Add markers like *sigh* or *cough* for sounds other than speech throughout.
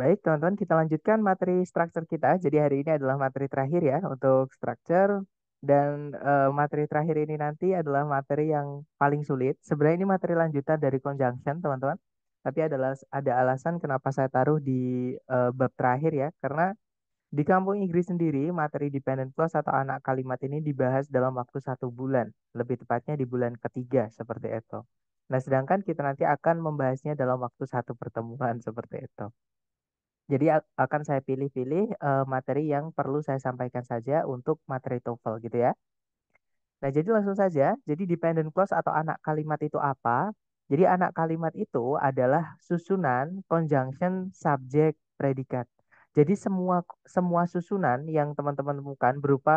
Baik, teman-teman, kita lanjutkan materi structure kita. Jadi hari ini adalah materi terakhir ya untuk structure dan e, materi terakhir ini nanti adalah materi yang paling sulit. Sebenarnya ini materi lanjutan dari conjunction, teman-teman. Tapi adalah ada alasan kenapa saya taruh di e, bab terakhir ya, karena di kampung Inggris sendiri materi dependent clause atau anak kalimat ini dibahas dalam waktu satu bulan, lebih tepatnya di bulan ketiga seperti itu. Nah, sedangkan kita nanti akan membahasnya dalam waktu satu pertemuan *laughs* seperti itu. Jadi akan saya pilih-pilih uh, materi yang perlu saya sampaikan saja untuk materi TOEFL gitu ya. Nah, jadi langsung saja. Jadi dependent clause atau anak kalimat itu apa? Jadi anak kalimat itu adalah susunan conjunction subject predikat. Jadi semua semua susunan yang teman-teman temukan berupa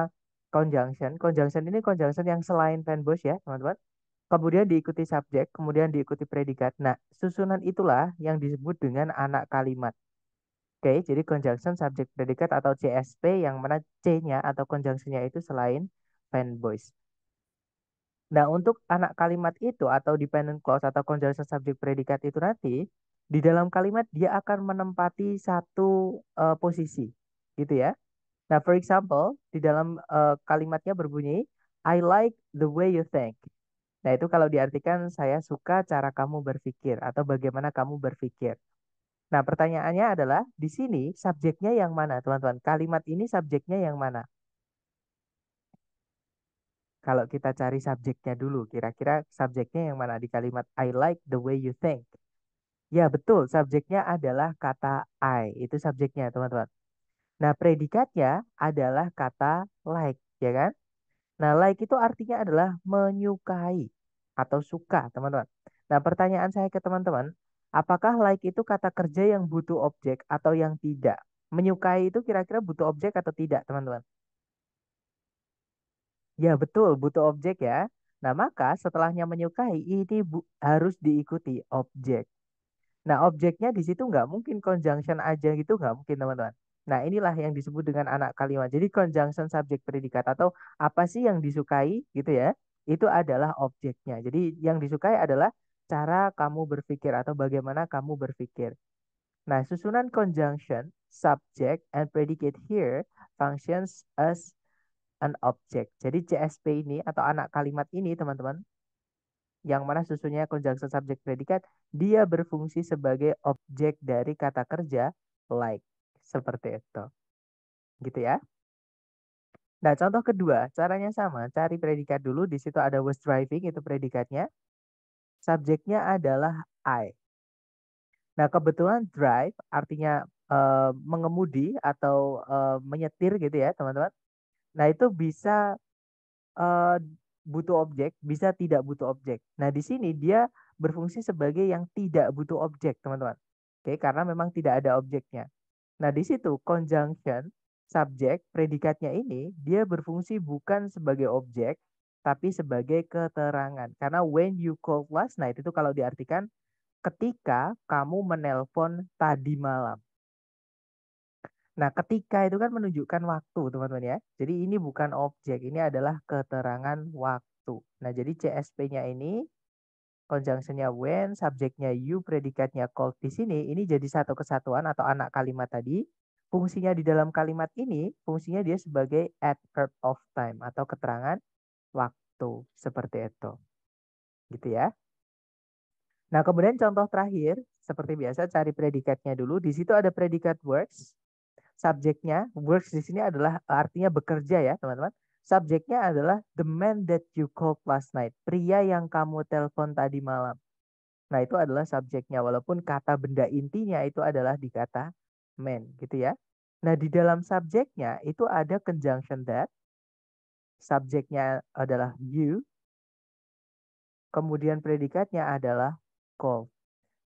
conjunction. Conjunction ini conjunction yang selain penbos ya, teman-teman. Kemudian diikuti subjek, kemudian diikuti predikat. Nah, susunan itulah yang disebut dengan anak kalimat. Oke, jadi conjunction subject predikat atau CSP yang mana C-nya atau conjunction-nya itu selain fanboys. Nah, untuk anak kalimat itu atau dependent clause atau conjunction subject predikat itu nanti di dalam kalimat dia akan menempati satu uh, posisi, gitu ya. Nah, for example, di dalam uh, kalimatnya berbunyi I like the way you think. Nah, itu kalau diartikan saya suka cara kamu berpikir atau bagaimana kamu berpikir. Nah, pertanyaannya adalah di sini subjeknya yang mana, teman-teman? Kalimat ini subjeknya yang mana? Kalau kita cari subjeknya dulu, kira-kira subjeknya yang mana di kalimat I like the way you think. Ya, betul, subjeknya adalah kata I. Itu subjeknya, teman-teman. Nah, predikatnya adalah kata like, ya kan? Nah, like itu artinya adalah menyukai atau suka, teman-teman. Nah, pertanyaan saya ke teman-teman, Apakah like itu kata kerja yang butuh objek atau yang tidak? Menyukai itu kira-kira butuh objek atau tidak, teman-teman? Ya, betul, butuh objek ya. Nah, maka setelahnya menyukai ini harus diikuti objek. Nah, objeknya di situ nggak mungkin conjunction aja gitu, nggak mungkin, teman-teman. Nah, inilah yang disebut dengan anak kalimat. Jadi, conjunction subjek predikat atau apa sih yang disukai gitu ya, itu adalah objeknya. Jadi, yang disukai adalah cara kamu berpikir atau bagaimana kamu berpikir. Nah, susunan conjunction, subject, and predicate here functions as an object. Jadi CSP ini atau anak kalimat ini teman-teman, yang mana susunnya conjunction, subject predicate dia berfungsi sebagai objek dari kata kerja like. Seperti itu. Gitu ya. Nah, contoh kedua, caranya sama. Cari predikat dulu. Di situ ada was driving, itu predikatnya. Subjeknya adalah I. Nah, kebetulan drive artinya uh, mengemudi atau uh, menyetir gitu ya, teman-teman. Nah, itu bisa uh, butuh objek, bisa tidak butuh objek. Nah, di sini dia berfungsi sebagai yang tidak butuh objek, teman-teman. Oke, karena memang tidak ada objeknya. Nah, di situ conjunction subjek predikatnya ini dia berfungsi bukan sebagai objek tapi sebagai keterangan. Karena when you call last night itu kalau diartikan ketika kamu menelpon tadi malam. Nah, ketika itu kan menunjukkan waktu, teman-teman ya. Jadi ini bukan objek, ini adalah keterangan waktu. Nah, jadi CSP-nya ini konjungsi-nya when, subjeknya you, predikatnya called di sini, ini jadi satu kesatuan atau anak kalimat tadi. Fungsinya di dalam kalimat ini, fungsinya dia sebagai adverb of time atau keterangan waktu seperti itu. Gitu ya. Nah, kemudian contoh terakhir, seperti biasa cari predikatnya dulu. Di situ ada predikat works, subjeknya, works di sini adalah artinya bekerja ya, teman-teman. Subjeknya adalah the man that you called last night, pria yang kamu telepon tadi malam. Nah, itu adalah subjeknya walaupun kata benda intinya itu adalah di kata man, gitu ya. Nah, di dalam subjeknya itu ada conjunction that subjeknya adalah you, kemudian predikatnya adalah call.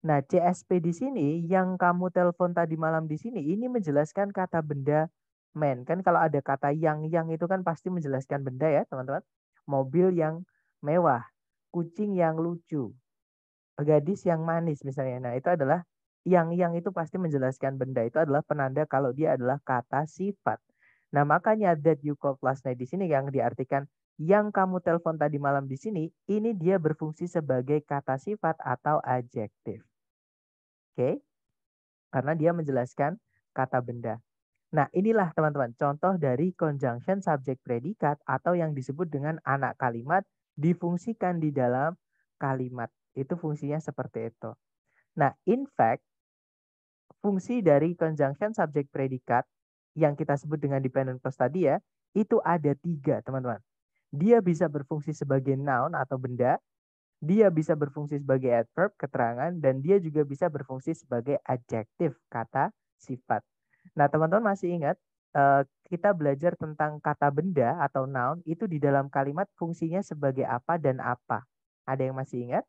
Nah, CSP di sini yang kamu telepon tadi malam di sini ini menjelaskan kata benda men, Kan kalau ada kata yang yang itu kan pasti menjelaskan benda ya, teman-teman. Mobil yang mewah, kucing yang lucu, gadis yang manis misalnya. Nah, itu adalah yang yang itu pasti menjelaskan benda. Itu adalah penanda kalau dia adalah kata sifat. Nah, makanya that you call last night di sini yang diartikan yang kamu telepon tadi malam di sini, ini dia berfungsi sebagai kata sifat atau adjektif. Oke? Okay? Karena dia menjelaskan kata benda. Nah, inilah teman-teman contoh dari conjunction subject predikat atau yang disebut dengan anak kalimat difungsikan di dalam kalimat. Itu fungsinya seperti itu. Nah, in fact, fungsi dari conjunction subject predikat yang kita sebut dengan dependent clause tadi ya, itu ada tiga teman-teman. Dia bisa berfungsi sebagai noun atau benda, dia bisa berfungsi sebagai adverb, keterangan, dan dia juga bisa berfungsi sebagai adjektif, kata, sifat. Nah teman-teman masih ingat, eh, kita belajar tentang kata benda atau noun itu di dalam kalimat fungsinya sebagai apa dan apa. Ada yang masih ingat?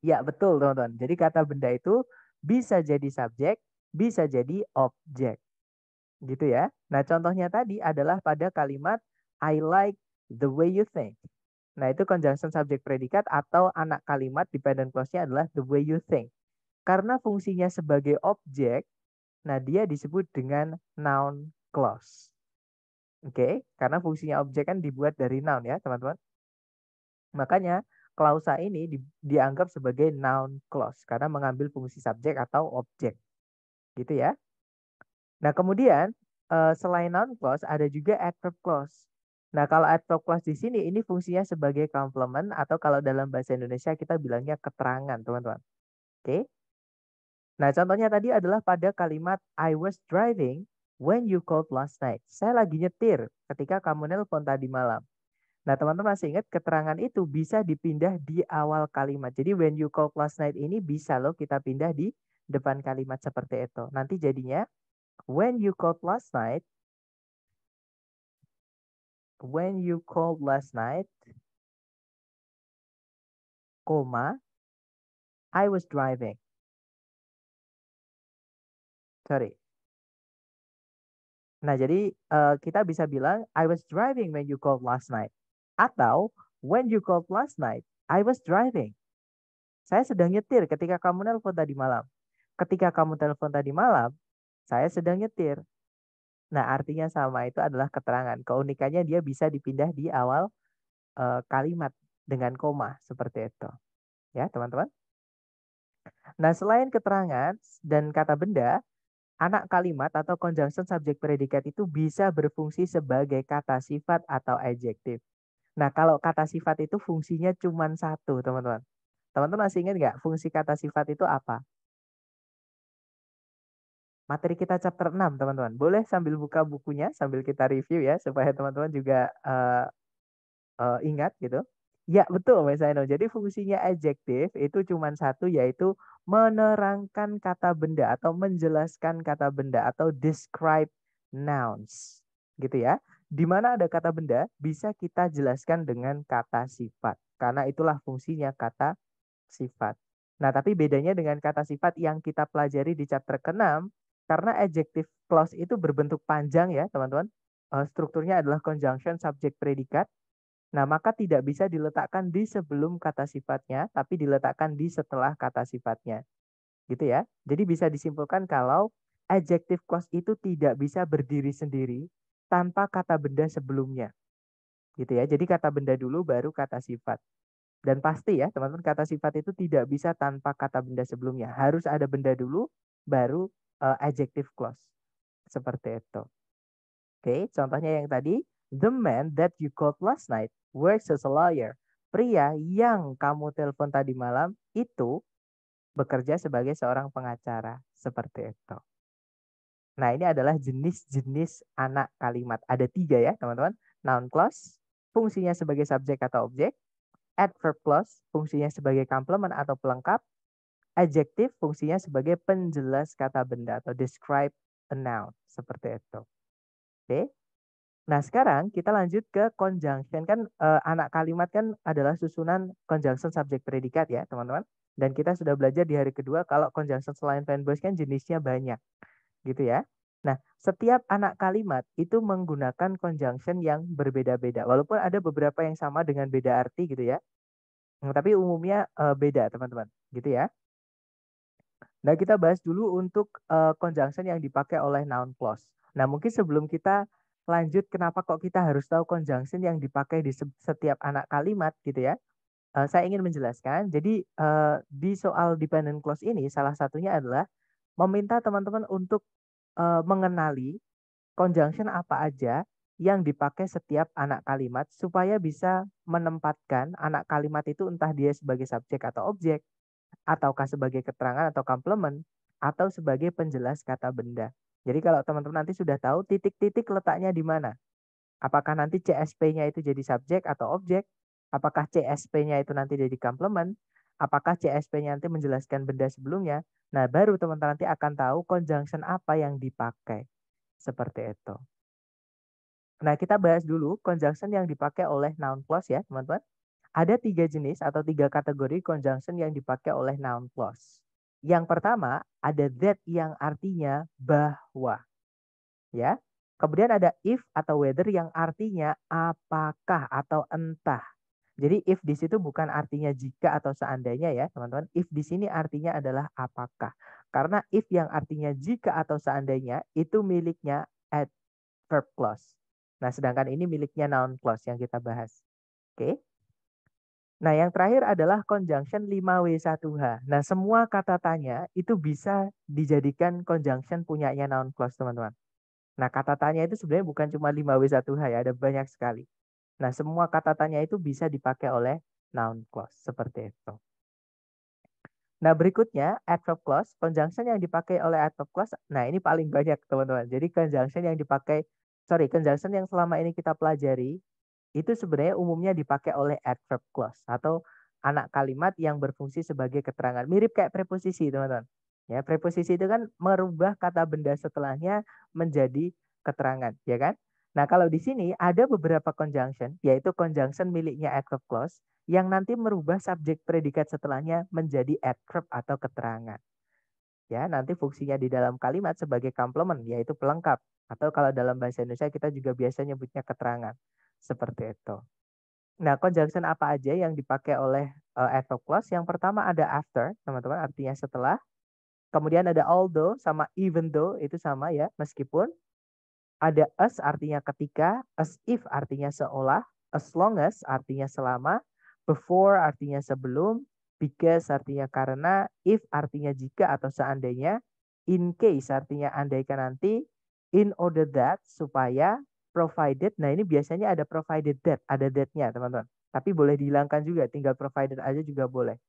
Ya, betul teman-teman. Jadi kata benda itu bisa jadi subjek, bisa jadi objek. Gitu ya. Nah, contohnya tadi adalah pada kalimat I like the way you think. Nah, itu conjunction subjek predikat atau anak kalimat dependent clause-nya adalah the way you think. Karena fungsinya sebagai objek, nah dia disebut dengan noun clause. Oke, okay? karena fungsinya objek kan dibuat dari noun ya, teman-teman. Makanya klausa ini di, dianggap sebagai noun clause karena mengambil fungsi subjek atau objek. Gitu ya. Nah, kemudian eh, selain noun clause ada juga adverb clause. Nah, kalau adverb clause di sini ini fungsinya sebagai complement atau kalau dalam bahasa Indonesia kita bilangnya keterangan, teman-teman. Oke. Okay? Nah, contohnya tadi adalah pada kalimat I was driving when you called last night. Saya lagi nyetir ketika kamu nelpon tadi malam. Nah, teman-teman masih ingat keterangan itu bisa dipindah di awal kalimat. Jadi when you call last night ini bisa loh kita pindah di depan kalimat seperti itu. Nanti jadinya when you called last night when you called last night koma I was driving. Sorry. Nah, jadi uh, kita bisa bilang I was driving when you called last night. Atau when you called last night, I was driving. Saya sedang nyetir ketika kamu telepon tadi malam. Ketika kamu telepon tadi malam, saya sedang nyetir. Nah, artinya sama itu adalah keterangan. Keunikannya dia bisa dipindah di awal uh, kalimat dengan koma seperti itu. Ya, teman-teman. Nah, selain keterangan dan kata benda, anak kalimat atau conjunction subject predikat itu bisa berfungsi sebagai kata sifat atau adjektif. Nah, kalau kata sifat itu fungsinya cuma satu, teman-teman. Teman-teman masih ingat nggak fungsi kata sifat itu apa? Materi kita chapter 6, teman-teman. Boleh sambil buka bukunya, sambil kita review ya, supaya teman-teman juga uh, uh, ingat gitu. Ya, betul Mas Aino. Jadi fungsinya adjektif itu cuma satu, yaitu menerangkan kata benda atau menjelaskan kata benda atau describe nouns gitu ya di mana ada kata benda bisa kita jelaskan dengan kata sifat. Karena itulah fungsinya kata sifat. Nah, tapi bedanya dengan kata sifat yang kita pelajari di chapter ke-6, karena adjective clause itu berbentuk panjang ya, teman-teman. Eh, strukturnya adalah conjunction subject predikat. Nah, maka tidak bisa diletakkan di sebelum kata sifatnya, tapi diletakkan di setelah kata sifatnya. Gitu ya. Jadi bisa disimpulkan kalau adjective clause itu tidak bisa berdiri sendiri, tanpa kata benda sebelumnya. Gitu ya. Jadi kata benda dulu baru kata sifat. Dan pasti ya, teman-teman, kata sifat itu tidak bisa tanpa kata benda sebelumnya. Harus ada benda dulu baru uh, adjective clause. Seperti itu. Oke, okay, contohnya yang tadi, the man that you called last night works as a lawyer. Pria yang kamu telepon tadi malam itu bekerja sebagai seorang pengacara. Seperti itu. Nah, ini adalah jenis-jenis anak kalimat. Ada tiga ya, teman-teman. Noun clause, fungsinya sebagai subjek atau objek. Adverb clause, fungsinya sebagai komplement atau pelengkap. Adjective, fungsinya sebagai penjelas kata benda atau describe a noun. Seperti itu. Oke. Nah, sekarang kita lanjut ke conjunction. Kan eh, anak kalimat kan adalah susunan conjunction subjek predikat ya, teman-teman. Dan kita sudah belajar di hari kedua kalau conjunction selain fanboys kan jenisnya banyak gitu ya. Nah, setiap anak kalimat itu menggunakan conjunction yang berbeda-beda. Walaupun ada beberapa yang sama dengan beda arti gitu ya. Nah, tapi umumnya uh, beda, teman-teman, gitu ya. Nah, kita bahas dulu untuk uh, conjunction yang dipakai oleh noun clause. Nah, mungkin sebelum kita lanjut kenapa kok kita harus tahu conjunction yang dipakai di setiap anak kalimat gitu ya. Uh, saya ingin menjelaskan. Jadi uh, di soal dependent clause ini salah satunya adalah meminta teman-teman untuk uh, mengenali conjunction apa aja yang dipakai setiap anak kalimat supaya bisa menempatkan anak kalimat itu entah dia sebagai subjek atau objek, ataukah sebagai keterangan atau komplement, atau sebagai penjelas kata benda. Jadi kalau teman-teman nanti sudah tahu titik-titik letaknya di mana, apakah nanti CSP-nya itu jadi subjek atau objek, apakah CSP-nya itu nanti jadi komplement, apakah csp nanti menjelaskan benda sebelumnya. Nah, baru teman-teman nanti akan tahu conjunction apa yang dipakai. Seperti itu. Nah, kita bahas dulu conjunction yang dipakai oleh noun plus ya, teman-teman. Ada tiga jenis atau tiga kategori conjunction yang dipakai oleh noun plus. Yang pertama, ada that yang artinya bahwa. Ya. Kemudian ada if atau whether yang artinya apakah atau entah. Jadi if di situ bukan artinya jika atau seandainya ya, teman-teman. If di sini artinya adalah apakah. Karena if yang artinya jika atau seandainya itu miliknya adverb clause. Nah, sedangkan ini miliknya noun clause yang kita bahas. Oke. Okay? Nah, yang terakhir adalah conjunction 5W1H. Nah, semua kata tanya itu bisa dijadikan conjunction punyanya noun clause, teman-teman. Nah, kata tanya itu sebenarnya bukan cuma 5W1H ya, ada banyak sekali. Nah, semua kata tanya itu bisa dipakai oleh noun clause seperti itu. Nah, berikutnya adverb clause, conjunction yang dipakai oleh adverb clause. Nah, ini paling banyak, teman-teman. Jadi conjunction yang dipakai sorry, conjunction yang selama ini kita pelajari itu sebenarnya umumnya dipakai oleh adverb clause atau anak kalimat yang berfungsi sebagai keterangan. Mirip kayak preposisi, teman-teman. Ya, preposisi itu kan merubah kata benda setelahnya menjadi keterangan, ya kan? Nah, kalau di sini ada beberapa conjunction, yaitu conjunction miliknya adverb clause yang nanti merubah subjek predikat setelahnya menjadi adverb atau keterangan. Ya, nanti fungsinya di dalam kalimat sebagai complement, yaitu pelengkap. Atau kalau dalam bahasa Indonesia kita juga biasa nyebutnya keterangan. Seperti itu. Nah, conjunction apa aja yang dipakai oleh uh, eh, adverb clause? Yang pertama ada after, teman-teman, artinya setelah. Kemudian ada although sama even though, itu sama ya, meskipun. Ada as artinya ketika, as if artinya seolah, as long as artinya selama, before artinya sebelum, because artinya karena, if artinya jika atau seandainya, in case artinya andaikan nanti, in order that supaya provided. Nah, ini biasanya ada provided that, ada that-nya, teman-teman. Tapi boleh dihilangkan juga, tinggal provided aja juga boleh.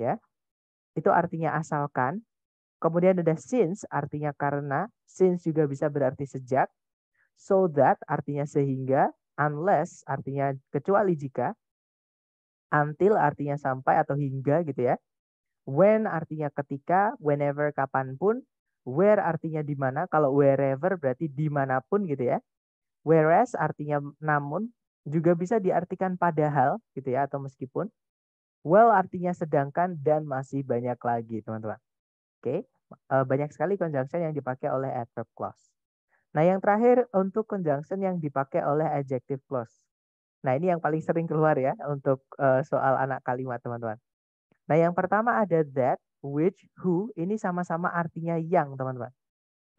Ya. Itu artinya asalkan. Kemudian ada since artinya karena, since juga bisa berarti sejak. So that artinya sehingga, unless artinya kecuali jika, until artinya sampai atau hingga gitu ya. When artinya ketika, whenever kapanpun, where artinya di mana, kalau wherever berarti dimanapun gitu ya. Whereas artinya namun juga bisa diartikan padahal gitu ya atau meskipun. Well artinya sedangkan dan masih banyak lagi teman-teman. Oke, okay? Eh, banyak sekali conjunction yang dipakai oleh adverb clause. Nah, yang terakhir untuk conjunction yang dipakai oleh adjective clause. Nah, ini yang paling sering keluar ya untuk uh, soal anak kalimat, teman-teman. Nah, yang pertama ada that, which, who, ini sama-sama artinya yang, teman-teman.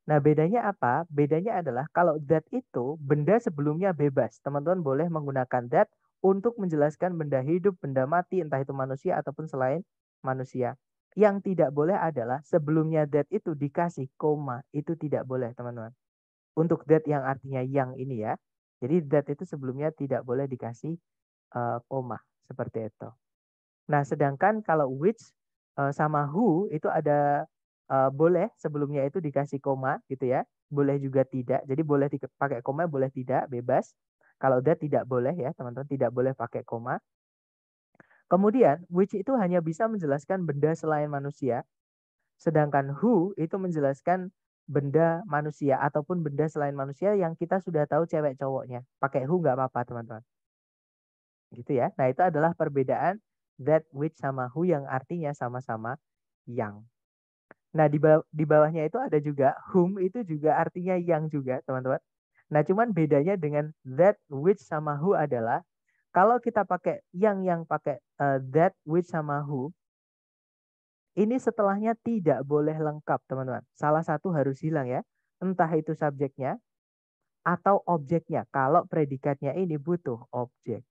Nah, bedanya apa? Bedanya adalah kalau that itu benda sebelumnya bebas. Teman-teman boleh menggunakan that untuk menjelaskan benda hidup, benda mati, entah itu manusia ataupun selain manusia. Yang tidak boleh adalah sebelumnya that itu dikasih koma. Itu tidak boleh, teman-teman untuk that yang artinya yang ini ya. Jadi that itu sebelumnya tidak boleh dikasih uh, koma seperti itu. Nah, sedangkan kalau which uh, sama who itu ada uh, boleh sebelumnya itu dikasih koma gitu ya. Boleh juga tidak. Jadi boleh pakai koma, boleh tidak, bebas. Kalau that tidak boleh ya, teman-teman tidak boleh pakai koma. Kemudian which itu hanya bisa menjelaskan benda selain manusia. Sedangkan who itu menjelaskan benda manusia ataupun benda selain manusia yang kita sudah tahu cewek cowoknya. Pakai who nggak apa-apa teman-teman. Gitu ya. Nah itu adalah perbedaan that which sama who yang artinya sama-sama yang. Nah di, bawah, di bawahnya itu ada juga whom itu juga artinya yang juga teman-teman. Nah cuman bedanya dengan that which sama who adalah kalau kita pakai yang yang pakai uh, that which sama who ini setelahnya tidak boleh lengkap, teman-teman. Salah satu harus hilang ya. Entah itu subjeknya atau objeknya. Kalau predikatnya ini butuh objek.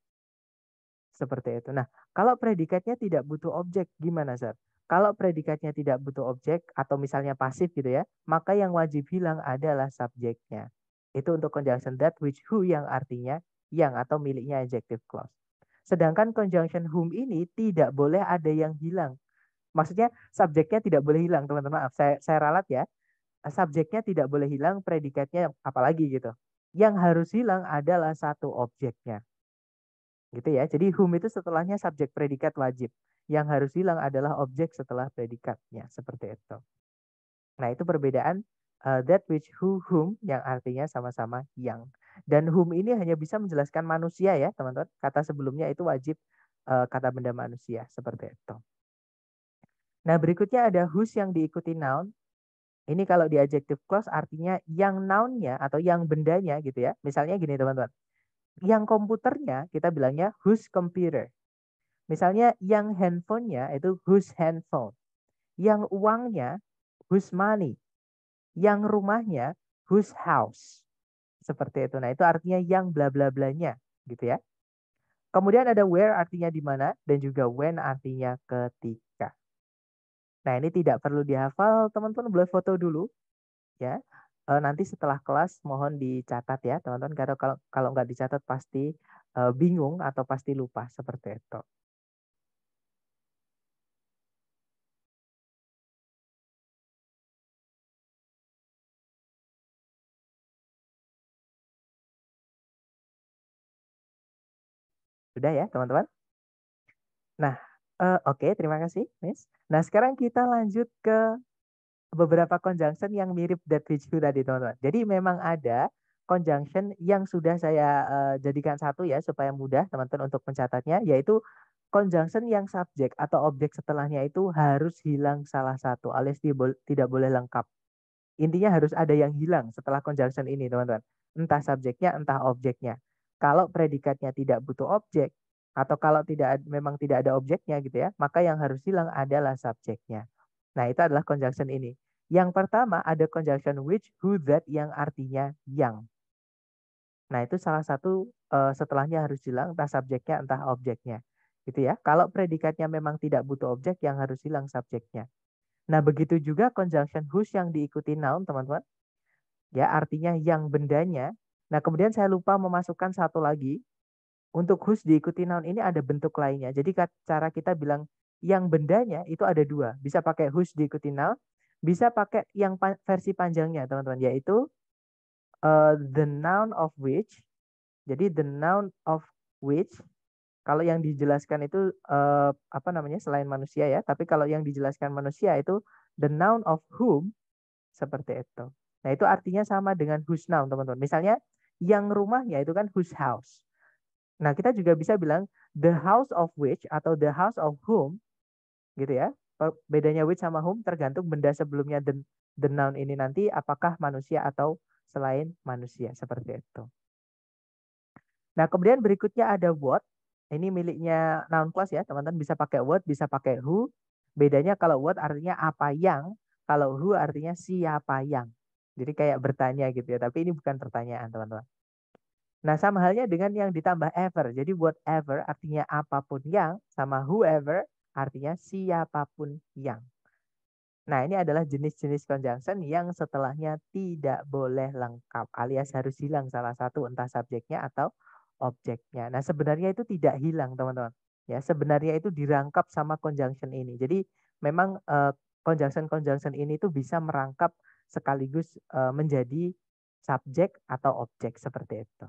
Seperti itu. Nah, kalau predikatnya tidak butuh objek, gimana, Sir? Kalau predikatnya tidak butuh objek atau misalnya pasif gitu ya, maka yang wajib hilang adalah subjeknya. Itu untuk conjunction that which who yang artinya yang atau miliknya adjective clause. Sedangkan conjunction whom ini tidak boleh ada yang hilang maksudnya subjeknya tidak boleh hilang teman-teman maaf saya saya ralat ya subjeknya tidak boleh hilang predikatnya apalagi gitu yang harus hilang adalah satu objeknya gitu ya jadi whom itu setelahnya subjek predikat wajib yang harus hilang adalah objek setelah predikatnya seperti itu nah itu perbedaan uh, that which who whom yang artinya sama-sama yang dan whom ini hanya bisa menjelaskan manusia ya teman-teman kata sebelumnya itu wajib eh, kata benda manusia seperti itu Nah, berikutnya ada whose yang diikuti noun. Ini kalau di adjective clause artinya yang nounnya atau yang bendanya gitu ya. Misalnya gini teman-teman. Yang komputernya kita bilangnya whose computer. Misalnya yang handphonenya itu whose handphone. Yang uangnya whose money. Yang rumahnya whose house. Seperti itu. Nah, itu artinya yang bla bla blanya gitu ya. Kemudian ada where artinya di mana dan juga when artinya ketika. Nah, ini tidak perlu dihafal, teman-teman boleh foto dulu ya. E, nanti setelah kelas mohon dicatat ya, teman-teman. Karena kalau kalau nggak dicatat pasti e, bingung atau pasti lupa seperti itu. Sudah ya, teman-teman? Nah, Eh, oke, okay, terima kasih, Miss. Nah, sekarang kita lanjut ke beberapa conjunction yang mirip that which sudah tadi, teman-teman. Jadi memang ada conjunction yang sudah saya uh, jadikan satu ya supaya mudah teman-teman untuk mencatatnya yaitu conjunction yang subjek atau objek setelahnya itu harus hilang salah satu alias tidak boleh lengkap. Intinya harus ada yang hilang setelah conjunction ini, teman-teman. Entah subjeknya, entah objeknya. Kalau predikatnya tidak butuh objek, atau kalau tidak memang tidak ada objeknya gitu ya, maka yang harus hilang adalah subjeknya. Nah, itu adalah conjunction ini. Yang pertama ada conjunction which, who, that yang artinya yang. Nah, itu salah satu uh, setelahnya harus hilang entah subjeknya entah objeknya. Gitu ya. Kalau predikatnya memang tidak butuh objek yang harus hilang subjeknya. Nah, begitu juga conjunction whose yang diikuti noun, teman-teman. Ya, artinya yang bendanya. Nah, kemudian saya lupa memasukkan satu lagi untuk hus diikuti noun ini ada bentuk lainnya. Jadi cara kita bilang yang bendanya itu ada dua. Bisa pakai whose diikuti noun, bisa pakai yang pa versi panjangnya, teman-teman, yaitu uh, the noun of which. Jadi the noun of which kalau yang dijelaskan itu uh, apa namanya selain manusia ya, tapi kalau yang dijelaskan manusia itu the noun of whom seperti itu. Nah, itu artinya sama dengan whose noun, teman-teman. Misalnya yang rumah, yaitu kan whose house. Nah, kita juga bisa bilang the house of which atau the house of whom gitu ya. Bedanya which sama whom tergantung benda sebelumnya the, the noun ini nanti apakah manusia atau selain manusia seperti itu. Nah, kemudian berikutnya ada what. Ini miliknya noun class ya, teman-teman bisa pakai what, bisa pakai who. Bedanya kalau what artinya apa yang, kalau who artinya siapa yang. Jadi kayak bertanya gitu ya, tapi ini bukan pertanyaan, teman-teman. Nah, sama halnya dengan yang ditambah ever. Jadi whatever ever artinya apapun yang sama whoever artinya siapapun yang. Nah, ini adalah jenis-jenis conjunction yang setelahnya tidak boleh lengkap alias harus hilang salah satu entah subjeknya atau objeknya. Nah, sebenarnya itu tidak hilang, teman-teman. Ya, sebenarnya itu dirangkap sama conjunction ini. Jadi, memang uh, conjunction-conjunction ini itu bisa merangkap sekaligus eh, menjadi subjek atau objek seperti itu.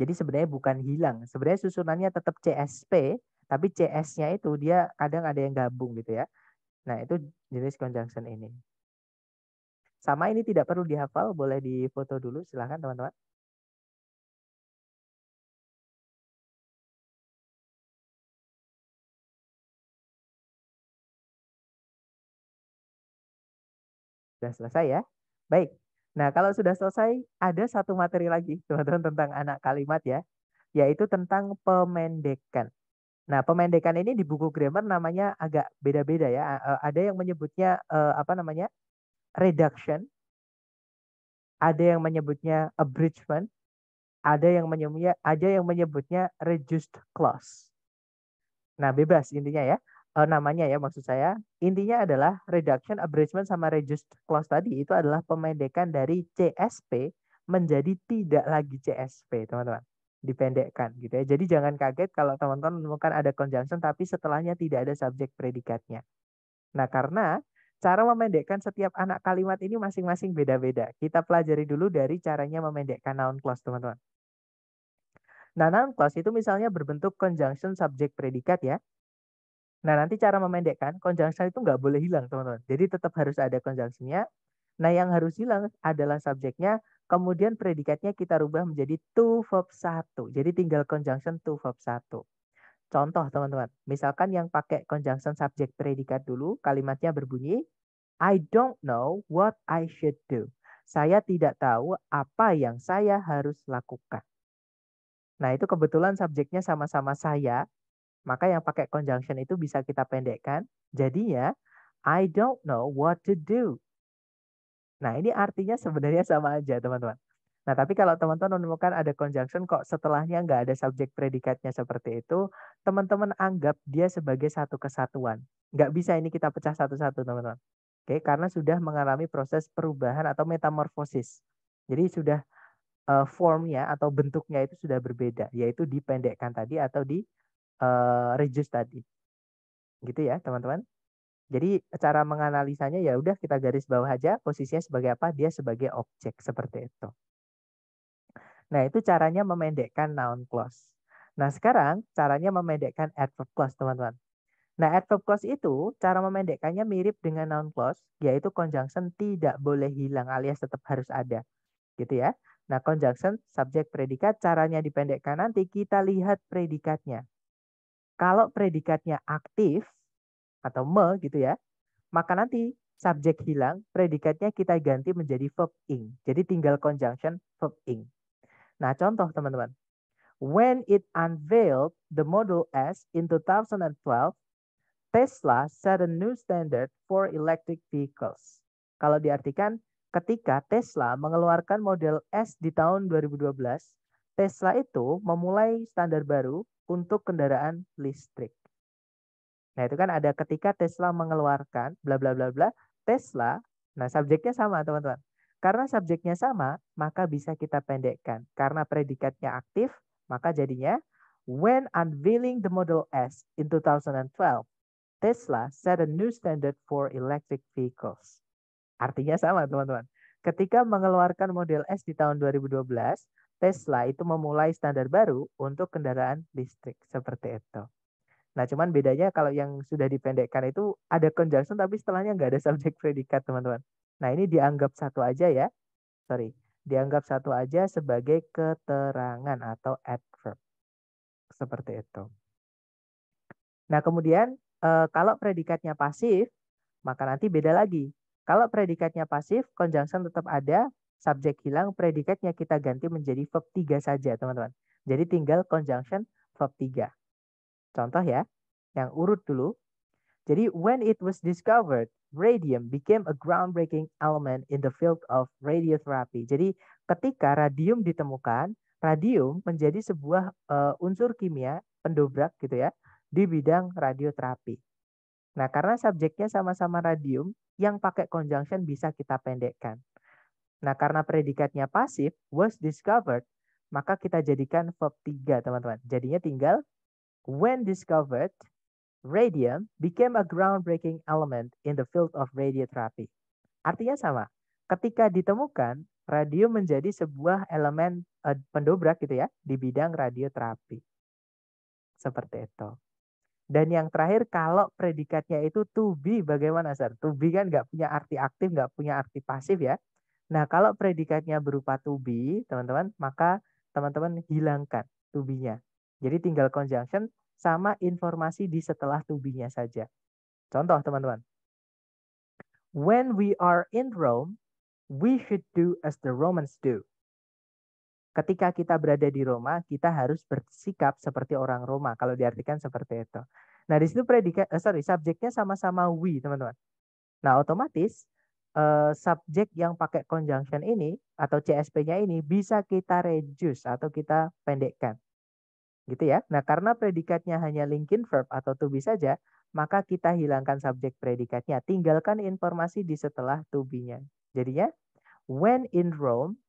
Jadi sebenarnya bukan hilang. Sebenarnya susunannya tetap CSP, tapi CS-nya itu dia kadang ada yang gabung gitu ya. Nah, itu jenis conjunction ini. Sama ini tidak perlu dihafal, boleh difoto dulu silahkan teman-teman. Sudah selesai ya. Baik, Nah, kalau sudah selesai, ada satu materi lagi, teman-teman, tentang anak kalimat ya, yaitu tentang pemendekan. Nah, pemendekan ini di buku grammar namanya agak beda-beda ya. Eh, eh, ada yang menyebutnya eh, apa namanya? reduction. Ada yang menyebutnya abridgment. Ada yang menyebutnya ada yang menyebutnya reduced clause. Nah, bebas intinya ya uh, namanya ya maksud saya. Intinya adalah reduction, abridgment sama reduced clause tadi itu adalah pemendekan dari CSP menjadi tidak lagi CSP, teman-teman. Dipendekkan gitu ya. Jadi jangan kaget kalau teman-teman menemukan ada conjunction tapi setelahnya tidak ada subjek predikatnya. Nah, karena cara memendekkan setiap anak kalimat ini masing-masing beda-beda. Kita pelajari dulu dari caranya memendekkan noun clause, teman-teman. Nah, noun clause itu misalnya berbentuk conjunction subject predikat ya. Nah, nanti cara memendekkan conjunction itu nggak boleh hilang, teman-teman. Jadi tetap harus ada nya Nah, yang harus hilang adalah subjeknya, kemudian predikatnya kita rubah menjadi to verb 1. Jadi tinggal conjunction to verb 1. Contoh, teman-teman. Misalkan yang pakai conjunction subjek predikat dulu, kalimatnya berbunyi, I don't know what I should do. Saya tidak tahu apa yang saya harus lakukan. Nah, itu kebetulan subjeknya sama-sama saya, maka yang pakai conjunction itu bisa kita pendekkan. Jadinya, I don't know what to do. Nah, ini artinya sebenarnya hmm. sama aja, teman-teman. Nah, tapi kalau teman-teman menemukan ada conjunction kok setelahnya nggak ada subjek predikatnya seperti itu, teman-teman anggap dia sebagai satu kesatuan. Nggak bisa ini kita pecah satu-satu, teman-teman. Oke, karena sudah mengalami proses perubahan atau metamorfosis. Jadi sudah eh, formnya atau bentuknya itu sudah berbeda, yaitu dipendekkan tadi atau di uh, reduce tadi. Gitu ya, teman-teman. Jadi cara menganalisanya ya udah kita garis bawah aja posisinya sebagai apa dia sebagai objek seperti itu. Nah, itu caranya memendekkan noun clause. Nah, sekarang caranya memendekkan adverb clause, teman-teman. Nah, adverb clause itu cara memendekkannya mirip dengan noun clause, yaitu conjunction tidak boleh hilang alias tetap harus ada. Gitu ya. Nah, conjunction subjek predikat caranya dipendekkan nanti kita lihat predikatnya. Kalau predikatnya aktif atau me gitu ya, maka nanti subjek hilang, predikatnya kita ganti menjadi verb ing. Jadi tinggal conjunction verb ing. Nah, contoh teman-teman. When it unveiled the Model S in 2012, Tesla set a new standard for electric vehicles. Kalau diartikan, ketika Tesla mengeluarkan model S di tahun 2012, Tesla itu memulai standar baru untuk kendaraan listrik. Nah, itu kan ada ketika Tesla mengeluarkan bla bla bla bla Tesla. Nah, subjeknya sama, teman-teman. Karena subjeknya sama, maka bisa kita pendekkan. Karena predikatnya aktif, maka jadinya when unveiling the Model S in 2012, Tesla set a new standard for electric vehicles. Artinya sama, teman-teman. Ketika mengeluarkan Model S di tahun 2012, Tesla itu memulai standar baru untuk kendaraan listrik seperti itu. Nah, cuman bedanya kalau yang sudah dipendekkan itu ada conjunction tapi setelahnya nggak ada subjek *laughs* predikat, teman-teman. Nah, ini dianggap satu aja ya. Sorry, dianggap satu aja sebagai keterangan atau adverb. Seperti itu. Nah, kemudian eh, kalau predikatnya pasif, maka nanti beda lagi. Kalau predikatnya pasif, conjunction tetap ada, subjek hilang, predikatnya kita ganti menjadi verb 3 saja, teman-teman. Jadi tinggal conjunction verb 3. Contoh ya, yang urut dulu. Jadi when it was discovered, radium became a groundbreaking element in the field of radiotherapy. Jadi ketika radium ditemukan, radium menjadi sebuah uh, unsur kimia pendobrak gitu ya di bidang radioterapi. Nah, karena subjeknya sama-sama radium, yang pakai conjunction bisa kita pendekkan. Nah, karena predikatnya pasif, was discovered, maka kita jadikan verb 3, teman-teman. Jadinya tinggal when discovered, radium became a groundbreaking element in the field of radiotherapy. Artinya sama. Ketika ditemukan, radium menjadi sebuah elemen uh, pendobrak gitu ya di bidang radioterapi. Seperti itu. Dan yang terakhir kalau predikatnya itu to be bagaimana Sir? To be kan nggak punya arti aktif, nggak punya arti pasif ya. Nah, kalau predikatnya berupa to be, teman-teman, maka teman-teman hilangkan to be-nya. Jadi tinggal conjunction sama informasi di setelah to be-nya saja. Contoh, teman-teman. When we are in Rome, we should do as the Romans do. Ketika kita berada di Roma, kita harus bersikap seperti orang Roma kalau diartikan seperti itu. Nah, di situ predikat eh, sorry, subjeknya sama-sama we, teman-teman. Nah, otomatis Eh, subjek yang pakai conjunction ini atau CSP-nya ini bisa kita reduce atau kita pendekkan. Gitu ya. Nah, karena predikatnya hanya linking verb atau to be saja, maka kita hilangkan subjek predikatnya, tinggalkan informasi di setelah to be-nya. Jadinya when in Rome,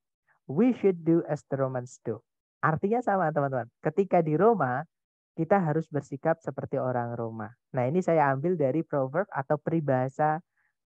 we should do as the Romans do. Artinya sama, teman-teman. Ketika di Roma, kita harus bersikap seperti orang Roma. Nah, ini saya ambil dari proverb atau peribahasa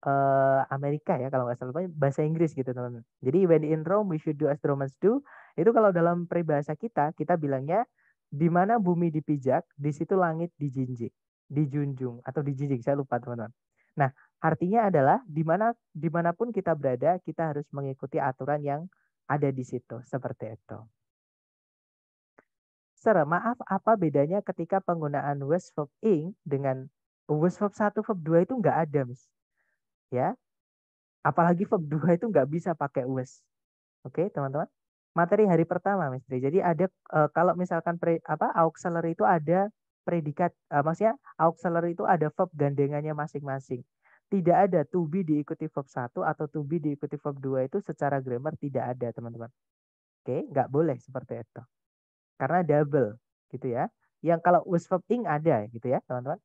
uh, Amerika ya kalau nggak salah bahasa Inggris gitu teman-teman. Jadi when in Rome we should do as Romans do. Itu kalau dalam peribahasa kita kita bilangnya di mana bumi dipijak, di situ langit dijinjik, dijunjung atau dijinjik saya lupa teman-teman. Nah, artinya adalah di mana dimanapun kita berada, kita harus mengikuti aturan yang ada di situ seperti itu. Sir, maaf apa bedanya ketika penggunaan was verb ing dengan was verb 1 verb 2 itu nggak ada, Miss ya apalagi verb 2 itu nggak bisa pakai was oke okay, teman-teman materi hari pertama Mister. jadi ada e, kalau misalkan pre, apa auxiliary itu ada predikat e, maksudnya auxiliary itu ada verb gandengannya masing-masing tidak ada to be diikuti verb 1 atau to be diikuti verb 2 itu secara grammar tidak ada teman-teman oke okay, nggak boleh seperti itu karena double gitu ya yang kalau was verb ing ada gitu ya teman-teman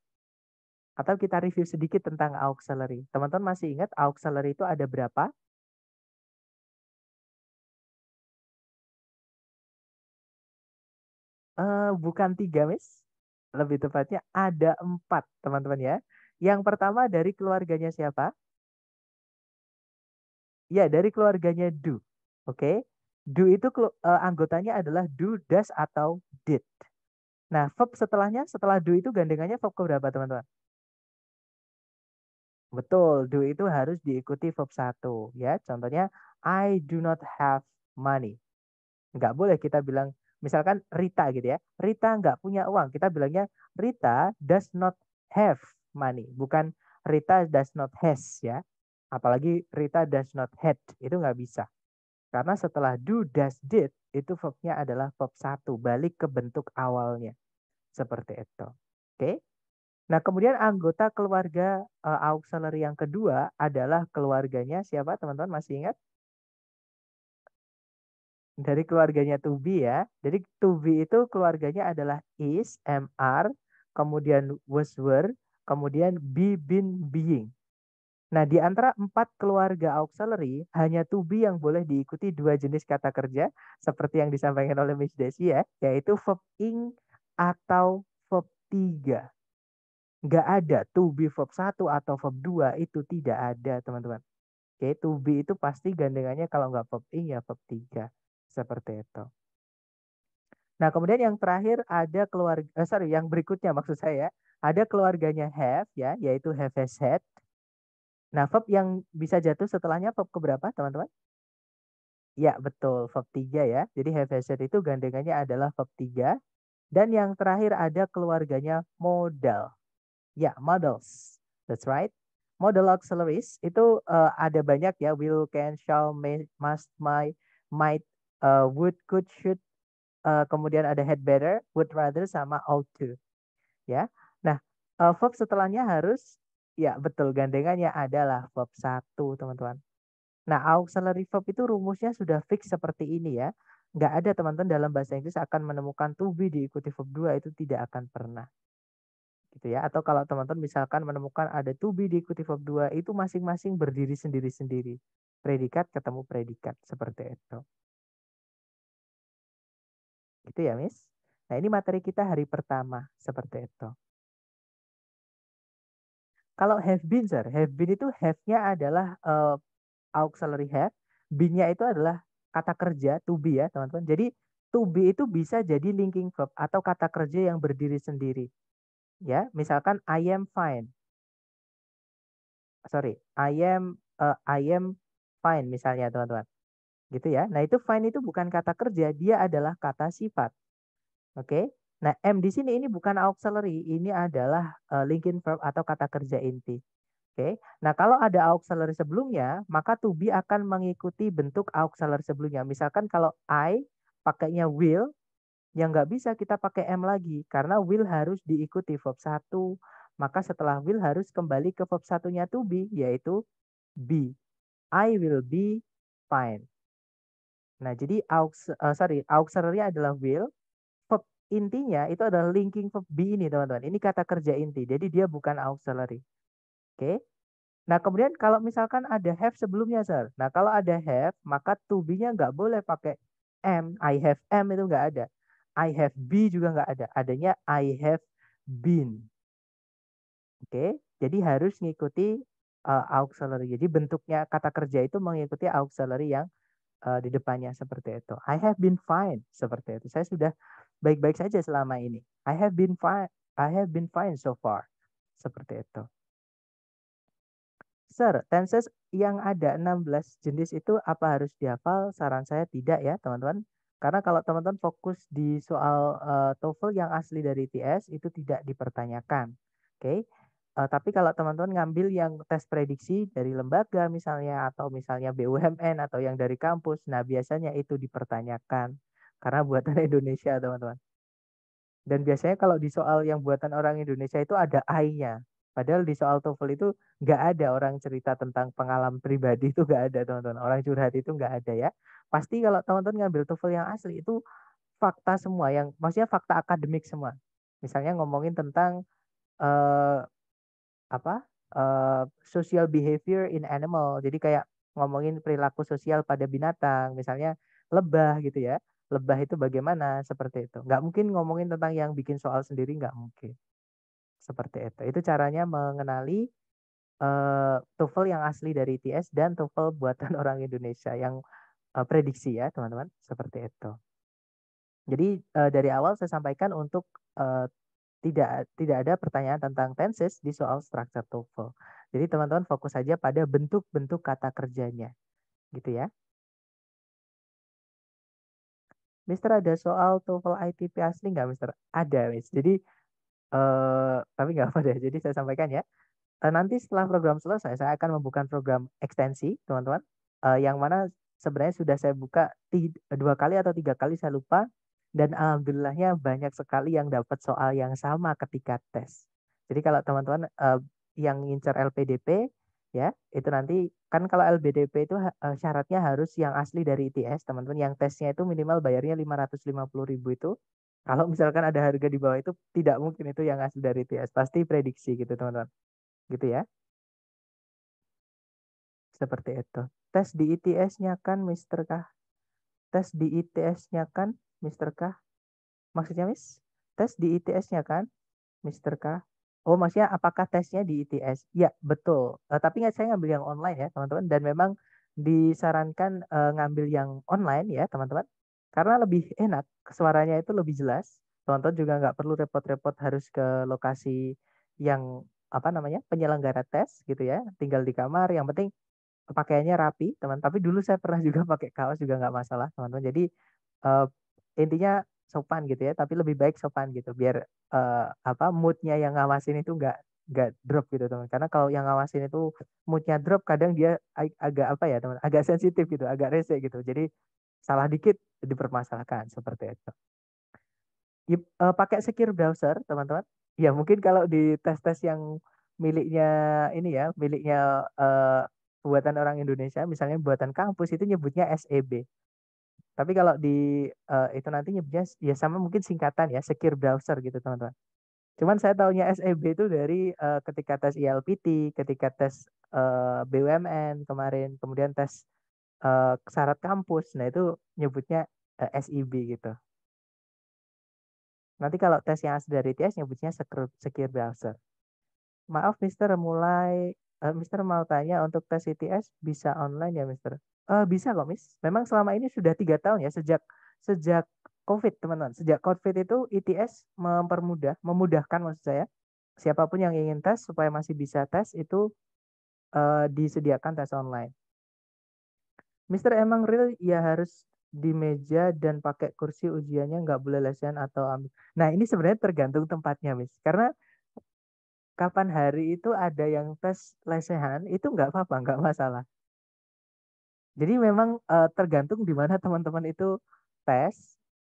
atau kita review sedikit tentang auxiliary. Teman-teman masih ingat auxiliary itu ada berapa? Uh, bukan tiga, Miss. Lebih tepatnya ada empat, teman-teman ya. Yang pertama dari keluarganya siapa? Ya, dari keluarganya do. Oke. Okay? Do itu uh, anggotanya adalah do, does, atau did. Nah, verb setelahnya, setelah do itu gandengannya verb ke berapa, teman-teman? Betul, do itu harus diikuti verb satu Ya, contohnya I do not have money. Nggak boleh kita bilang, misalkan Rita gitu ya. Rita nggak punya uang. Kita bilangnya Rita does not have money. Bukan Rita does not has ya. Apalagi Rita does not had. Itu nggak bisa. Karena setelah do, does, did, itu verbnya adalah verb satu Balik ke bentuk awalnya. Seperti itu. Oke. Okay? Nah, kemudian anggota keluarga uh, eh, auxiliary yang kedua adalah keluarganya siapa teman-teman masih ingat? Dari keluarganya Tubi ya. Jadi Tubi itu keluarganya adalah is, mr, kemudian was were, kemudian be been being. Nah, di antara empat keluarga auxiliary, hanya to be yang boleh diikuti dua jenis kata kerja, seperti yang disampaikan oleh Miss Desi ya, yaitu verb ing atau verb tiga Nggak ada to be verb 1 atau verb 2 itu tidak ada teman-teman. Oke, to be itu pasti gandengannya kalau nggak verb i ya verb 3. Seperti itu. Nah, kemudian yang terakhir ada keluarga, eh, sorry, yang berikutnya maksud saya, ya. ada keluarganya have, ya, yaitu have has had. Nah, verb yang bisa jatuh setelahnya verb keberapa, teman-teman? Ya, betul, verb 3 ya. Jadi have has had itu gandengannya adalah verb 3. Dan yang terakhir ada keluarganya modal. Ya, yeah, models. That's right. Model auxiliaries itu uh, ada banyak ya. Will, can, shall, may, must, my, might, uh, would, could, should. Uh, kemudian ada had better, would rather, sama ought to. Ya. Nah, uh, verb setelahnya harus ya betul gandengannya adalah verb satu teman-teman. Nah auxiliary verb itu rumusnya sudah fix seperti ini ya. Nggak ada teman-teman dalam bahasa Inggris akan menemukan to be diikuti verb 2 itu tidak akan pernah gitu ya atau kalau teman-teman misalkan menemukan ada to be diikuti verb 2 itu masing-masing berdiri sendiri-sendiri predikat ketemu predikat seperti itu gitu ya Miss nah ini materi kita hari pertama seperti itu kalau have been sir have been itu have-nya adalah uh, eh, auxiliary have been-nya itu adalah kata kerja to be ya teman-teman jadi to be itu bisa jadi linking verb atau kata kerja yang berdiri sendiri ya misalkan I am fine sorry I am uh, I am fine misalnya teman-teman gitu ya nah itu fine itu bukan kata kerja dia adalah kata sifat oke okay? nah m di sini ini bukan auxiliary ini adalah uh, linking verb atau kata kerja inti oke okay? nah kalau ada auxiliary sebelumnya maka to be akan mengikuti bentuk auxiliary sebelumnya misalkan kalau I pakainya will yang nggak bisa kita pakai m lagi karena will harus diikuti verb 1. Maka setelah will harus kembali ke verb satunya to be yaitu be. I will be fine. Nah, jadi aux, uh, sorry, auxiliary adalah will. Verb intinya itu adalah linking verb be ini, teman-teman. Ini kata kerja inti. Jadi dia bukan auxiliary. Oke. Okay? Nah, kemudian kalau misalkan ada have sebelumnya, Sir. Nah, kalau ada have, maka to be-nya nggak boleh pakai m. I have m itu nggak ada. I have be juga nggak ada. Adanya I have been. Oke, okay? jadi harus mengikuti uh, eh, auxiliary. Jadi bentuknya kata kerja itu mengikuti auxiliary yang uh, di depannya seperti itu. I have been fine seperti itu. Saya sudah baik-baik saja selama ini. I have been fine. I have been fine so far. Seperti itu. Sir, tenses yang ada 16 jenis itu apa harus dihafal? Saran saya tidak ya, teman-teman. Karena kalau teman-teman fokus di soal uh, TOEFL yang asli dari TS itu tidak dipertanyakan. Oke. Okay? Uh, eh, tapi kalau teman-teman ngambil yang tes prediksi dari lembaga misalnya atau misalnya BUMN atau yang dari kampus, nah biasanya itu dipertanyakan karena buatan *laughs* Indonesia, teman-teman. Dan biasanya kalau di soal yang buatan orang Indonesia itu ada I-nya. Padahal di soal TOEFL itu nggak ada orang cerita tentang pengalaman pribadi itu nggak ada, teman-teman. Orang curhat itu nggak ada ya. Pasti kalau teman-teman ngambil TOEFL yang asli itu fakta semua yang maksudnya fakta akademik semua. Misalnya ngomongin tentang uh, apa? Uh, social behavior in animal. Jadi kayak ngomongin perilaku sosial pada binatang, misalnya lebah gitu ya. Lebah itu bagaimana seperti itu. Nggak mungkin ngomongin tentang yang bikin soal sendiri nggak mungkin. Seperti itu. Itu caranya mengenali uh, TOEFL yang asli dari ITS dan TOEFL buatan *laughs* orang Indonesia yang uh, prediksi ya teman-teman seperti itu. Jadi uh, dari awal saya sampaikan untuk uh, tidak tidak ada pertanyaan tentang tenses di soal structure TOEFL. Jadi teman-teman fokus saja pada bentuk-bentuk kata kerjanya. Gitu ya. Mister ada soal TOEFL ITP asli nggak Mister? Ada Miss. Jadi uh, tapi nggak apa-apa deh. Jadi saya sampaikan ya. nanti setelah program selesai saya akan membuka program ekstensi teman-teman. yang mana sebenarnya sudah saya buka dua kali atau tiga kali saya lupa dan alhamdulillahnya banyak sekali yang dapat soal yang sama ketika tes. Jadi kalau teman-teman uh, yang ngincer LPDP ya itu nanti kan kalau LPDP itu uh, syaratnya harus yang asli dari ITS teman-teman yang tesnya itu minimal bayarnya 550.000 itu kalau misalkan ada harga di bawah itu tidak mungkin itu yang asli dari ITS pasti prediksi gitu teman-teman gitu ya seperti itu Tes di ITS-nya kan, Mister Kah? Tes di ITS-nya kan, Mister Kah? Maksudnya, Miss? Tes di ITS-nya kan, Mister Kah? Oh, maksudnya apakah tesnya di ITS? Ya, betul. Uh, tapi nggak saya ngambil yang online ya, teman-teman. Dan memang disarankan uh, ngambil yang online ya, teman-teman. Karena lebih enak, suaranya itu lebih jelas. Teman-teman juga nggak perlu repot-repot harus ke lokasi yang apa namanya penyelenggara tes gitu ya tinggal di kamar yang penting pakaiannya rapi teman tapi dulu saya pernah juga *laughs* pakai kaos juga nggak masalah teman-teman jadi uh, intinya sopan gitu ya tapi lebih baik sopan gitu biar uh, apa moodnya yang ngawasin itu nggak nggak drop gitu teman karena kalau yang ngawasin itu moodnya drop kadang dia ag agak apa ya teman agak sensitif gitu agak rese gitu jadi salah dikit dipermasalahkan seperti itu uh, pakai secure browser teman-teman ya mungkin kalau di tes tes yang miliknya ini ya miliknya uh, buatan orang Indonesia, misalnya buatan kampus itu nyebutnya SEB. Tapi kalau di uh, itu nanti nyebutnya ya sama mungkin singkatan ya, secure browser gitu teman-teman. Cuman saya tahunya SEB itu dari uh, ketika tes ILPT, e ketika tes uh, eh, BUMN kemarin, kemudian tes uh, syarat kampus. Nah, itu nyebutnya uh, SIB e gitu. Nanti kalau tes yang asli dari TS nyebutnya secure, secure browser. Maaf Mister, mulai Uh, Mister mau tanya untuk tes ITS bisa online ya Mister? Uh, bisa kok Miss. Memang selama ini sudah tiga tahun ya sejak sejak COVID teman-teman. Sejak COVID itu ITS mempermudah, memudahkan maksud saya. Siapapun yang ingin tes supaya masih bisa tes itu uh, disediakan tes online. Mister emang real ya harus di meja dan pakai kursi ujiannya nggak boleh lesen atau ambil. Nah ini sebenarnya tergantung tempatnya, Miss. Karena kapan hari itu ada yang tes lesehan itu nggak apa-apa nggak masalah jadi memang uh, tergantung di mana *laughs* teman-teman itu tes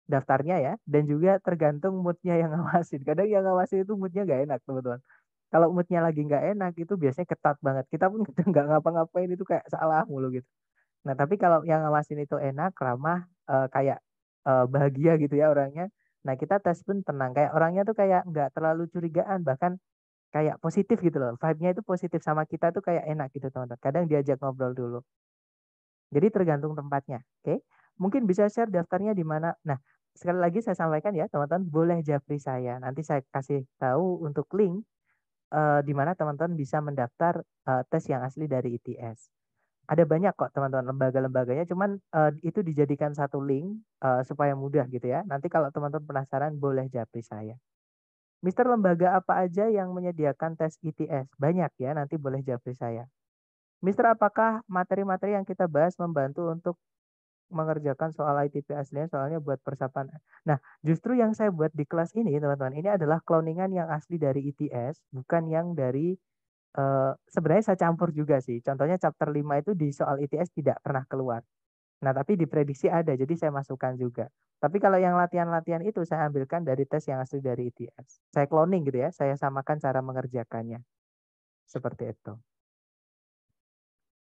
daftarnya ya dan juga tergantung moodnya yang ngawasin kadang yang ngawasin itu moodnya nggak enak teman-teman kalau moodnya lagi nggak enak itu biasanya ketat banget kita pun *laughs* kadang nggak ngapa-ngapain itu kayak salah mulu gitu nah tapi kalau yang ngawasin itu enak ramah uh, kayak uh, bahagia gitu ya orangnya nah kita tes pun tenang kayak orangnya tuh kayak nggak terlalu curigaan bahkan kayak positif gitu loh. Vibe-nya itu positif sama kita tuh kayak enak gitu teman-teman. Kadang diajak ngobrol dulu. Jadi tergantung tempatnya, oke? Okay? Mungkin bisa share daftarnya di mana. Nah, sekali lagi saya sampaikan ya teman-teman, boleh japri saya. Nanti saya kasih tahu untuk link uh, di mana teman-teman bisa mendaftar uh, tes yang asli dari ITS. Ada banyak kok teman-teman lembaga-lembaganya, cuman uh, itu dijadikan satu link uh, supaya mudah gitu ya. Nanti kalau teman-teman penasaran boleh japri saya. Mister lembaga apa aja yang menyediakan tes ITS? Banyak ya, nanti boleh japri saya. Mister, apakah materi-materi yang kita bahas membantu untuk mengerjakan soal ITP aslinya, soalnya buat persiapan. Nah, justru yang saya buat di kelas ini, teman-teman, ini adalah cloningan yang asli dari ITS, bukan yang dari Uh, sebenarnya saya campur juga sih. Contohnya chapter 5 itu di soal ITS tidak pernah keluar. Nah, tapi diprediksi ada, jadi saya masukkan juga. Tapi kalau yang latihan-latihan itu saya ambilkan dari tes yang asli dari ITS. Saya cloning gitu ya, saya samakan cara mengerjakannya. Seperti itu.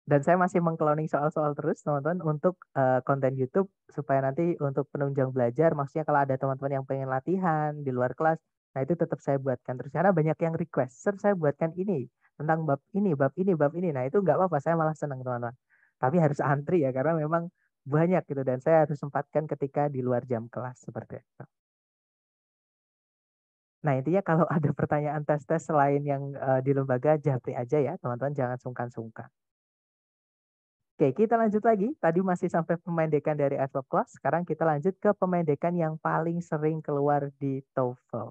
Dan saya masih mengkloning soal-soal terus, teman-teman, untuk uh, konten YouTube supaya nanti untuk penunjang belajar, maksudnya kalau ada teman-teman yang pengen latihan di luar kelas, nah itu tetap saya buatkan terus karena banyak yang request, Sir, saya buatkan ini tentang bab ini, bab ini, bab ini. Nah, itu nggak apa-apa, saya malah senang, teman-teman. Tapi harus antri ya karena memang banyak gitu dan saya harus sempatkan ketika di luar jam kelas seperti itu. Nah intinya kalau *laughs* ada pertanyaan tes-tes selain yang uh, di lembaga japri aja ya teman-teman jangan sungkan-sungkan. Oke kita lanjut lagi. Tadi masih sampai pemendekan dari adverb class. Sekarang kita lanjut ke pemendekan yang paling sering keluar di TOEFL.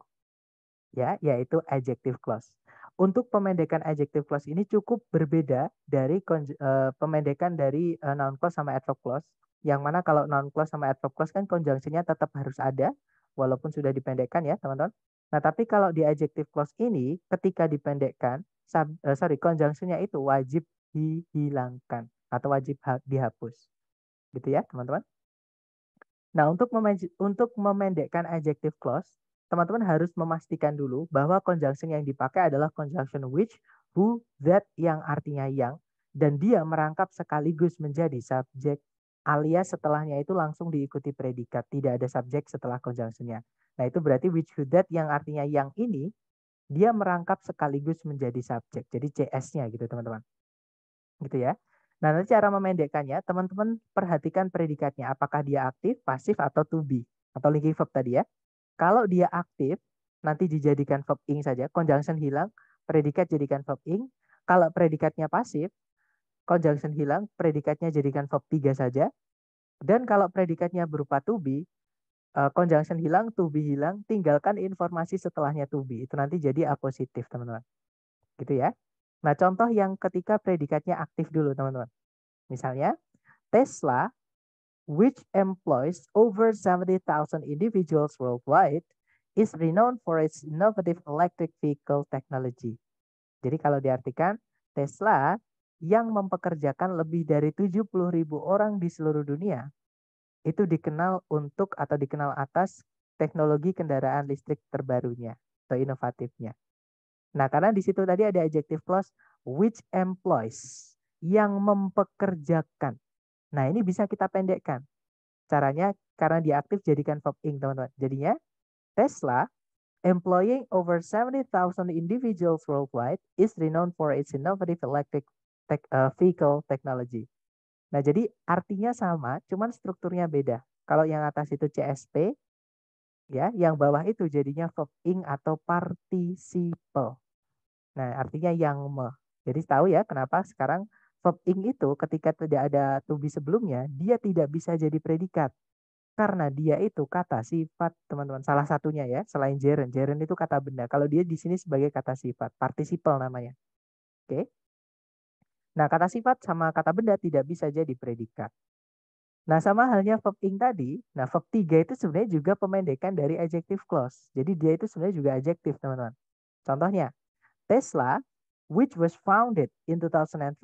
Ya, yaitu adjective clause. Untuk pemendekan adjective clause ini cukup berbeda dari uh, pemendekan dari uh, noun clause sama adverb clause. Yang mana kalau noun clause sama adverb clause kan konjungsinya tetap harus ada walaupun sudah dipendekkan ya, teman-teman. Nah, tapi kalau di adjective clause ini ketika dipendekkan sub, uh, eh, sorry, konjungsinya itu wajib dihilangkan atau wajib dihapus. Gitu ya, teman-teman. Nah, untuk, untuk memendekkan adjective clause, teman-teman harus memastikan dulu bahwa conjunction yang dipakai adalah conjunction which, who, that yang artinya yang dan dia merangkap sekaligus menjadi subjek alias setelahnya itu langsung diikuti predikat, tidak ada subjek setelah conjunctionnya. Nah itu berarti which, who, that yang artinya yang ini dia merangkap sekaligus menjadi subjek. Jadi CS-nya gitu teman-teman. Gitu ya. Nah, nanti cara memendekkannya, teman-teman perhatikan predikatnya. Apakah dia aktif, pasif, atau to be. Atau linking verb tadi ya. Kalau dia aktif, nanti dijadikan verb ing saja. Conjunction hilang, predikat jadikan verb ing. Kalau predikatnya pasif, conjunction hilang, predikatnya jadikan verb 3 saja. Dan kalau predikatnya berupa to be, eh, conjunction hilang, to be hilang, tinggalkan informasi setelahnya to be. Itu nanti jadi apositif, teman-teman. Gitu ya. Nah, contoh yang ketika predikatnya aktif dulu, teman-teman. Misalnya, Tesla which employs over 70,000 individuals worldwide, is renowned for its innovative electric vehicle technology. Jadi kalau diartikan, Tesla yang mempekerjakan lebih dari 70 ribu orang di seluruh dunia, itu dikenal untuk atau dikenal atas teknologi kendaraan listrik terbarunya atau inovatifnya. Nah, karena di situ tadi ada adjective clause which employs yang mempekerjakan Nah, ini bisa kita pendekkan. Caranya karena dia aktif jadikan verb ing, teman-teman. Jadinya Tesla employing over 70,000 individuals worldwide is renowned for its innovative electric tech, uh, vehicle technology. Nah, jadi artinya sama, cuman strukturnya beda. Kalau yang atas itu CSP, ya, yang bawah itu jadinya verb ing atau participle. Nah, artinya yang me. Jadi tahu ya kenapa sekarang Verb-ing itu ketika tidak ada to be sebelumnya, dia tidak bisa jadi predikat. Karena dia itu kata sifat, teman-teman. Salah satunya ya, selain gerund. Gerund itu kata benda. Kalau dia di sini sebagai kata sifat, partisipal namanya. Oke. Nah, kata sifat sama kata benda tidak bisa jadi predikat. Nah, sama halnya verb ing tadi. Nah, verb tiga itu sebenarnya juga pemendekan dari adjective clause. Jadi dia itu sebenarnya juga adjektif, teman-teman. Contohnya, Tesla, which was founded in 2003,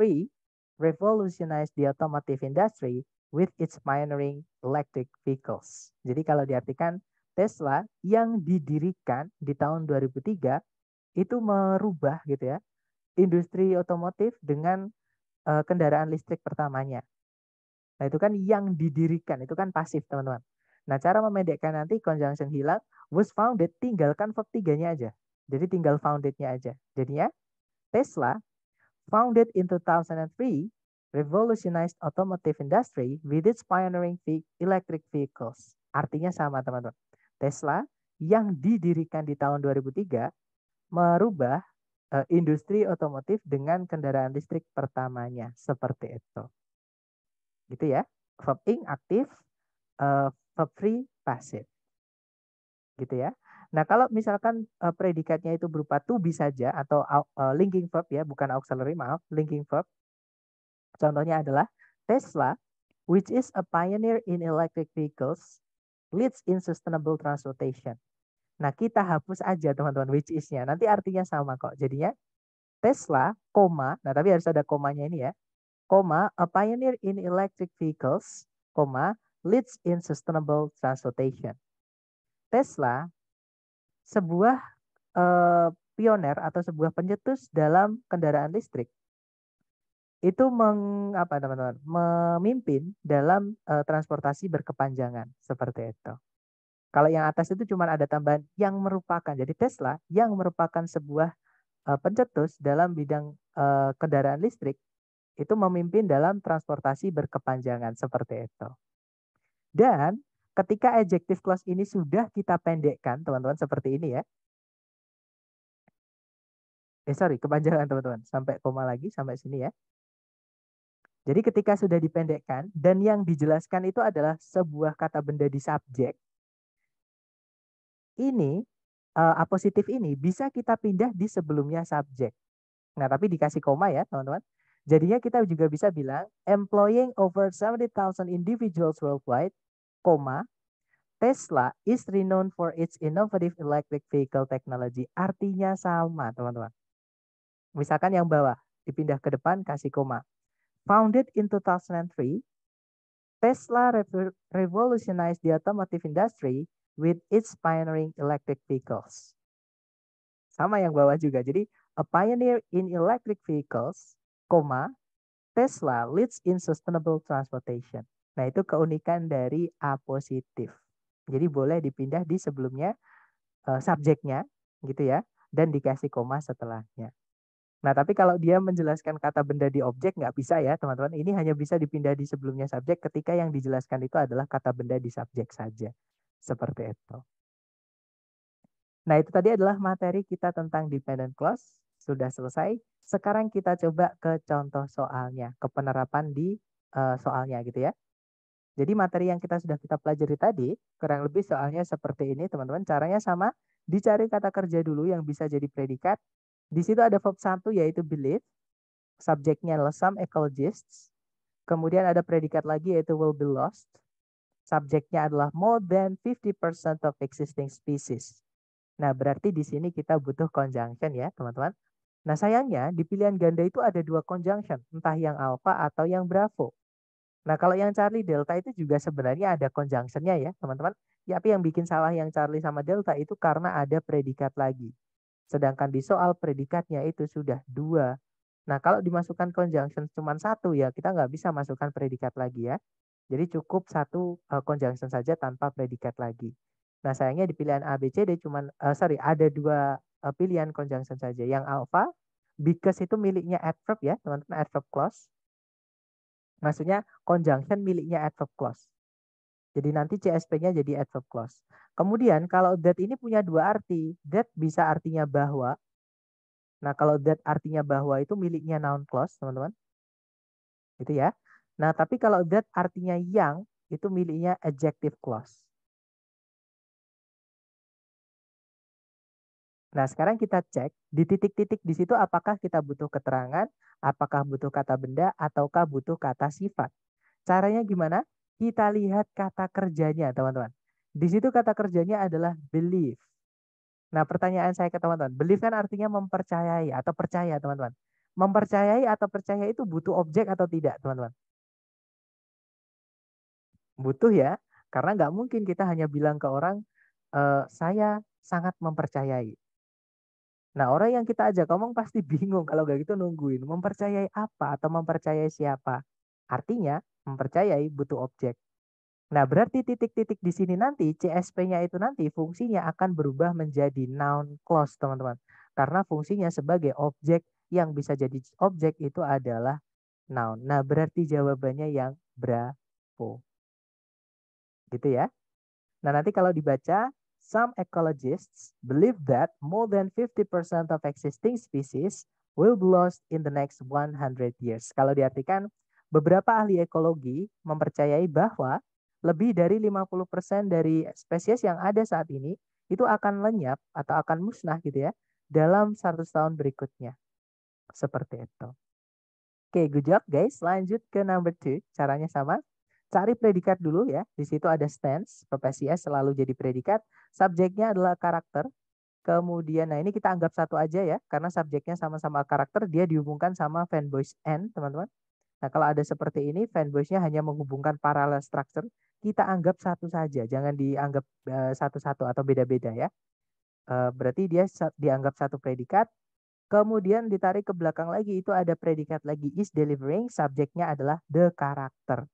revolutionized the automotive industry with its pioneering electric vehicles. Jadi kalau diartikan Tesla yang didirikan di tahun 2003 itu merubah gitu ya industri otomotif dengan uh, kendaraan listrik pertamanya. Nah itu kan yang didirikan itu kan pasif teman-teman. Nah cara memendekkan nanti conjunction hilang was founded tinggalkan verb tiganya aja. Jadi tinggal foundednya aja. Jadinya Tesla Founded in 2003, revolutionized automotive industry with its pioneering electric vehicles. Artinya sama teman-teman. Tesla yang didirikan di tahun 2003 merubah uh, industri otomotif dengan kendaraan listrik pertamanya seperti itu. Gitu ya. From inactive, aktif, uh, verb eh, free pasif. Gitu ya. Nah, kalau misalkan uh, predikatnya itu berupa to be saja atau uh, linking verb ya, bukan auxiliary, maaf, linking verb. Contohnya adalah Tesla, which is a pioneer in electric vehicles, leads in sustainable transportation. Nah, kita hapus aja teman-teman which is-nya. Nanti artinya sama kok. Jadinya Tesla, koma, nah tapi harus ada komanya ini ya. Koma, a pioneer in electric vehicles, koma, leads in sustainable transportation. Tesla, sebuah uh, pioner atau sebuah pencetus dalam kendaraan listrik itu meng, apa teman-teman memimpin dalam uh, transportasi berkepanjangan seperti itu. Kalau yang atas itu cuma ada tambahan yang merupakan jadi Tesla yang merupakan sebuah uh, pencetus dalam bidang uh, kendaraan listrik itu memimpin dalam transportasi berkepanjangan seperti itu. Dan Ketika adjective clause ini sudah kita pendekkan, teman-teman, seperti ini ya. Eh, sorry, kepanjangan teman-teman. Sampai koma lagi, sampai sini ya. Jadi ketika sudah dipendekkan, dan yang dijelaskan itu adalah sebuah kata benda di subjek, ini, uh, apositif ini bisa kita pindah di sebelumnya subjek. Nah, tapi dikasih koma ya, teman-teman. Jadinya kita juga bisa bilang, employing over 70,000 individuals worldwide koma, Tesla is renowned for its innovative electric vehicle technology. Artinya sama, teman-teman. Misalkan yang bawah, dipindah ke depan, kasih koma. Founded in 2003, Tesla revolutionized the automotive industry with its pioneering electric vehicles. Sama yang bawah juga. Jadi, a pioneer in electric vehicles, koma, Tesla leads in sustainable transportation. Nah, itu keunikan dari A positif. Jadi boleh dipindah di sebelumnya e, subjeknya gitu ya dan dikasih koma setelahnya. Nah, tapi kalau dia menjelaskan kata benda di objek nggak bisa ya, teman-teman. Ini hanya bisa dipindah di sebelumnya subjek ketika yang dijelaskan itu adalah kata benda di subjek saja. Seperti itu. Nah, itu tadi adalah materi kita tentang dependent clause. Sudah selesai. Sekarang kita coba ke contoh soalnya, ke penerapan di uh, soalnya gitu ya. Jadi materi yang kita sudah kita pelajari tadi, kurang lebih soalnya seperti ini teman-teman. Caranya sama, dicari kata kerja dulu yang bisa jadi predikat. Di situ ada verb 1 yaitu believe, subjeknya adalah some ecologists. Kemudian ada predikat lagi yaitu will be lost. Subjeknya adalah more than 50% of existing species. Nah, berarti di sini kita butuh conjunction ya, teman-teman. Nah, sayangnya di pilihan ganda itu ada dua conjunction, entah yang alpha atau yang bravo. Nah, kalau yang Charlie Delta itu juga sebenarnya ada conjunction-nya ya, teman-teman. Ya, tapi yang bikin salah yang Charlie sama Delta itu karena ada predikat lagi. Sedangkan di soal predikatnya itu sudah dua. Nah, kalau dimasukkan conjunction cuma satu ya, kita nggak bisa masukkan predikat lagi ya. Jadi cukup satu uh, conjunction saja tanpa predikat lagi. Nah, sayangnya di pilihan A, B, C, D cuma, uh, eh, sorry, ada dua eh, pilihan conjunction saja. Yang alpha, because itu miliknya adverb ya, teman-teman, adverb clause maksudnya conjunction miliknya adverb clause. Jadi nanti CSP-nya jadi adverb clause. Kemudian kalau that ini punya dua arti. That bisa artinya bahwa. Nah kalau that artinya bahwa itu miliknya noun clause, teman-teman. Gitu ya. Nah tapi kalau that artinya yang, itu miliknya adjective clause. Nah, sekarang kita cek di titik-titik di situ apakah kita butuh keterangan, apakah butuh kata benda, ataukah butuh kata sifat. Caranya gimana? Kita lihat kata kerjanya, teman-teman. Di situ kata kerjanya adalah belief. Nah, pertanyaan saya ke teman-teman, Belief kan artinya mempercayai atau percaya, teman-teman. Mempercayai atau percaya itu butuh objek atau tidak, teman-teman? Butuh ya, karena nggak mungkin kita hanya bilang ke orang, e, saya sangat mempercayai Nah, orang yang kita ajak ngomong pasti *laughs* bingung kalau gak gitu nungguin. Mempercayai apa atau mempercayai siapa? Artinya, mempercayai butuh objek. Nah, berarti titik-titik di sini nanti, CSP-nya itu nanti fungsinya akan berubah menjadi noun clause, teman-teman. Karena fungsinya sebagai objek yang bisa jadi objek itu adalah noun. Nah, berarti jawabannya yang bravo. Gitu ya. Nah, nanti kalau dibaca, Some ecologists believe that more than 50% of existing species will be lost in the next 100 years. Kalau diartikan, beberapa ahli ekologi mempercayai bahwa lebih dari 50% dari spesies yang ada saat ini itu akan lenyap atau akan musnah gitu ya dalam 100 tahun berikutnya. Seperti itu. Oke, okay, good job guys. Lanjut ke number two. Caranya sama. Cari predikat dulu ya. Di situ ada stance, PPCS selalu jadi predikat. Subjeknya adalah karakter. Kemudian, nah ini kita anggap satu aja ya, karena subjeknya sama-sama karakter, dia dihubungkan sama fanboys N, teman-teman. Nah, kalau ada seperti ini, fanboysnya hanya menghubungkan parallel structure, kita anggap satu saja, jangan dianggap eh, satu-satu atau beda-beda ya. Eh, berarti dia dianggap satu predikat, kemudian ditarik ke belakang lagi, itu ada predikat lagi, is delivering, subjeknya adalah the character,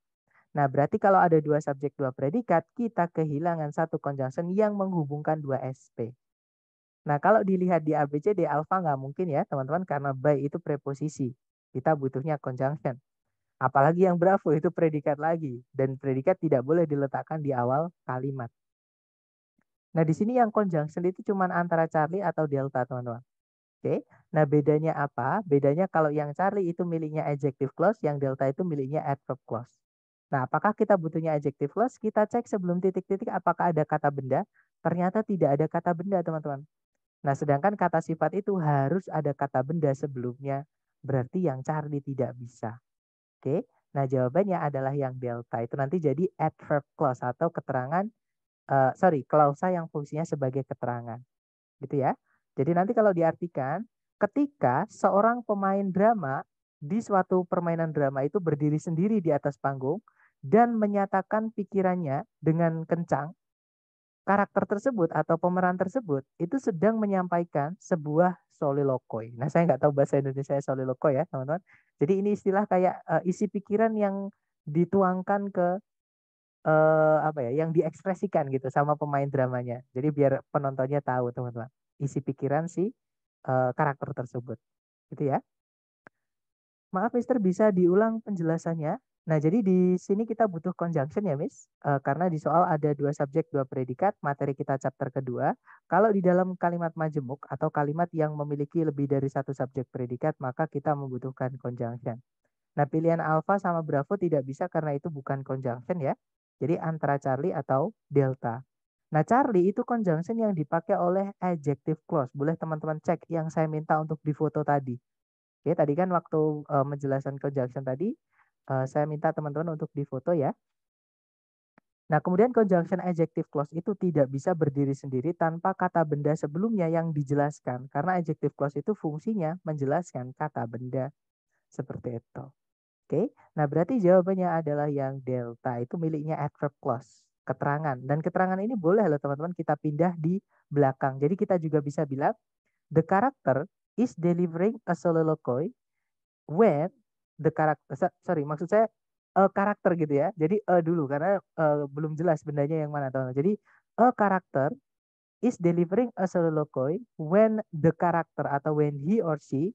Nah, berarti kalau ada dua subjek, dua predikat, kita kehilangan satu conjunction yang menghubungkan dua SP. Nah, kalau dilihat di ABCD, alfa nggak mungkin ya, teman-teman, karena by itu preposisi. Kita butuhnya conjunction. Apalagi yang bravo itu predikat lagi. Dan predikat tidak boleh diletakkan di awal kalimat. Nah, di sini yang conjunction itu cuma antara Charlie atau Delta, teman-teman. Oke, nah bedanya apa? Bedanya kalau yang Charlie itu miliknya adjective clause, yang Delta itu miliknya adverb clause. Nah, apakah kita butuhnya adjective clause? Kita cek sebelum titik-titik apakah ada kata benda. Ternyata tidak ada kata benda, teman-teman. Nah, sedangkan kata sifat itu harus ada kata benda sebelumnya. Berarti yang Charlie tidak bisa. Oke. Nah, jawabannya adalah yang delta. Itu nanti jadi adverb clause atau keterangan uh, sorry, klausa yang fungsinya sebagai keterangan. Gitu ya. Jadi nanti kalau diartikan ketika seorang pemain drama di suatu permainan drama itu berdiri sendiri di atas panggung dan menyatakan pikirannya dengan kencang, karakter tersebut atau pemeran tersebut itu sedang menyampaikan sebuah soliloquy. Nah, saya nggak tahu bahasa Indonesia soliloquy ya, teman-teman. Jadi ini istilah kayak uh, isi pikiran yang dituangkan ke uh, apa ya, yang diekspresikan gitu sama pemain dramanya. Jadi biar penontonnya tahu, teman-teman. Isi pikiran si uh, karakter tersebut. Gitu ya. Maaf, Mister, bisa diulang penjelasannya? Nah, jadi di sini kita butuh conjunction ya, Miss. E, karena di soal ada dua subjek, dua predikat, materi kita chapter kedua. Kalau di dalam kalimat majemuk atau kalimat yang memiliki lebih dari satu subjek predikat, maka kita membutuhkan conjunction. Nah, pilihan Alpha sama bravo tidak bisa karena itu bukan conjunction ya. Jadi antara Charlie atau Delta. Nah, Charlie itu conjunction yang dipakai oleh adjective clause. Boleh teman-teman cek yang saya minta untuk difoto tadi. Oke, tadi kan waktu eh, menjelaskan conjunction tadi, uh, saya minta teman-teman untuk difoto ya. Nah, kemudian conjunction adjective clause itu tidak bisa berdiri sendiri tanpa kata benda sebelumnya yang dijelaskan. Karena adjective clause itu fungsinya menjelaskan kata benda seperti itu. Oke, nah berarti jawabannya adalah yang delta itu miliknya adverb clause, keterangan. Dan keterangan ini boleh loh teman-teman kita pindah di belakang. Jadi kita juga bisa bilang the character is delivering a soliloquy when the karakter sorry maksud saya uh, karakter gitu ya jadi uh, dulu karena uh, belum jelas bendanya yang mana teman-teman jadi a karakter is delivering a soliloquy when the character atau when he or she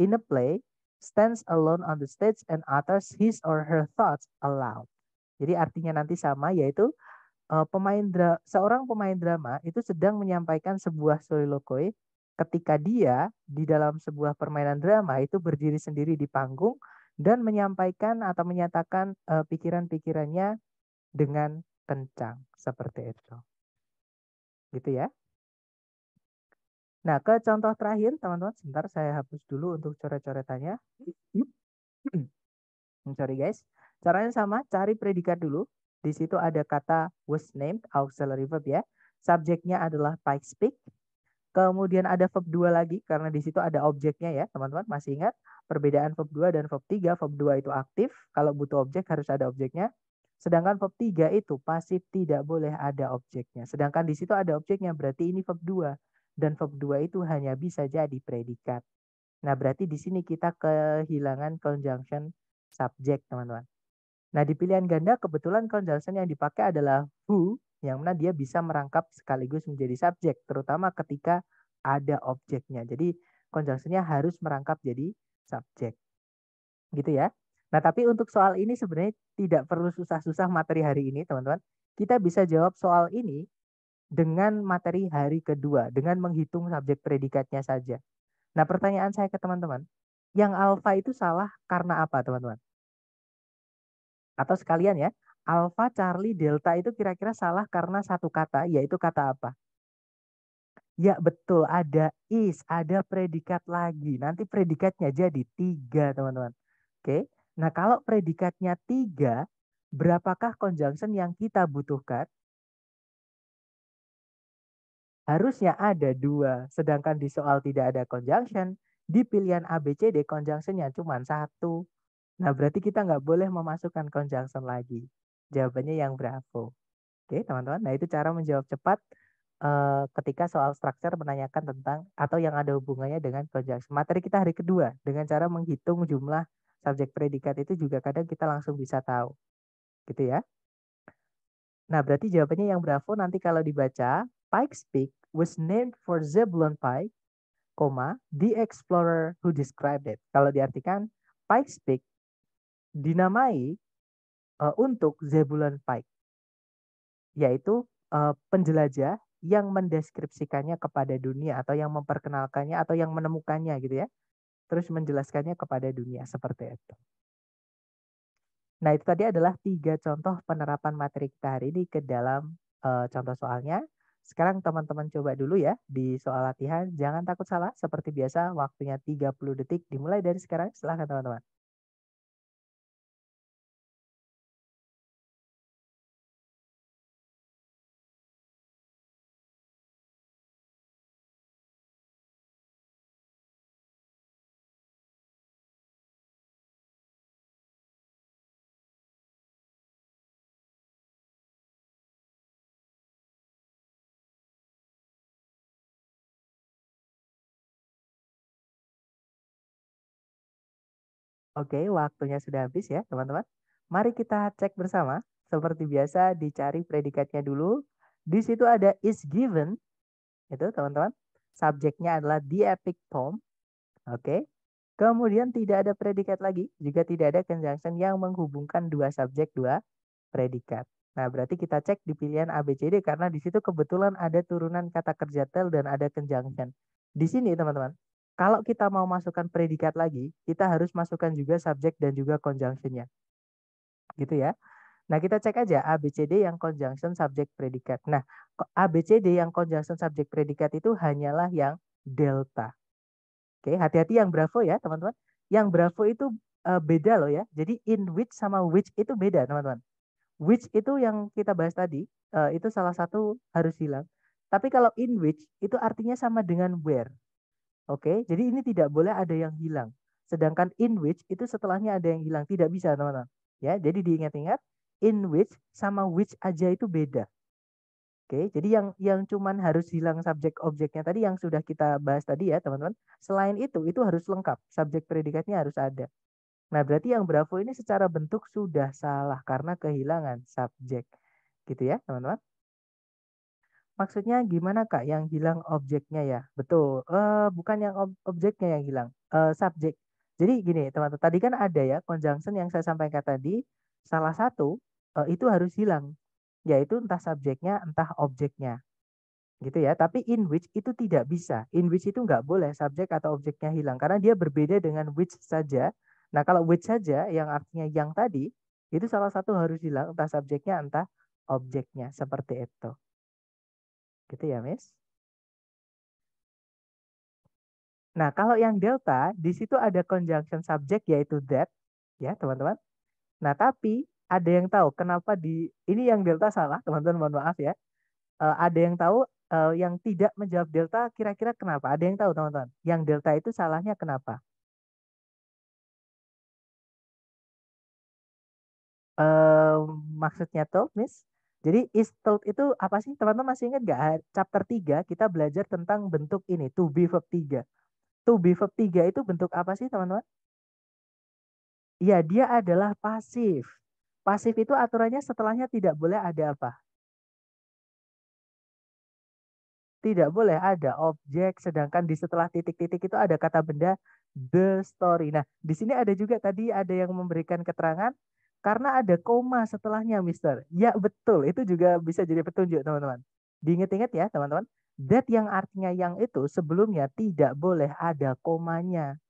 in a play stands alone on the stage and utters his or her thoughts aloud jadi artinya nanti sama yaitu uh, pemain dra seorang pemain drama itu sedang menyampaikan sebuah soliloquy ketika dia di dalam sebuah permainan drama itu berdiri sendiri di panggung dan menyampaikan atau menyatakan uh, pikiran-pikirannya dengan kencang seperti itu. Gitu ya. Nah, ke contoh terakhir, teman-teman, sebentar saya hapus dulu untuk coret-coretannya. Hmm, sorry guys. Caranya sama, cari predikat dulu. Di situ ada kata was named, auxiliary verb ya. Subjeknya adalah Pike speak. Kemudian ada verb 2 lagi karena di situ ada objeknya ya, teman-teman masih ingat perbedaan verb 2 dan verb 3. Verb 2 itu aktif, kalau butuh objek harus ada objeknya. Sedangkan verb 3 itu pasif tidak boleh ada objeknya. Sedangkan di situ ada objeknya berarti ini verb 2 dan verb 2 itu hanya bisa jadi predikat. Nah, berarti di sini kita kehilangan conjunction subject, teman-teman. Nah, di pilihan ganda kebetulan conjunction yang dipakai adalah who yang mana dia bisa merangkap sekaligus menjadi subjek, terutama ketika ada objeknya. Jadi konjungsinya harus merangkap jadi subjek. Gitu ya. Nah, tapi untuk soal ini sebenarnya tidak perlu susah-susah materi hari ini, teman-teman. Kita bisa jawab soal ini dengan materi hari kedua, dengan menghitung subjek predikatnya saja. Nah, pertanyaan saya ke teman-teman, yang alfa itu salah karena apa, teman-teman? Atau sekalian ya, Alpha, Charlie, Delta itu kira-kira salah karena satu kata, yaitu kata apa? Ya betul, ada is, ada predikat lagi. Nanti predikatnya jadi tiga, teman-teman. Oke, nah kalau predikatnya tiga, berapakah conjunction yang kita butuhkan? Harusnya ada dua, sedangkan di soal tidak ada conjunction, di pilihan ABCD conjunctionnya cuma satu. Nah, berarti kita nggak boleh memasukkan conjunction lagi jawabannya yang bravo. Oke, teman-teman. Nah, itu cara menjawab cepat uh, ketika soal struktur menanyakan tentang atau yang ada hubungannya dengan conjunction. Materi kita hari kedua dengan cara menghitung jumlah subjek predikat itu juga kadang kita langsung bisa tahu. Gitu ya. Nah, berarti jawabannya yang bravo nanti kalau dibaca, Pike's Peak was named for Zebulon Pike, koma, the explorer who described it. Kalau diartikan, Pike's Peak dinamai uh, untuk Zebulon Pike, yaitu uh, penjelajah yang mendeskripsikannya kepada dunia atau yang memperkenalkannya atau yang menemukannya gitu ya. Terus menjelaskannya kepada dunia seperti itu. Nah, itu tadi adalah tiga contoh penerapan materi kita hari ini ke dalam uh, contoh soalnya. Sekarang teman-teman coba dulu ya di soal latihan. Jangan takut salah, seperti biasa waktunya 30 detik dimulai dari sekarang. Silahkan teman-teman. Oke, waktunya sudah habis ya, teman-teman. Mari kita cek bersama. Seperti biasa, dicari predikatnya dulu. Di situ ada is given. Itu, teman-teman. Subjeknya adalah the epic poem. Oke. Kemudian tidak ada predikat lagi juga tidak ada conjunction yang menghubungkan dua subjek, dua predikat. Nah, berarti kita cek di pilihan ABCD karena di situ kebetulan ada turunan kata kerja tel dan ada conjunction. Di sini, teman-teman, kalau kita mau masukkan predikat lagi, kita harus masukkan juga subjek dan juga conjunction-nya. Gitu ya. Nah, kita cek aja ABCD yang conjunction subjek predikat. Nah, ABCD yang conjunction subjek predikat itu hanyalah yang delta. Oke, hati-hati yang bravo ya, teman-teman. Yang bravo itu e, beda loh ya. Jadi in which sama which itu beda, teman-teman. Which itu yang kita bahas tadi, e, itu salah satu harus hilang. Tapi kalau in which itu artinya sama dengan where. Oke, okay? jadi ini tidak boleh ada yang hilang. Sedangkan in which itu setelahnya ada yang hilang, tidak bisa, teman-teman. Ya, jadi diingat-ingat in which sama which aja itu beda. Oke, okay? jadi yang yang cuman harus hilang subjek objeknya tadi yang sudah kita bahas tadi ya, teman-teman. Selain itu itu harus lengkap, subjek predikatnya harus ada. Nah, berarti yang bravo ini secara bentuk sudah salah karena kehilangan subjek. Gitu ya, teman-teman. Maksudnya gimana Kak yang hilang objeknya ya? Betul. Uh, bukan yang ob objeknya yang hilang, uh, subjek. Jadi gini teman-teman, tadi kan ada ya conjunction yang saya sampaikan tadi, salah satu uh, itu harus hilang, yaitu entah subjeknya, entah objeknya. Gitu ya, tapi in which itu tidak bisa. In which itu nggak boleh subjek atau objeknya hilang, karena dia berbeda dengan which saja. Nah kalau which saja yang artinya yang tadi, itu salah satu harus hilang, entah subjeknya, entah objeknya, seperti itu. Gitu ya, Miss? Nah, kalau yang delta, di situ ada conjunction subject yaitu that, ya teman-teman. Nah, tapi ada yang tahu kenapa di ini yang delta salah, teman-teman mohon maaf ya. Uh, ada yang tahu uh, yang tidak menjawab delta kira-kira kenapa? Ada yang tahu teman-teman? Yang delta itu salahnya kenapa? Uh, maksudnya tuh, Miss? Jadi istilah itu apa sih? Teman-teman masih ingat gak? Eh, chapter 3 kita belajar tentang bentuk ini, to be verb 3. To be verb 3 itu bentuk apa sih teman-teman? Ya dia adalah pasif. Pasif itu aturannya setelahnya tidak boleh ada apa? Tidak boleh ada objek, sedangkan di setelah titik-titik itu ada kata benda the story. Nah, di sini ada juga tadi ada yang memberikan keterangan karena ada koma setelahnya, Mister. Ya, betul. Itu juga bisa jadi petunjuk, teman-teman. Diingat-ingat ya, teman-teman. That yang artinya yang itu sebelumnya tidak boleh ada komanya.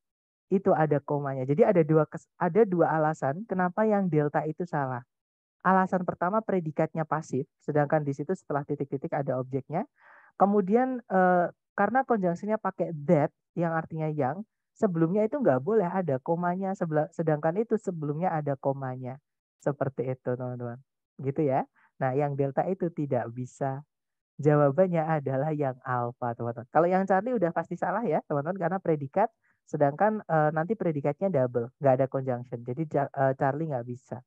Itu ada komanya. Jadi ada dua ada dua alasan kenapa yang delta itu salah. Alasan pertama predikatnya pasif, sedangkan di situ setelah titik-titik ada objeknya. Kemudian eh, karena konjungsinya pakai that yang artinya yang, sebelumnya itu nggak boleh ada komanya, sebelah, sedangkan itu sebelumnya ada komanya. Seperti itu, teman-teman. Gitu ya. Nah, yang delta itu tidak bisa. Jawabannya adalah yang alpha, teman-teman. Kalau yang cari udah pasti salah ya, teman-teman, karena predikat. Sedangkan e, nanti predikatnya double, nggak ada conjunction. Jadi e, Charlie nggak bisa.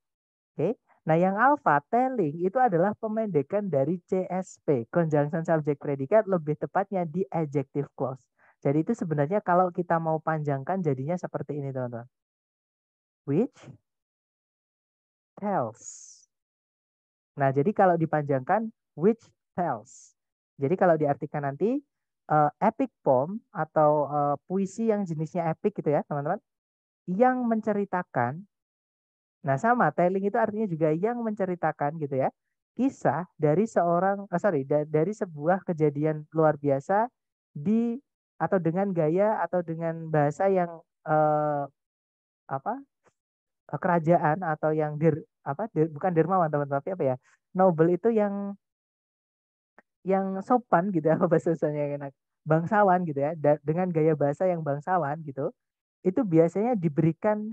Oke. Okay? Nah, yang alpha telling itu adalah pemendekan dari CSP, conjunction subject predicate lebih tepatnya di adjective clause. Jadi itu sebenarnya kalau kita mau panjangkan jadinya seperti ini teman-teman. Which tells. Nah, jadi kalau dipanjangkan which tells. Jadi kalau diartikan nanti uh, epic poem atau uh, puisi yang jenisnya epic gitu ya, teman-teman, yang menceritakan Nah, sama telling itu artinya juga yang menceritakan gitu ya. Kisah dari seorang oh sorry, dari sebuah kejadian luar biasa di atau dengan gaya atau dengan bahasa yang eh, apa eh, kerajaan atau yang dir apa bukan dermawan teman-teman tapi apa ya noble itu yang yang sopan gitu ya, *laughs* apa bahasa yang enak bangsawan gitu ya da, dengan gaya bahasa yang bangsawan gitu itu biasanya diberikan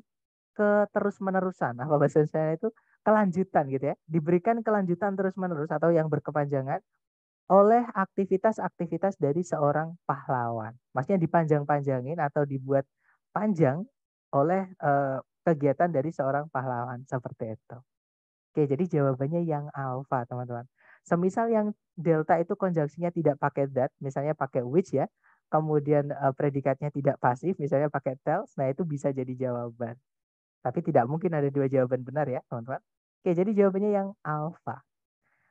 ke terus menerusan apa bahasa itu kelanjutan gitu ya diberikan kelanjutan terus menerus atau yang berkepanjangan oleh aktivitas-aktivitas dari seorang pahlawan. Maksudnya dipanjang-panjangin atau dibuat panjang oleh eh, kegiatan dari seorang pahlawan seperti itu. Oke, jadi jawabannya yang alfa, teman-teman. Semisal yang delta itu konjungsinya tidak pakai that, misalnya pakai which ya, kemudian eh, predikatnya tidak pasif, misalnya pakai tells, nah itu bisa jadi jawaban. Tapi tidak mungkin ada dua jawaban benar ya, teman-teman. Oke, jadi jawabannya yang alfa.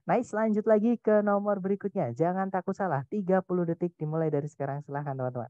Nice, lanjut lagi ke nomor berikutnya. Jangan takut salah. 30 detik dimulai dari sekarang. Silahkan teman-teman.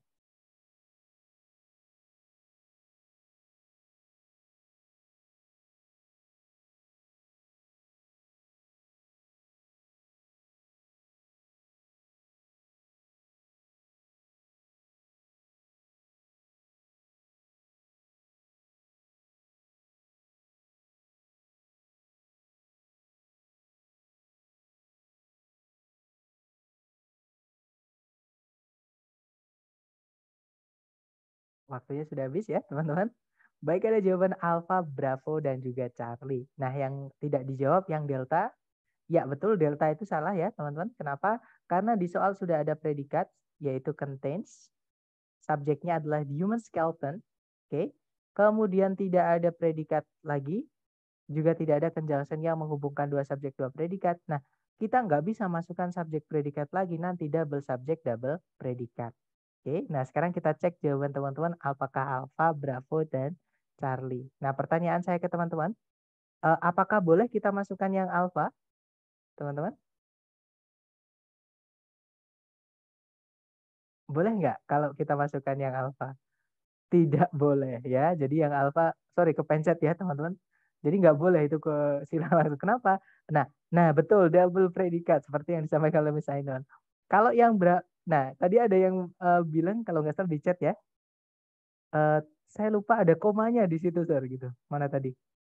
Waktunya sudah habis ya, teman-teman. Baik ada jawaban Alpha, Bravo, dan juga Charlie. Nah, yang tidak dijawab yang Delta. Ya, betul Delta itu salah ya, teman-teman. Kenapa? Karena di soal sudah ada predikat, yaitu contains. Subjeknya adalah human skeleton. Oke. Okay. Kemudian tidak ada predikat lagi. Juga tidak ada penjelasan yang menghubungkan dua subjek, dua predikat. Nah, kita nggak bisa masukkan subjek predikat lagi. Nanti double subjek, double predikat. Oke, nah sekarang kita cek jawaban teman-teman apakah Alpha, Bravo, dan Charlie. Nah pertanyaan saya ke teman-teman, eh, apakah boleh kita masukkan yang Alpha, teman-teman? Boleh nggak kalau kita masukkan yang Alpha? Tidak boleh ya, jadi yang Alpha, sorry kepencet ya teman-teman. Jadi nggak boleh itu ke silang langsung. Kenapa? Nah, nah betul double predikat seperti yang disampaikan oleh Miss Ainun. Kalau yang Nah, tadi ada yang uh, bilang kalau nggak salah di chat ya. Uh, saya lupa ada komanya di situ, Sir, gitu. Mana tadi?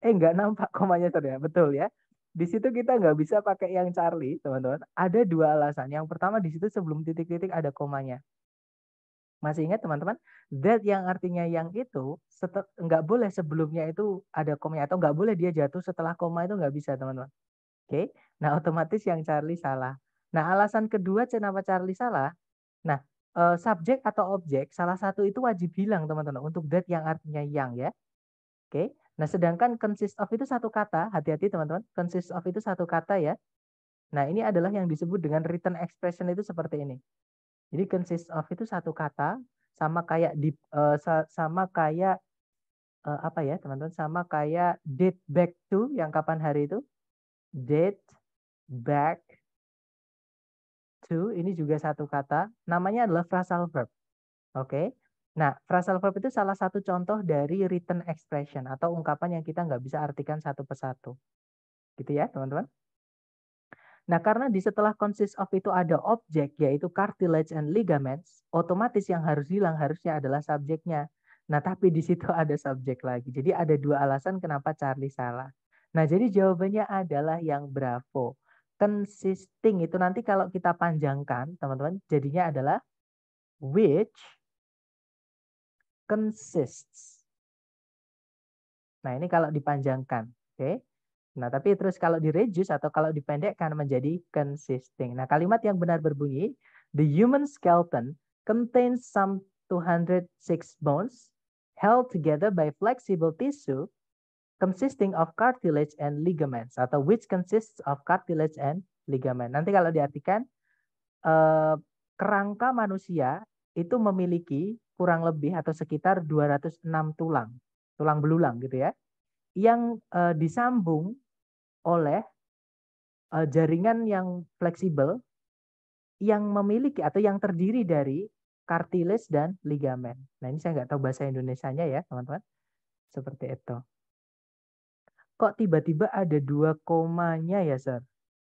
Eh, nggak nampak komanya, Sir, ya. Betul ya. Di situ kita nggak bisa pakai yang Charlie, teman-teman. Ada dua alasan. Yang pertama, di situ sebelum titik-titik ada komanya. Masih ingat, teman-teman? That yang artinya yang itu, nggak boleh sebelumnya itu ada komanya. Atau nggak boleh dia jatuh setelah koma itu nggak bisa, teman-teman. Oke? Okay? Nah, otomatis yang Charlie salah. Nah, alasan kedua kenapa Charlie salah. Nah, uh, subjek atau objek salah satu itu wajib bilang teman-teman, untuk that yang artinya yang ya. Oke. Nah, sedangkan consist of itu satu kata, hati-hati teman-teman, consist of itu satu kata ya. Nah, ini adalah yang disebut dengan written expression itu seperti ini. Jadi consist of itu satu kata sama kayak di uh, sama kayak uh, apa ya, teman-teman? Sama kayak date back to yang kapan hari itu? Date back to ini juga satu kata, namanya adalah phrasal verb. Oke. Okay? Nah, phrasal verb itu salah satu contoh dari written expression atau ungkapan yang kita nggak bisa artikan satu persatu. Gitu ya, teman-teman. Nah, karena di setelah consist of itu ada objek, yaitu cartilage and ligaments, otomatis yang harus hilang harusnya adalah subjeknya. Nah, tapi di situ ada subjek lagi. Jadi ada dua alasan kenapa Charlie salah. Nah, jadi jawabannya adalah yang bravo consisting itu nanti kalau kita panjangkan, teman-teman, jadinya adalah which consists. Nah, ini kalau dipanjangkan, oke. Okay? Nah, tapi terus kalau direduce atau kalau dipendekkan menjadi consisting. Nah, kalimat yang benar berbunyi, the human skeleton contains some 206 bones held together by flexible tissue consisting of cartilage and ligaments atau which consists of cartilage and ligament. Nanti kalau diartikan eh, kerangka manusia itu memiliki kurang lebih atau sekitar 206 tulang, tulang belulang gitu ya, yang eh, disambung oleh eh, jaringan yang fleksibel yang memiliki atau yang terdiri dari cartilage dan ligamen. Nah ini saya nggak tahu bahasa Indonesia nya ya teman-teman. Seperti itu kok tiba-tiba ada dua komanya ya, Sir?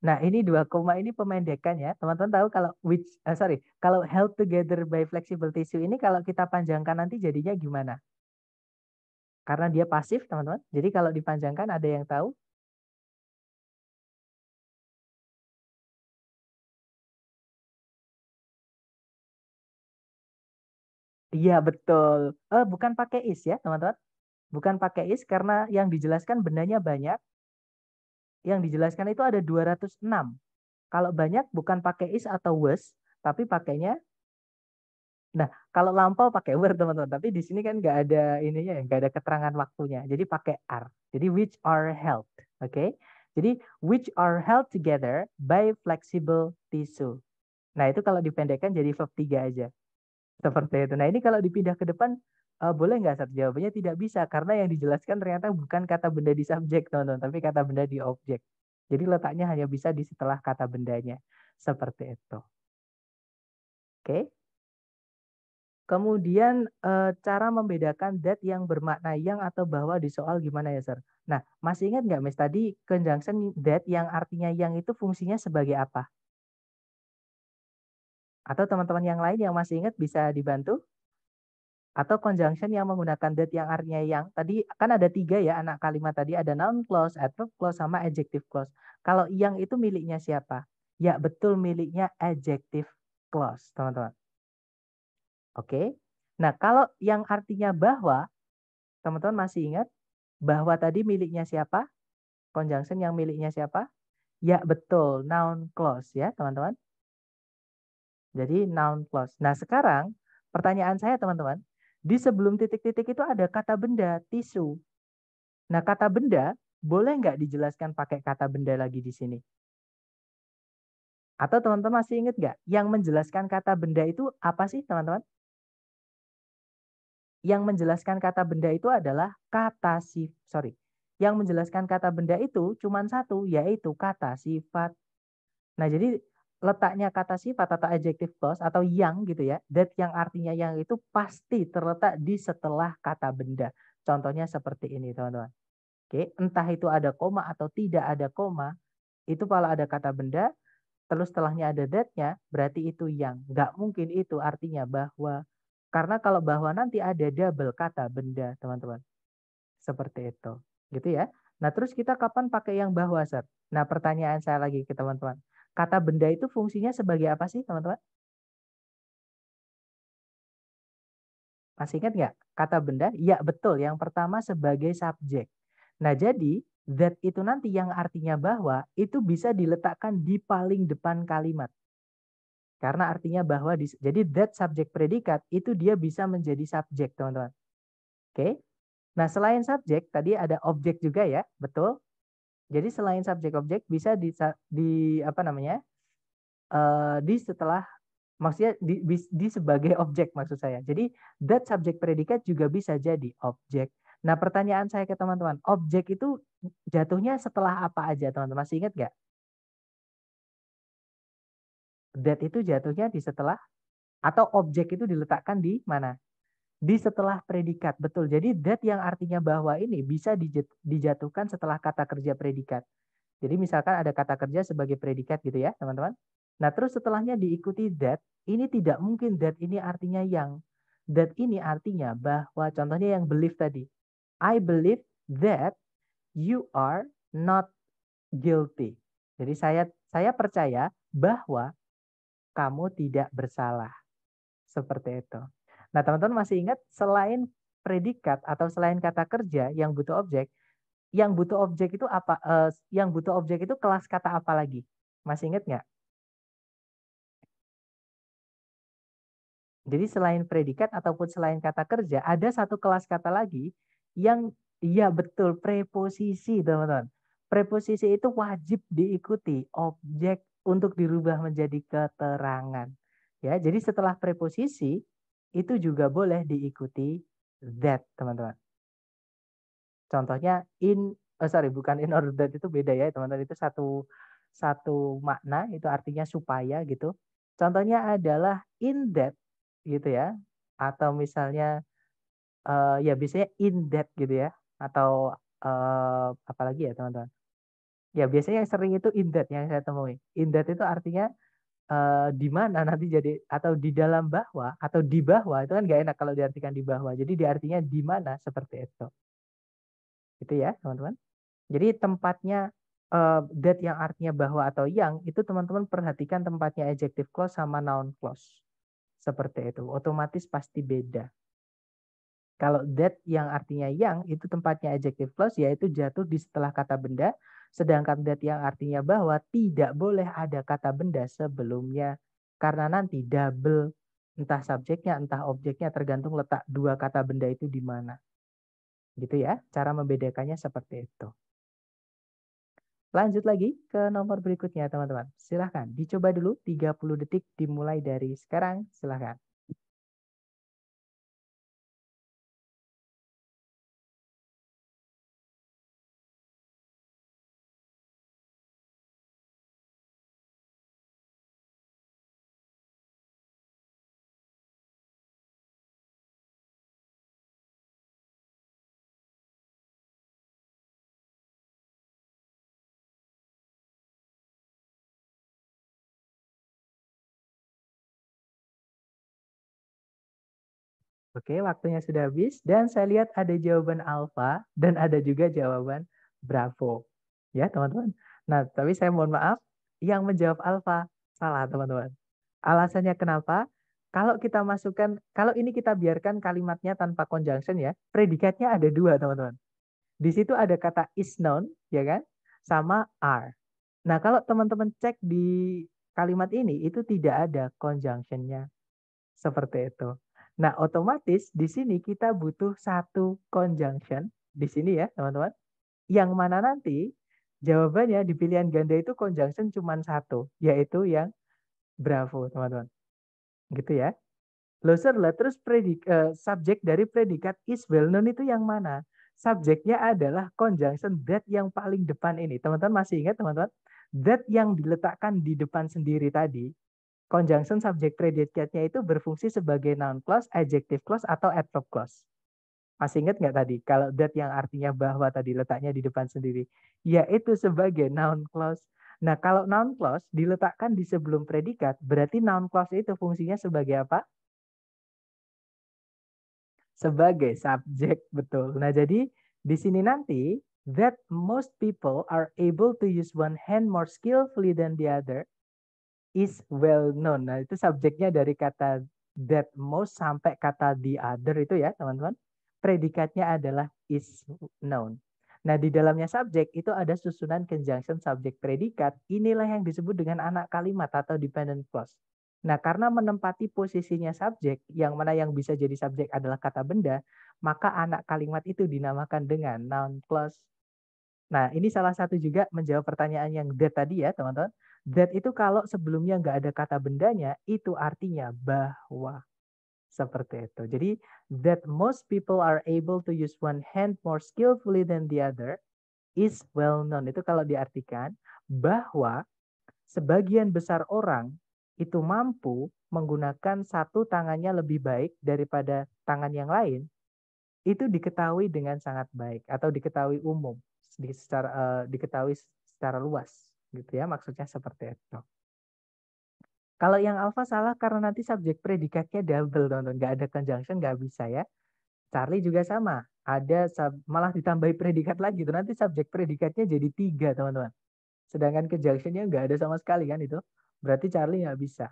Nah, ini dua koma ini pemendekan ya. Teman-teman tahu kalau which uh, sorry, kalau held together by flexible tissue ini kalau kita panjangkan nanti jadinya gimana? Karena dia pasif, teman-teman. Jadi kalau dipanjangkan ada yang tahu? Iya, betul. Eh, bukan pakai is ya, teman-teman. Bukan pakai is karena yang dijelaskan bendanya banyak. Yang dijelaskan itu ada 206. Kalau banyak bukan pakai is atau was, tapi pakainya Nah, kalau lampau pakai were teman-teman, tapi di sini kan nggak ada ininya, ya, nggak ada keterangan waktunya. Jadi pakai are. Jadi which are held, oke? Okay? Jadi which are held together by flexible tissue. Nah, itu kalau dipendekkan jadi verb 3 aja. Seperti itu. Nah, ini kalau dipindah ke depan Uh, boleh nggak saat Jawabannya tidak bisa karena yang dijelaskan ternyata bukan kata benda di subjek, teman-teman, tapi kata benda di objek. Jadi letaknya hanya bisa di setelah kata bendanya. Seperti itu. Oke. Kemudian uh, cara membedakan that yang bermakna yang atau bahwa di soal gimana ya, Sir? Nah, masih ingat nggak, Mes? Tadi conjunction that yang artinya yang itu fungsinya sebagai apa? Atau teman-teman yang lain yang masih ingat bisa dibantu? atau conjunction yang menggunakan that yang artinya yang tadi kan ada tiga ya anak kalimat tadi ada noun clause, adverb clause sama adjective clause. Kalau yang itu miliknya siapa? Ya betul miliknya adjective clause teman-teman. Oke. Okay? Nah kalau yang artinya bahwa teman-teman masih ingat bahwa tadi miliknya siapa? Conjunction yang miliknya siapa? Ya betul noun clause ya teman-teman. Jadi noun clause. Nah sekarang pertanyaan saya teman-teman, di sebelum titik-titik itu ada kata benda, tisu. Nah, kata benda boleh nggak dijelaskan pakai kata benda lagi di sini? Atau teman-teman masih ingat nggak? Yang menjelaskan kata benda itu apa sih, teman-teman? Yang menjelaskan kata benda itu adalah kata sif, sorry. Yang menjelaskan kata benda itu cuma satu, yaitu kata sifat. Nah, jadi letaknya kata sifat atau adjective clause atau yang gitu ya, that yang artinya yang itu pasti terletak di setelah kata benda. Contohnya seperti ini teman-teman. Oke, entah itu ada koma atau tidak ada koma, itu kalau ada kata benda, terus setelahnya ada that-nya, berarti itu yang. Nggak mungkin itu artinya bahwa. Karena kalau bahwa nanti ada double kata benda, teman-teman. Seperti itu. Gitu ya. Nah, terus kita kapan pakai yang bahwa, Sir? Nah, pertanyaan saya lagi ke teman-teman kata benda itu fungsinya sebagai apa sih, teman-teman? Masih ingat nggak? Kata benda, ya betul. Yang pertama sebagai subjek. Nah, jadi that itu nanti yang artinya bahwa itu bisa diletakkan di paling depan kalimat. Karena artinya bahwa, di, jadi that subjek predikat itu dia bisa menjadi subjek, teman-teman. Oke? Nah, selain subjek, tadi ada objek juga ya, betul? Jadi selain subjek objek bisa di, di apa namanya? Uh, di setelah maksudnya di, di, sebagai *laughs* objek maksud saya. Jadi that subject predikat juga bisa jadi objek. Nah pertanyaan saya ke teman-teman, objek itu jatuhnya setelah apa aja teman-teman? Masih ingat nggak? That itu jatuhnya di setelah atau objek itu diletakkan di mana? di setelah predikat. Betul. Jadi that yang artinya bahwa ini bisa dijatuhkan setelah kata kerja predikat. Jadi misalkan ada kata kerja sebagai predikat gitu ya, teman-teman. Nah, terus setelahnya diikuti that, ini tidak mungkin that ini artinya yang. That ini artinya bahwa contohnya yang believe tadi. I believe that you are not guilty. Jadi saya saya percaya bahwa kamu tidak bersalah. Seperti itu. Nah, teman-teman masih ingat selain predikat atau selain kata kerja yang butuh objek, yang butuh objek itu apa? Eh, yang butuh objek itu kelas kata apa lagi? Masih ingat nggak? Jadi selain predikat ataupun selain kata kerja, ada satu kelas kata lagi yang iya betul preposisi, teman-teman. Preposisi itu wajib diikuti objek untuk dirubah menjadi keterangan. Ya, jadi setelah preposisi itu juga boleh diikuti that, teman-teman. Contohnya in oh sorry bukan in order that itu beda ya teman-teman itu satu satu makna itu artinya supaya gitu. Contohnya adalah in that gitu ya atau misalnya uh, ya biasanya in that gitu ya atau uh, eh, apalagi ya teman-teman. Ya biasanya yang sering itu in that yang saya temui. In that itu artinya uh, di mana nanti jadi atau di dalam bahwa atau di bahwa itu kan gak enak kalau diartikan di bahwa. Jadi diartinya di mana seperti itu. Gitu ya, teman-teman. Jadi tempatnya uh, that yang artinya bahwa atau yang itu teman-teman perhatikan tempatnya adjective clause sama noun clause. Seperti itu. Otomatis pasti beda. Kalau that yang artinya yang itu tempatnya adjective clause yaitu jatuh di setelah kata benda Sedangkan dat yang artinya bahwa tidak boleh ada kata benda sebelumnya karena nanti double entah subjeknya entah objeknya tergantung letak dua kata benda itu di mana. Gitu ya, cara membedakannya seperti itu. Lanjut lagi ke nomor berikutnya teman-teman. Silahkan dicoba dulu 30 detik dimulai dari sekarang. Silahkan. Oke, waktunya sudah habis dan saya lihat ada jawaban alfa dan ada juga jawaban bravo. Ya, teman-teman. Nah, tapi saya mohon maaf yang menjawab alfa salah, teman-teman. Alasannya kenapa? Kalau kita masukkan, kalau ini kita biarkan kalimatnya tanpa conjunction ya, predikatnya ada dua, teman-teman. Di situ ada kata is known, ya kan? Sama are. Nah, kalau teman-teman cek di kalimat ini, itu tidak ada nya Seperti itu. Nah, otomatis di sini kita butuh satu conjunction di sini ya, teman-teman. Yang mana nanti jawabannya di pilihan ganda itu conjunction cuma satu, yaitu yang bravo, teman-teman. Gitu ya. Loser lah terus predik, eh, subjek dari predikat is well known itu yang mana? Subjeknya adalah conjunction that yang paling depan ini. Teman-teman masih ingat, teman-teman? That yang diletakkan di depan sendiri tadi Conjunction subjek predikatnya itu berfungsi sebagai noun clause, adjective clause, atau adverb clause. Masih ingat nggak tadi? Kalau that yang artinya bahwa tadi letaknya di depan sendiri. Yaitu sebagai noun clause. Nah, kalau noun clause diletakkan di sebelum predikat, berarti noun clause itu fungsinya sebagai apa? Sebagai subjek, betul. Nah, jadi di sini nanti that most people are able to use one hand more skillfully than the other is well known. Nah, itu subjeknya dari kata that most sampai kata the other itu ya, teman-teman. Predikatnya adalah is known. Nah, di dalamnya subjek itu ada susunan conjunction subjek predikat. Inilah yang disebut dengan anak kalimat atau dependent clause. Nah, karena menempati posisinya subjek, yang mana yang bisa jadi subjek adalah kata benda, maka anak kalimat itu dinamakan dengan noun clause. Nah, ini salah satu juga menjawab pertanyaan yang that tadi ya, teman-teman. That itu kalau sebelumnya nggak ada kata bendanya, itu artinya bahwa. Seperti itu. Jadi, that most people are able to use one hand more skillfully than the other is well known. Itu kalau diartikan bahwa sebagian besar orang itu mampu menggunakan satu tangannya lebih baik daripada tangan yang lain, itu diketahui dengan sangat baik atau diketahui umum, secara, uh, diketahui secara luas gitu ya maksudnya seperti itu. Kalau yang alfa salah karena nanti subjek predikatnya double, teman-teman. Nggak ada conjunction, nggak bisa ya. Charlie juga sama. Ada sub, malah ditambahi predikat lagi. Itu nanti subjek predikatnya jadi tiga, teman-teman. Sedangkan conjunctionnya nggak ada sama sekali kan itu. Berarti Charlie nggak bisa.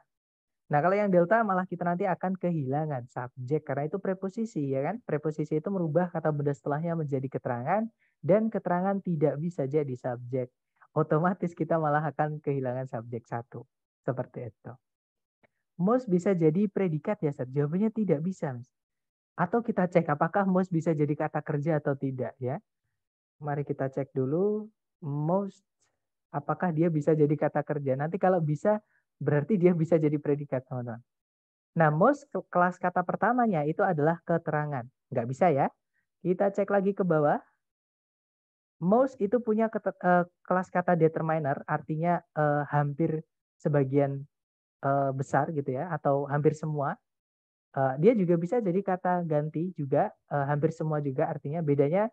Nah kalau yang delta malah kita nanti akan kehilangan subjek. Karena itu preposisi ya kan. Preposisi itu merubah kata benda setelahnya menjadi keterangan. Dan keterangan tidak bisa jadi subjek otomatis kita malah akan kehilangan subjek satu. Seperti itu. Most bisa jadi predikat ya, Sir? Jawabannya tidak bisa, Mis. Atau kita cek apakah most bisa jadi kata kerja atau tidak ya. Mari kita cek dulu most apakah dia bisa jadi kata kerja. Nanti kalau bisa berarti dia bisa jadi predikat, teman-teman. Nah, most kelas kata pertamanya itu adalah keterangan. Nggak bisa ya. Kita cek lagi ke bawah most itu punya uh, kelas kata determiner, artinya uh, hampir sebagian uh, besar gitu ya, atau hampir semua. Uh, dia juga bisa jadi kata ganti juga, uh, hampir semua juga artinya bedanya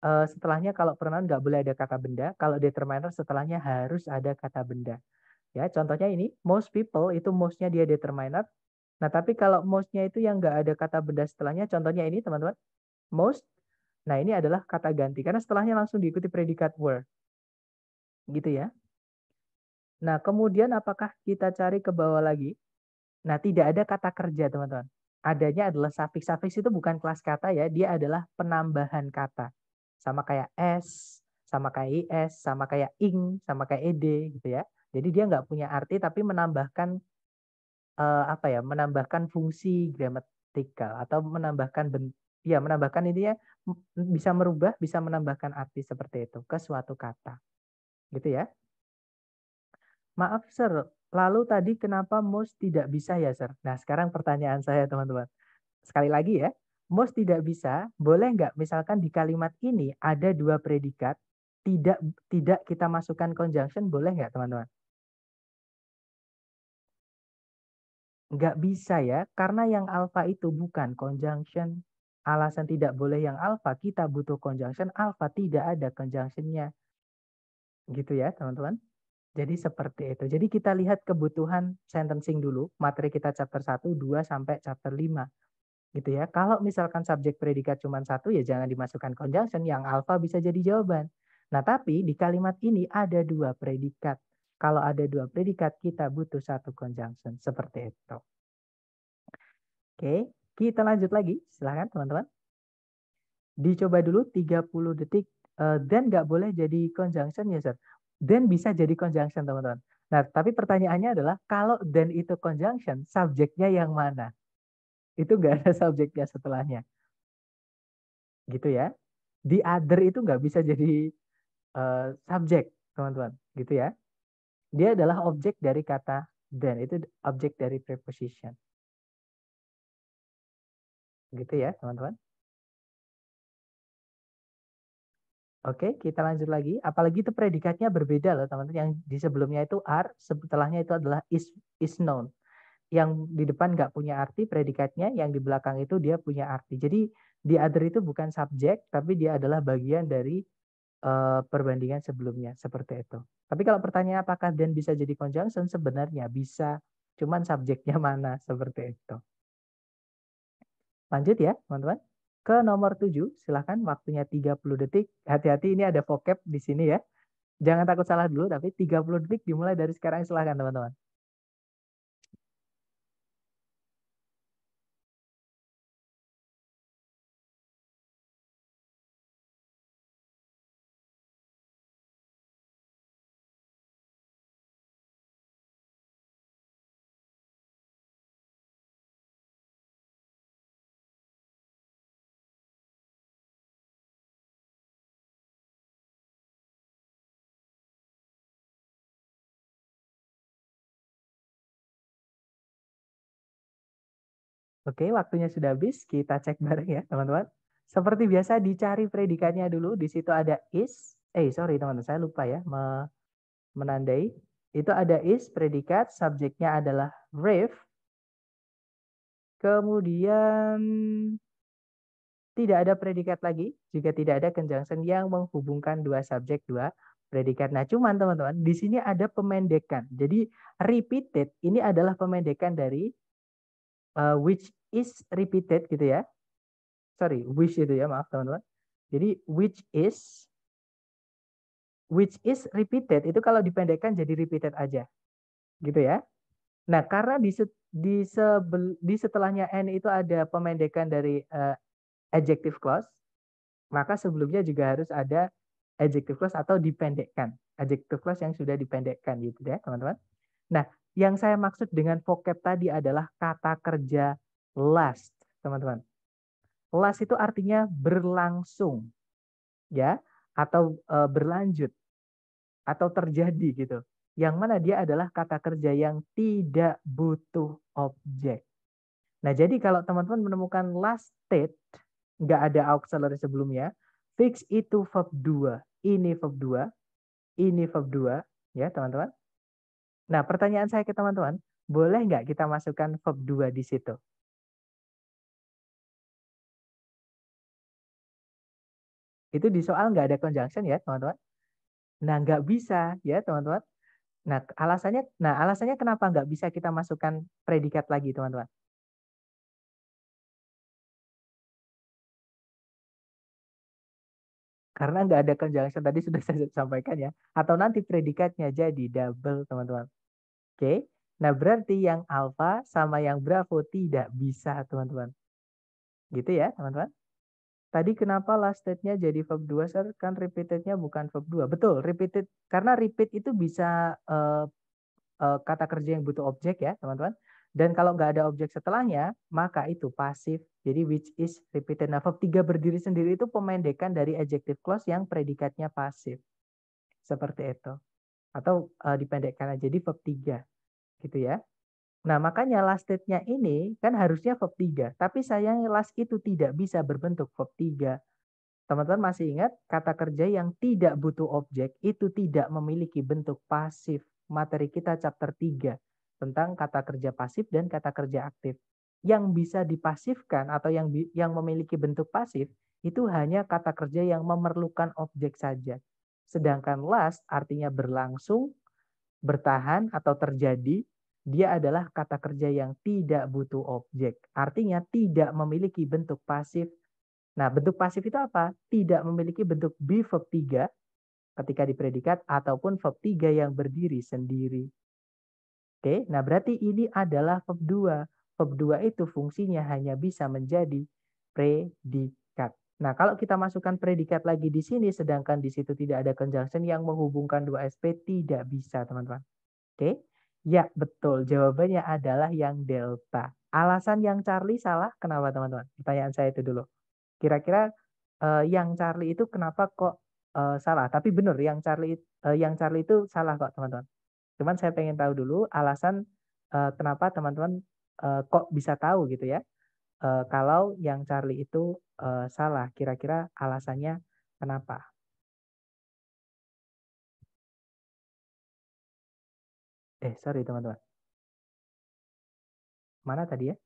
uh, setelahnya kalau pernah nggak boleh ada kata benda, kalau determiner setelahnya harus ada kata benda. Ya, contohnya ini most people itu mostnya dia determiner. Nah, tapi kalau mostnya itu yang nggak ada kata benda setelahnya, contohnya ini teman-teman, most Nah, ini adalah kata ganti karena setelahnya langsung diikuti predikat were. Gitu ya. Nah, kemudian apakah kita cari ke bawah lagi? Nah, tidak ada kata kerja, teman-teman. Adanya adalah suffix. Suffix itu bukan kelas kata ya, dia adalah penambahan kata. Sama kayak s, sama kayak is, sama kayak ing, sama kayak ed gitu ya. Jadi dia nggak punya arti tapi menambahkan eh, apa ya? Menambahkan fungsi gramatikal atau menambahkan bentuk ya menambahkan ini intinya bisa merubah, bisa menambahkan arti seperti itu ke suatu kata. Gitu ya. Maaf sir, lalu tadi kenapa Mus tidak bisa ya sir? Nah sekarang pertanyaan saya teman-teman. Sekali lagi ya, Mus tidak bisa, boleh nggak misalkan di kalimat ini ada dua predikat, tidak tidak kita masukkan conjunction, boleh nggak teman-teman? Nggak bisa ya, karena yang alfa itu bukan conjunction, alasan tidak boleh yang alfa, kita butuh conjunction, alfa tidak ada conjunctionnya. Gitu ya teman-teman. Jadi seperti itu. Jadi kita lihat kebutuhan sentencing dulu, materi kita chapter 1, 2, sampai chapter 5. Gitu ya. Kalau misalkan subjek predikat cuma satu, ya jangan dimasukkan conjunction, yang alfa bisa jadi jawaban. Nah tapi di kalimat ini ada dua predikat. Kalau ada dua predikat, kita butuh satu conjunction. Seperti itu. Oke, kita lanjut lagi, silahkan teman-teman. Dicoba dulu 30 detik, dan eh, nggak boleh jadi conjunction ya, sir. Dan bisa jadi conjunction, teman-teman. Nah, tapi pertanyaannya adalah, kalau dan itu conjunction, subjeknya yang mana? Itu nggak ada *laughs* subjeknya setelahnya. Gitu ya. Di other itu nggak bisa jadi uh, subjek, teman-teman. Gitu ya. Dia adalah objek dari kata dan. Itu objek dari preposition gitu ya, teman-teman. Oke, kita lanjut lagi. Apalagi itu predikatnya berbeda loh, teman-teman. Yang di sebelumnya itu are, setelahnya itu adalah is, is known. Yang di depan nggak punya arti predikatnya, yang di belakang itu dia punya arti. Jadi di other itu bukan subjek, tapi dia adalah bagian dari uh, perbandingan sebelumnya, seperti itu. Tapi kalau pertanyaan apakah dan bisa jadi conjunction, sebenarnya bisa. Cuman subjeknya *laughs* mana, seperti itu. Lanjut ya, teman-teman. Ke nomor 7, silahkan waktunya 30 detik. Hati-hati ini ada vocab di sini ya. Jangan takut salah dulu, tapi 30 detik dimulai dari sekarang silahkan teman-teman. Oke, waktunya sudah habis. Kita cek bareng ya, teman-teman. Seperti biasa, dicari predikatnya dulu. Di situ ada is. Eh, sorry, teman-teman. Saya lupa ya menandai. Itu ada is, predikat. Subjeknya adalah ref. Kemudian tidak ada predikat lagi juga tidak ada conjunction yang menghubungkan dua subjek, dua predikat. Nah, cuman teman-teman, di sini ada pemendekan. Jadi repeated ini adalah pemendekan dari uh, which is repeated gitu ya. Sorry, which itu ya, maaf teman-teman. Jadi which is which is repeated itu kalau dipendekkan jadi repeated aja. Gitu ya. Nah, karena di di, sebel, di setelahnya n itu ada pemendekan dari uh, adjective clause, maka sebelumnya juga harus ada adjective clause atau dipendekkan. Adjective clause yang sudah dipendekkan gitu ya, teman-teman. Nah, yang saya maksud dengan vocab tadi adalah kata kerja last, teman-teman. Last itu artinya berlangsung, ya, atau e, berlanjut, atau terjadi gitu. Yang mana dia adalah kata kerja yang tidak butuh objek. Nah, jadi kalau teman-teman menemukan last state, nggak ada auxiliary sebelumnya, fix itu verb 2, ini verb 2, ini verb 2, ya teman-teman. Nah, pertanyaan saya ke teman-teman, boleh nggak kita masukkan verb 2 di situ? Itu di soal nggak ada conjunction ya, teman-teman. Nah, nggak bisa ya, teman-teman. Nah, alasannya, nah alasannya kenapa nggak bisa kita masukkan predikat lagi, teman-teman? karena nggak ada conjunction tadi sudah *laughs* saya sampaikan ya atau nanti predikatnya jadi double teman-teman oke nah berarti yang alpha sama yang bravo tidak bisa teman-teman gitu ya teman-teman tadi kenapa last state-nya jadi verb 2 sir kan repeated-nya bukan verb 2 betul repeated karena repeat itu bisa uh, uh, kata kerja yang butuh objek ya teman-teman dan kalau nggak ada objek setelahnya, maka itu pasif. Jadi which is repeated. Nah, verb tiga berdiri sendiri itu pemendekan dari adjective clause yang predikatnya pasif. Seperti itu. Atau uh, dipendekkan jadi verb tiga Gitu ya. Nah, makanya last state-nya ini kan harusnya verb tiga, Tapi sayang last itu tidak bisa berbentuk verb tiga. Teman-teman masih ingat kata kerja yang tidak butuh objek itu tidak memiliki bentuk pasif. Materi kita chapter 3 tentang kata kerja pasif dan kata kerja aktif. Yang bisa dipasifkan atau yang yang memiliki bentuk pasif itu hanya kata kerja yang memerlukan objek saja. Sedangkan last artinya berlangsung, bertahan atau terjadi, dia adalah kata kerja yang tidak butuh objek. Artinya tidak memiliki bentuk pasif. Nah, bentuk pasif itu apa? Tidak memiliki bentuk be verb 3 ketika dipredikat ataupun verb 3 yang berdiri sendiri. Oke, nah berarti ini adalah verb 2. Verb 2 itu fungsinya hanya bisa menjadi predikat. Nah, kalau kita masukkan predikat lagi di sini, sedangkan di situ tidak ada conjunction yang menghubungkan dua SP, tidak bisa, teman-teman. Oke, ya betul. Jawabannya adalah yang delta. Alasan yang Charlie salah, kenapa, teman-teman? Pertanyaan saya itu dulu. Kira-kira uh, yang Charlie itu kenapa kok uh, salah? Tapi benar, yang Charlie uh, yang Charlie itu salah kok, teman-teman. Cuman saya pengen tahu dulu alasan uh, kenapa teman-teman uh, kok bisa tahu gitu ya. Uh, kalau yang Charlie itu uh, salah, kira-kira alasannya kenapa? Eh, sorry teman-teman. Mana tadi ya?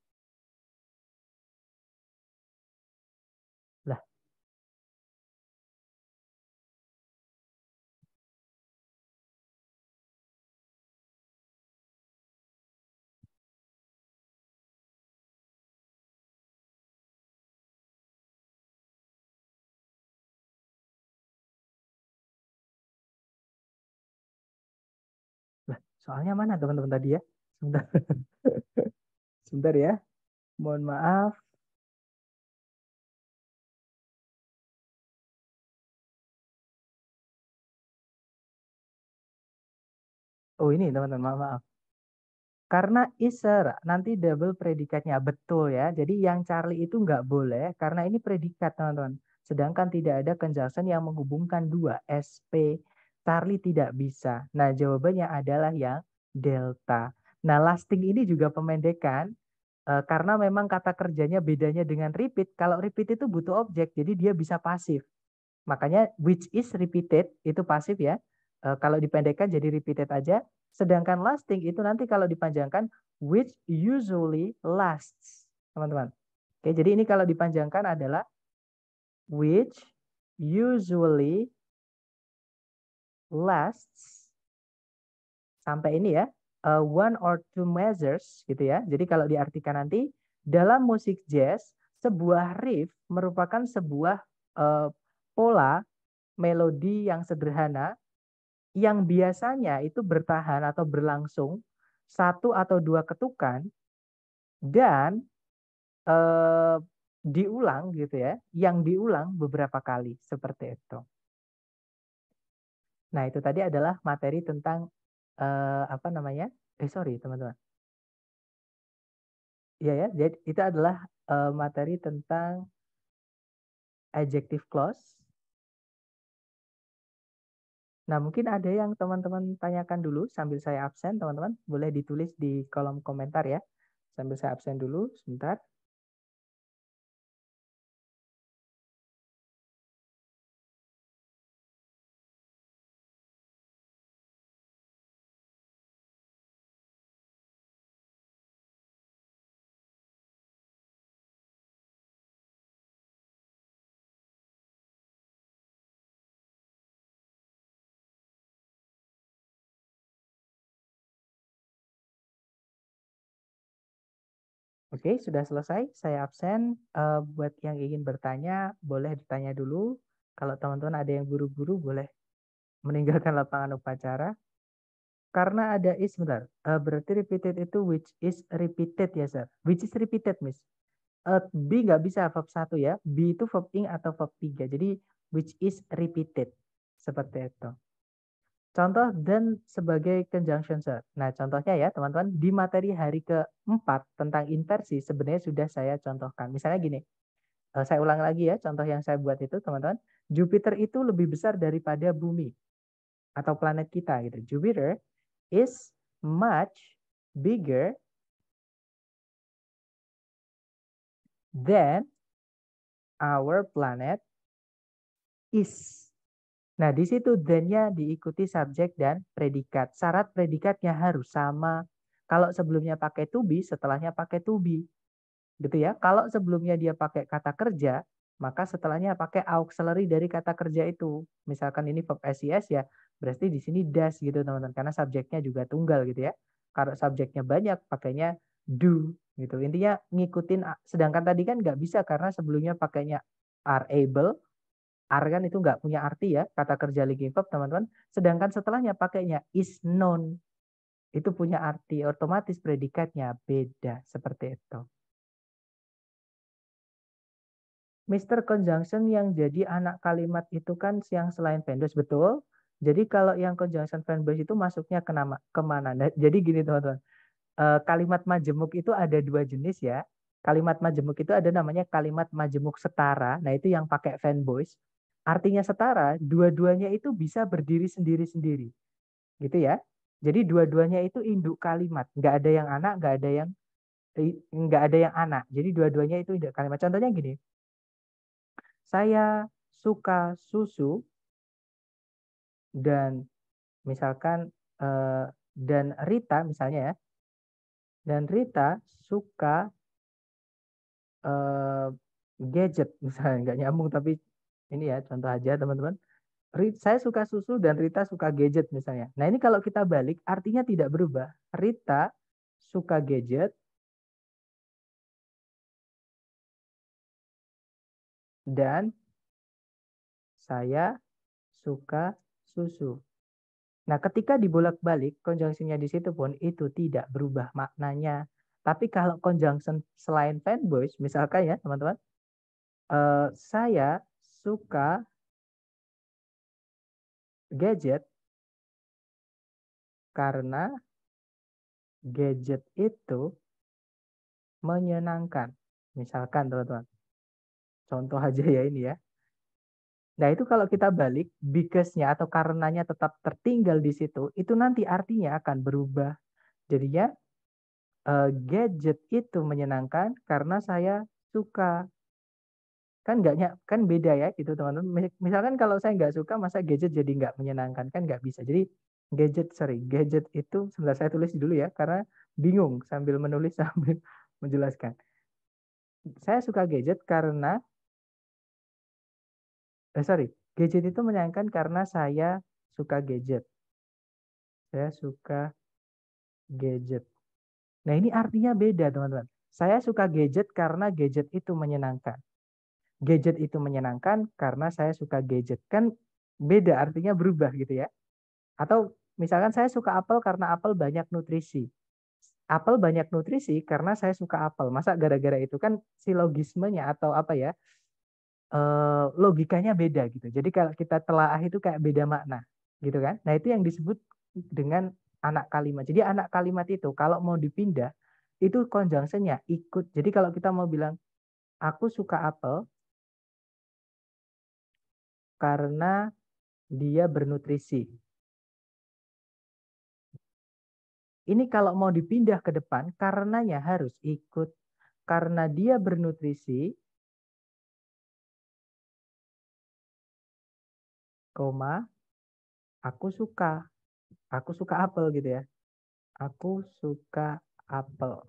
Soalnya mana teman-teman tadi ya? Sebentar. *laughs* Sebentar ya. Mohon maaf. Oh ini teman-teman maaf, maaf. Karena iser nanti double predikatnya betul ya. Jadi yang Charlie itu nggak boleh karena ini predikat teman-teman. Sedangkan tidak ada conjunction yang menghubungkan dua SP Starly tidak bisa? Nah, jawabannya adalah yang delta. Nah, lasting ini juga pemendekan uh, karena memang kata kerjanya bedanya dengan repeat. Kalau repeat itu butuh objek, jadi dia bisa pasif. Makanya which is repeated itu pasif ya. Uh, kalau dipendekkan jadi repeated aja. Sedangkan lasting itu nanti kalau dipanjangkan which usually lasts, teman-teman. Oke, jadi ini kalau dipanjangkan adalah which usually lasts sampai ini ya, uh, one or two measures gitu ya. Jadi kalau diartikan nanti dalam musik jazz sebuah riff merupakan sebuah uh, pola melodi yang sederhana yang biasanya itu bertahan atau berlangsung satu atau dua ketukan dan uh, diulang gitu ya, yang diulang beberapa kali seperti itu. Nah, itu tadi adalah materi tentang uh, apa namanya? Eh, sorry, teman-teman. Iya ya, jadi itu adalah uh, materi tentang adjective clause. Nah, mungkin ada yang teman-teman tanyakan dulu sambil saya absen, teman-teman. Boleh ditulis di kolom komentar ya. Sambil saya absen dulu, sebentar. Oke, sudah selesai. Saya absen. Uh, buat yang ingin bertanya, boleh ditanya dulu. Kalau teman-teman ada yang buru-buru, boleh meninggalkan lapangan upacara. Karena ada is, bentar. Uh, eh, berarti repeated itu which is repeated ya, sir. Which is repeated, miss. Uh, B nggak bisa verb 1 ya. B itu verb ing atau verb 3. Jadi which is repeated. Seperti itu. Contoh dan sebagai conjunction sir. Nah, contohnya ya teman-teman, di materi hari keempat tentang inversi sebenarnya sudah saya contohkan. Misalnya gini, eh, saya ulang lagi ya contoh yang saya buat itu teman-teman. Jupiter itu lebih besar daripada bumi atau planet kita gitu. Jupiter is much bigger than our planet is. Nah, di situ then-nya diikuti subjek dan predikat. Syarat predikatnya harus sama. Kalau sebelumnya pakai to be, setelahnya pakai to be. Gitu ya. Kalau sebelumnya dia pakai kata kerja, maka setelahnya pakai auxiliary dari kata kerja itu. Misalkan ini verb SES ya, berarti di sini das gitu teman-teman karena subjeknya juga tunggal gitu ya. Kalau subjeknya banyak pakainya do gitu. Intinya ngikutin sedangkan tadi kan nggak bisa karena sebelumnya pakainya are able, Argan itu nggak punya arti ya, kata kerja lagi verb teman-teman. Sedangkan setelahnya pakainya is known. Itu punya arti, otomatis predikatnya beda seperti itu. Mister conjunction yang jadi anak kalimat itu kan yang selain pendus betul? Jadi kalau yang conjunction fanbase itu masuknya ke nama kemana? Nah, jadi gini teman-teman, eh, kalimat majemuk itu ada dua jenis ya. Kalimat majemuk itu ada namanya kalimat majemuk setara. Nah itu yang pakai fanboys. Artinya setara, dua-duanya itu bisa berdiri sendiri-sendiri. Gitu ya. Jadi dua-duanya itu induk kalimat. Nggak ada yang anak, nggak ada yang nggak ada yang anak. Jadi dua-duanya itu induk kalimat. Contohnya gini. Saya suka susu dan misalkan eh, dan Rita misalnya ya. Dan Rita suka eh, gadget *laughs* misalnya nggak nyambung tapi ini ya contoh aja teman-teman. Saya suka susu dan Rita suka gadget misalnya. Nah ini kalau kita balik artinya tidak berubah. Rita suka gadget dan saya suka susu. Nah ketika dibolak-balik konjungsinya di situ pun itu tidak berubah maknanya. Tapi kalau konjungsi selain fanboys, misalkan ya teman-teman, uh, saya suka gadget karena gadget itu menyenangkan. Misalkan teman-teman. Contoh aja ya ini ya. Nah itu kalau kita balik, because-nya atau karenanya tetap tertinggal di situ, itu nanti artinya akan berubah. Jadinya eh, gadget itu menyenangkan karena saya suka kan enggaknya kan beda ya gitu teman-teman misalkan kalau saya nggak suka masa gadget jadi nggak menyenangkan kan nggak bisa jadi gadget sorry gadget itu sebentar saya tulis dulu ya karena bingung sambil menulis *laughs* sambil menjelaskan saya suka gadget karena eh, sorry gadget itu menyenangkan karena saya suka gadget saya suka gadget nah ini artinya beda teman-teman saya suka gadget karena gadget itu menyenangkan gadget itu menyenangkan karena saya suka gadget. Kan beda artinya berubah gitu ya. Atau misalkan saya suka apel karena apel banyak nutrisi. Apel banyak nutrisi karena saya suka apel. Masa gara-gara itu kan silogismenya atau apa ya? Eh, logikanya beda gitu. Jadi kalau kita telaah itu kayak beda makna gitu kan. Nah, itu yang disebut dengan anak kalimat. Jadi anak kalimat itu kalau mau dipindah itu konjungsinya ikut. Jadi kalau kita mau bilang aku suka apel, karena dia bernutrisi. Ini kalau mau dipindah ke depan, karenanya harus ikut. Karena dia bernutrisi, koma, aku suka. Aku suka apel gitu ya. Aku suka apel.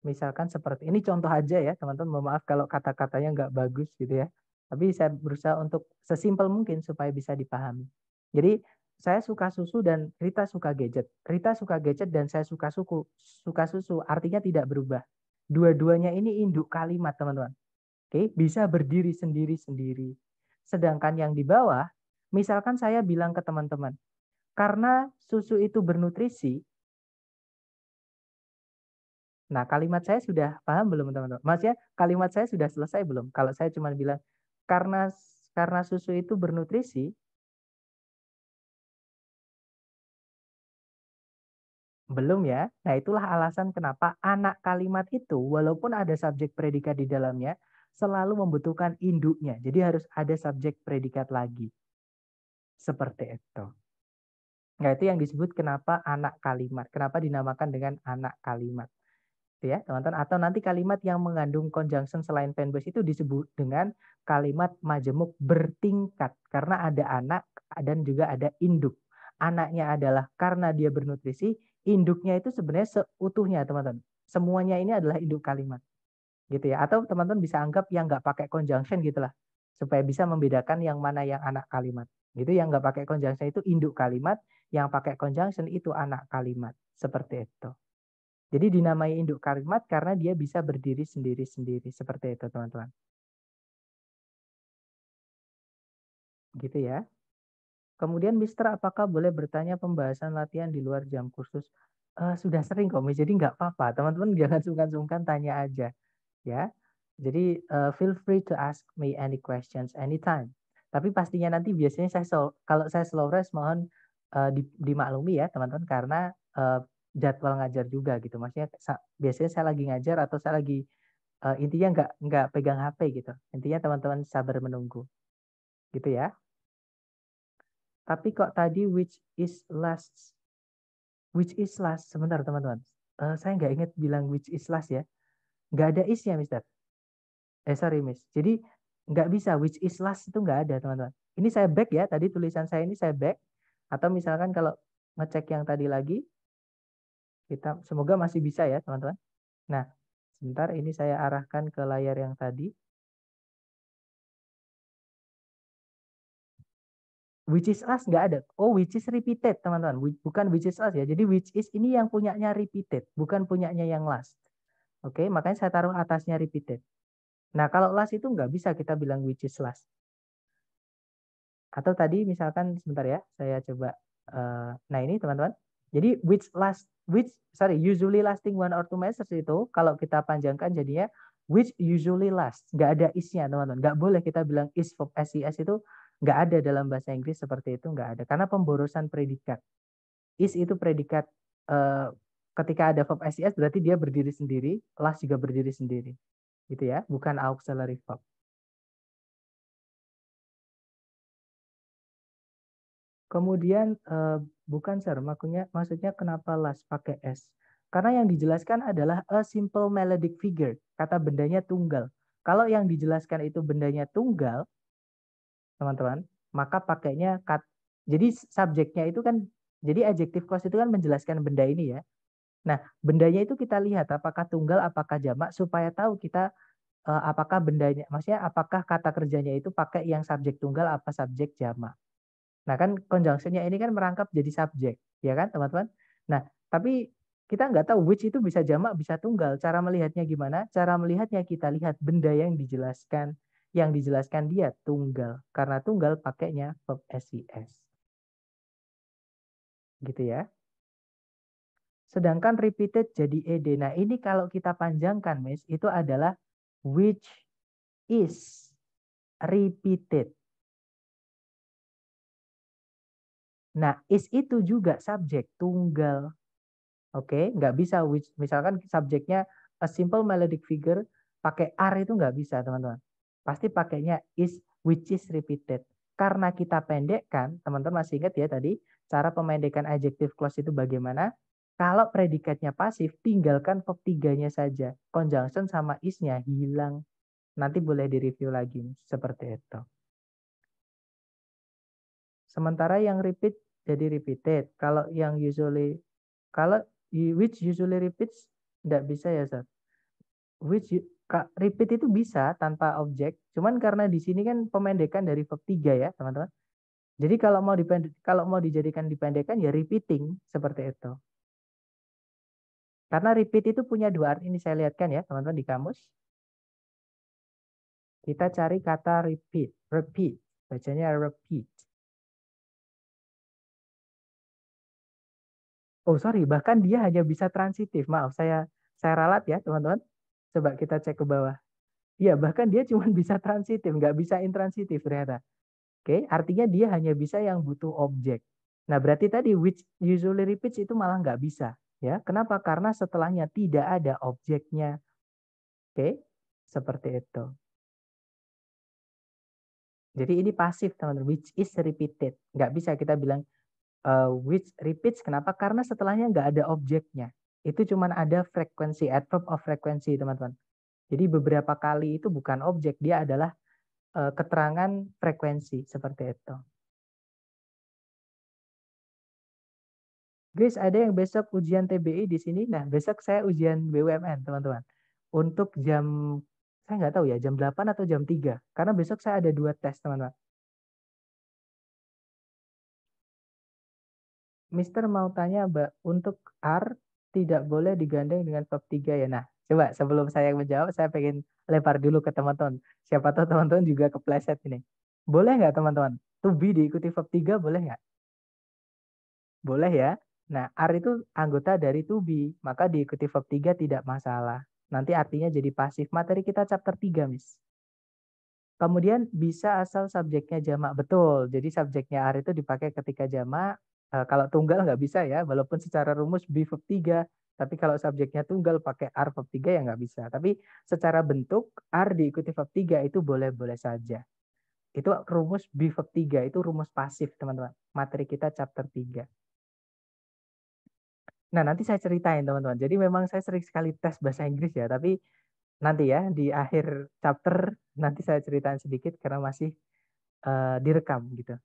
Misalkan seperti ini contoh aja ya teman-teman. Mohon maaf kalau kata-katanya nggak bagus gitu ya. Tapi saya berusaha untuk sesimpel mungkin supaya bisa dipahami. Jadi saya suka susu dan Rita suka gadget. Rita suka gadget dan saya suka suku, suka susu. Artinya tidak berubah. Dua-duanya ini induk kalimat, teman-teman. Oke, bisa berdiri sendiri-sendiri. Sedangkan yang di bawah, misalkan saya bilang ke teman-teman, karena susu itu bernutrisi, Nah, kalimat saya sudah paham belum, teman-teman? Mas ya, kalimat saya sudah selesai belum? Kalau saya cuma bilang, karena karena susu itu bernutrisi Belum ya. Nah, itulah alasan kenapa anak kalimat itu walaupun ada subjek predikat di dalamnya selalu membutuhkan induknya. Jadi harus ada subjek predikat lagi. Seperti itu. Nah, itu yang disebut kenapa anak kalimat. Kenapa dinamakan dengan anak kalimat ya teman-teman atau nanti kalimat yang mengandung conjunction selain fanbase itu disebut dengan kalimat majemuk bertingkat karena ada anak dan juga ada induk anaknya adalah karena dia bernutrisi induknya itu sebenarnya seutuhnya teman-teman semuanya ini adalah induk kalimat gitu ya atau teman-teman bisa anggap yang nggak pakai conjunction gitulah supaya bisa membedakan yang mana yang anak kalimat gitu yang nggak pakai conjunction itu induk kalimat yang pakai conjunction itu anak kalimat seperti itu jadi dinamai induk karimat karena dia bisa berdiri sendiri-sendiri seperti itu, teman-teman. Gitu ya. Kemudian Mister, apakah boleh bertanya pembahasan latihan di luar jam kursus? Uh, sudah sering kok, jadi nggak apa-apa. Teman-teman *laughs* jangan sungkan-sungkan, tanya aja. ya. Jadi uh, feel free to ask me any questions anytime. Tapi pastinya nanti biasanya saya kalau saya slow rest mohon uh, dimaklumi ya teman-teman karena uh, jadwal ngajar juga gitu. Maksudnya biasanya saya lagi ngajar atau saya lagi uh, intinya nggak nggak pegang HP gitu. Intinya teman-teman sabar menunggu, gitu ya. Tapi kok tadi which is last, which is last sebentar teman-teman. Uh, saya nggak ingat bilang which is last ya. Nggak ada isnya, Mister. Eh sorry, Miss. Jadi nggak bisa which is last itu nggak ada teman-teman. Ini saya back ya. Tadi tulisan saya ini saya back. Atau misalkan kalau ngecek yang tadi lagi, kita semoga masih bisa ya, teman-teman. Nah, sebentar ini saya arahkan ke layar yang tadi. Which is us nggak ada. Oh, which is repeated, teman-teman. Bukan which is us ya. Jadi which is ini yang punyanya repeated, bukan punyanya yang last. Oke, makanya saya taruh atasnya repeated. Nah, kalau last itu nggak bisa kita bilang which is last. Atau tadi misalkan sebentar ya, saya coba. Uh, nah ini teman-teman, jadi which last which sorry usually lasting one or two meses itu kalau kita panjangkan jadinya which usually last nggak ada isnya teman-teman nggak boleh kita bilang is for ses itu nggak ada dalam bahasa Inggris seperti itu nggak ada karena pemborosan predikat is itu predikat uh, ketika ada verb ses berarti dia berdiri sendiri last juga berdiri sendiri gitu ya bukan auxiliary verb Kemudian uh, bukan sir, maksudnya maksudnya kenapa las pakai s? Karena yang dijelaskan adalah a simple melodic figure, kata bendanya tunggal. Kalau yang dijelaskan itu bendanya tunggal, teman-teman, maka pakainya kat, jadi subjeknya itu kan jadi adjektif clause itu kan menjelaskan benda ini ya. Nah, bendanya itu kita lihat apakah tunggal apakah jamak supaya tahu kita eh, apakah bendanya maksudnya apakah kata kerjanya itu pakai yang subjek tunggal apa subjek jamak. Nah kan nya ini kan merangkap jadi subjek, ya kan teman-teman? Nah tapi kita nggak tahu which itu bisa jamak, bisa tunggal. Cara melihatnya gimana? Cara melihatnya kita lihat benda yang dijelaskan, yang dijelaskan dia tunggal. Karena tunggal pakainya verb SIS. Gitu ya. Sedangkan repeated jadi ed. Nah ini kalau kita panjangkan, Miss, itu adalah which is repeated. Nah, is itu juga subjek tunggal. Oke, okay? nggak bisa. Which, misalkan subjeknya a simple melodic figure, pakai are itu nggak bisa, teman-teman. Pasti pakainya is which is repeated. Karena kita pendek kan, teman-teman masih ingat ya tadi, cara pemendekan adjective clause itu bagaimana? Kalau predikatnya pasif, tinggalkan verb tiganya saja. Conjunction sama isnya hilang. Nanti boleh direview lagi seperti itu. Sementara yang repeat jadi repeated. Kalau yang usually kalau which usually repeats tidak bisa ya, Sir. Which repeat itu bisa tanpa objek, cuman karena di sini kan pemendekan dari verb 3 ya, teman-teman. Jadi kalau mau dipendek, kalau mau dijadikan dipendekan ya repeating seperti itu. Karena repeat itu punya dua arti ini saya lihatkan ya, teman-teman di kamus. Kita cari kata repeat, repeat. Bacanya repeat. Oh sorry, bahkan dia hanya bisa transitif. Maaf, saya saya ralat ya teman-teman. Coba kita cek ke bawah. Ya, bahkan dia cuma *laughs* bisa transitif, nggak bisa intransitif ternyata. Oke, artinya dia hanya bisa yang butuh objek. Nah, berarti tadi which usually repeats itu malah nggak bisa. ya. Kenapa? Karena setelahnya tidak ada objeknya. Oke, seperti itu. Jadi ini pasif, teman-teman, which is repeated. Nggak bisa kita bilang uh, which repeats kenapa? Karena setelahnya nggak ada objeknya. Itu cuman ada frekuensi adverb of frekuensi, teman-teman. Jadi beberapa kali itu bukan objek, dia adalah uh, keterangan frekuensi seperti itu. Guys, ada yang besok ujian TBI di sini. Nah, besok saya ujian BUMN, teman-teman. Untuk jam, saya nggak tahu ya, jam 8 atau jam 3. Karena besok saya ada dua tes, teman-teman. Mister mau tanya Mbak, untuk R tidak boleh digandeng dengan top 3 ya. Nah, coba sebelum saya menjawab, saya pengen lebar dulu ke teman-teman. Siapa tahu teman-teman juga kepleset ini. Boleh nggak teman-teman? To be diikuti top 3 boleh nggak? Boleh ya. Nah, R itu anggota dari to be, maka diikuti top 3 tidak masalah. Nanti artinya jadi pasif. Materi kita chapter 3, Miss. Kemudian bisa asal subjeknya jamak. Betul. Jadi subjeknya R itu dipakai ketika jamak, Eh, kalau tunggal nggak bisa ya, walaupun secara rumus B verb 3, tapi kalau subjeknya tunggal pakai R verb 3 ya nggak bisa. Tapi secara bentuk R diikuti verb 3 itu boleh-boleh saja. Itu rumus B verb 3, itu rumus pasif teman-teman. Materi kita chapter 3. Nah nanti saya ceritain teman-teman. Jadi memang saya sering sekali tes bahasa Inggris ya, tapi nanti ya di akhir chapter nanti saya ceritain sedikit karena masih uh, direkam gitu.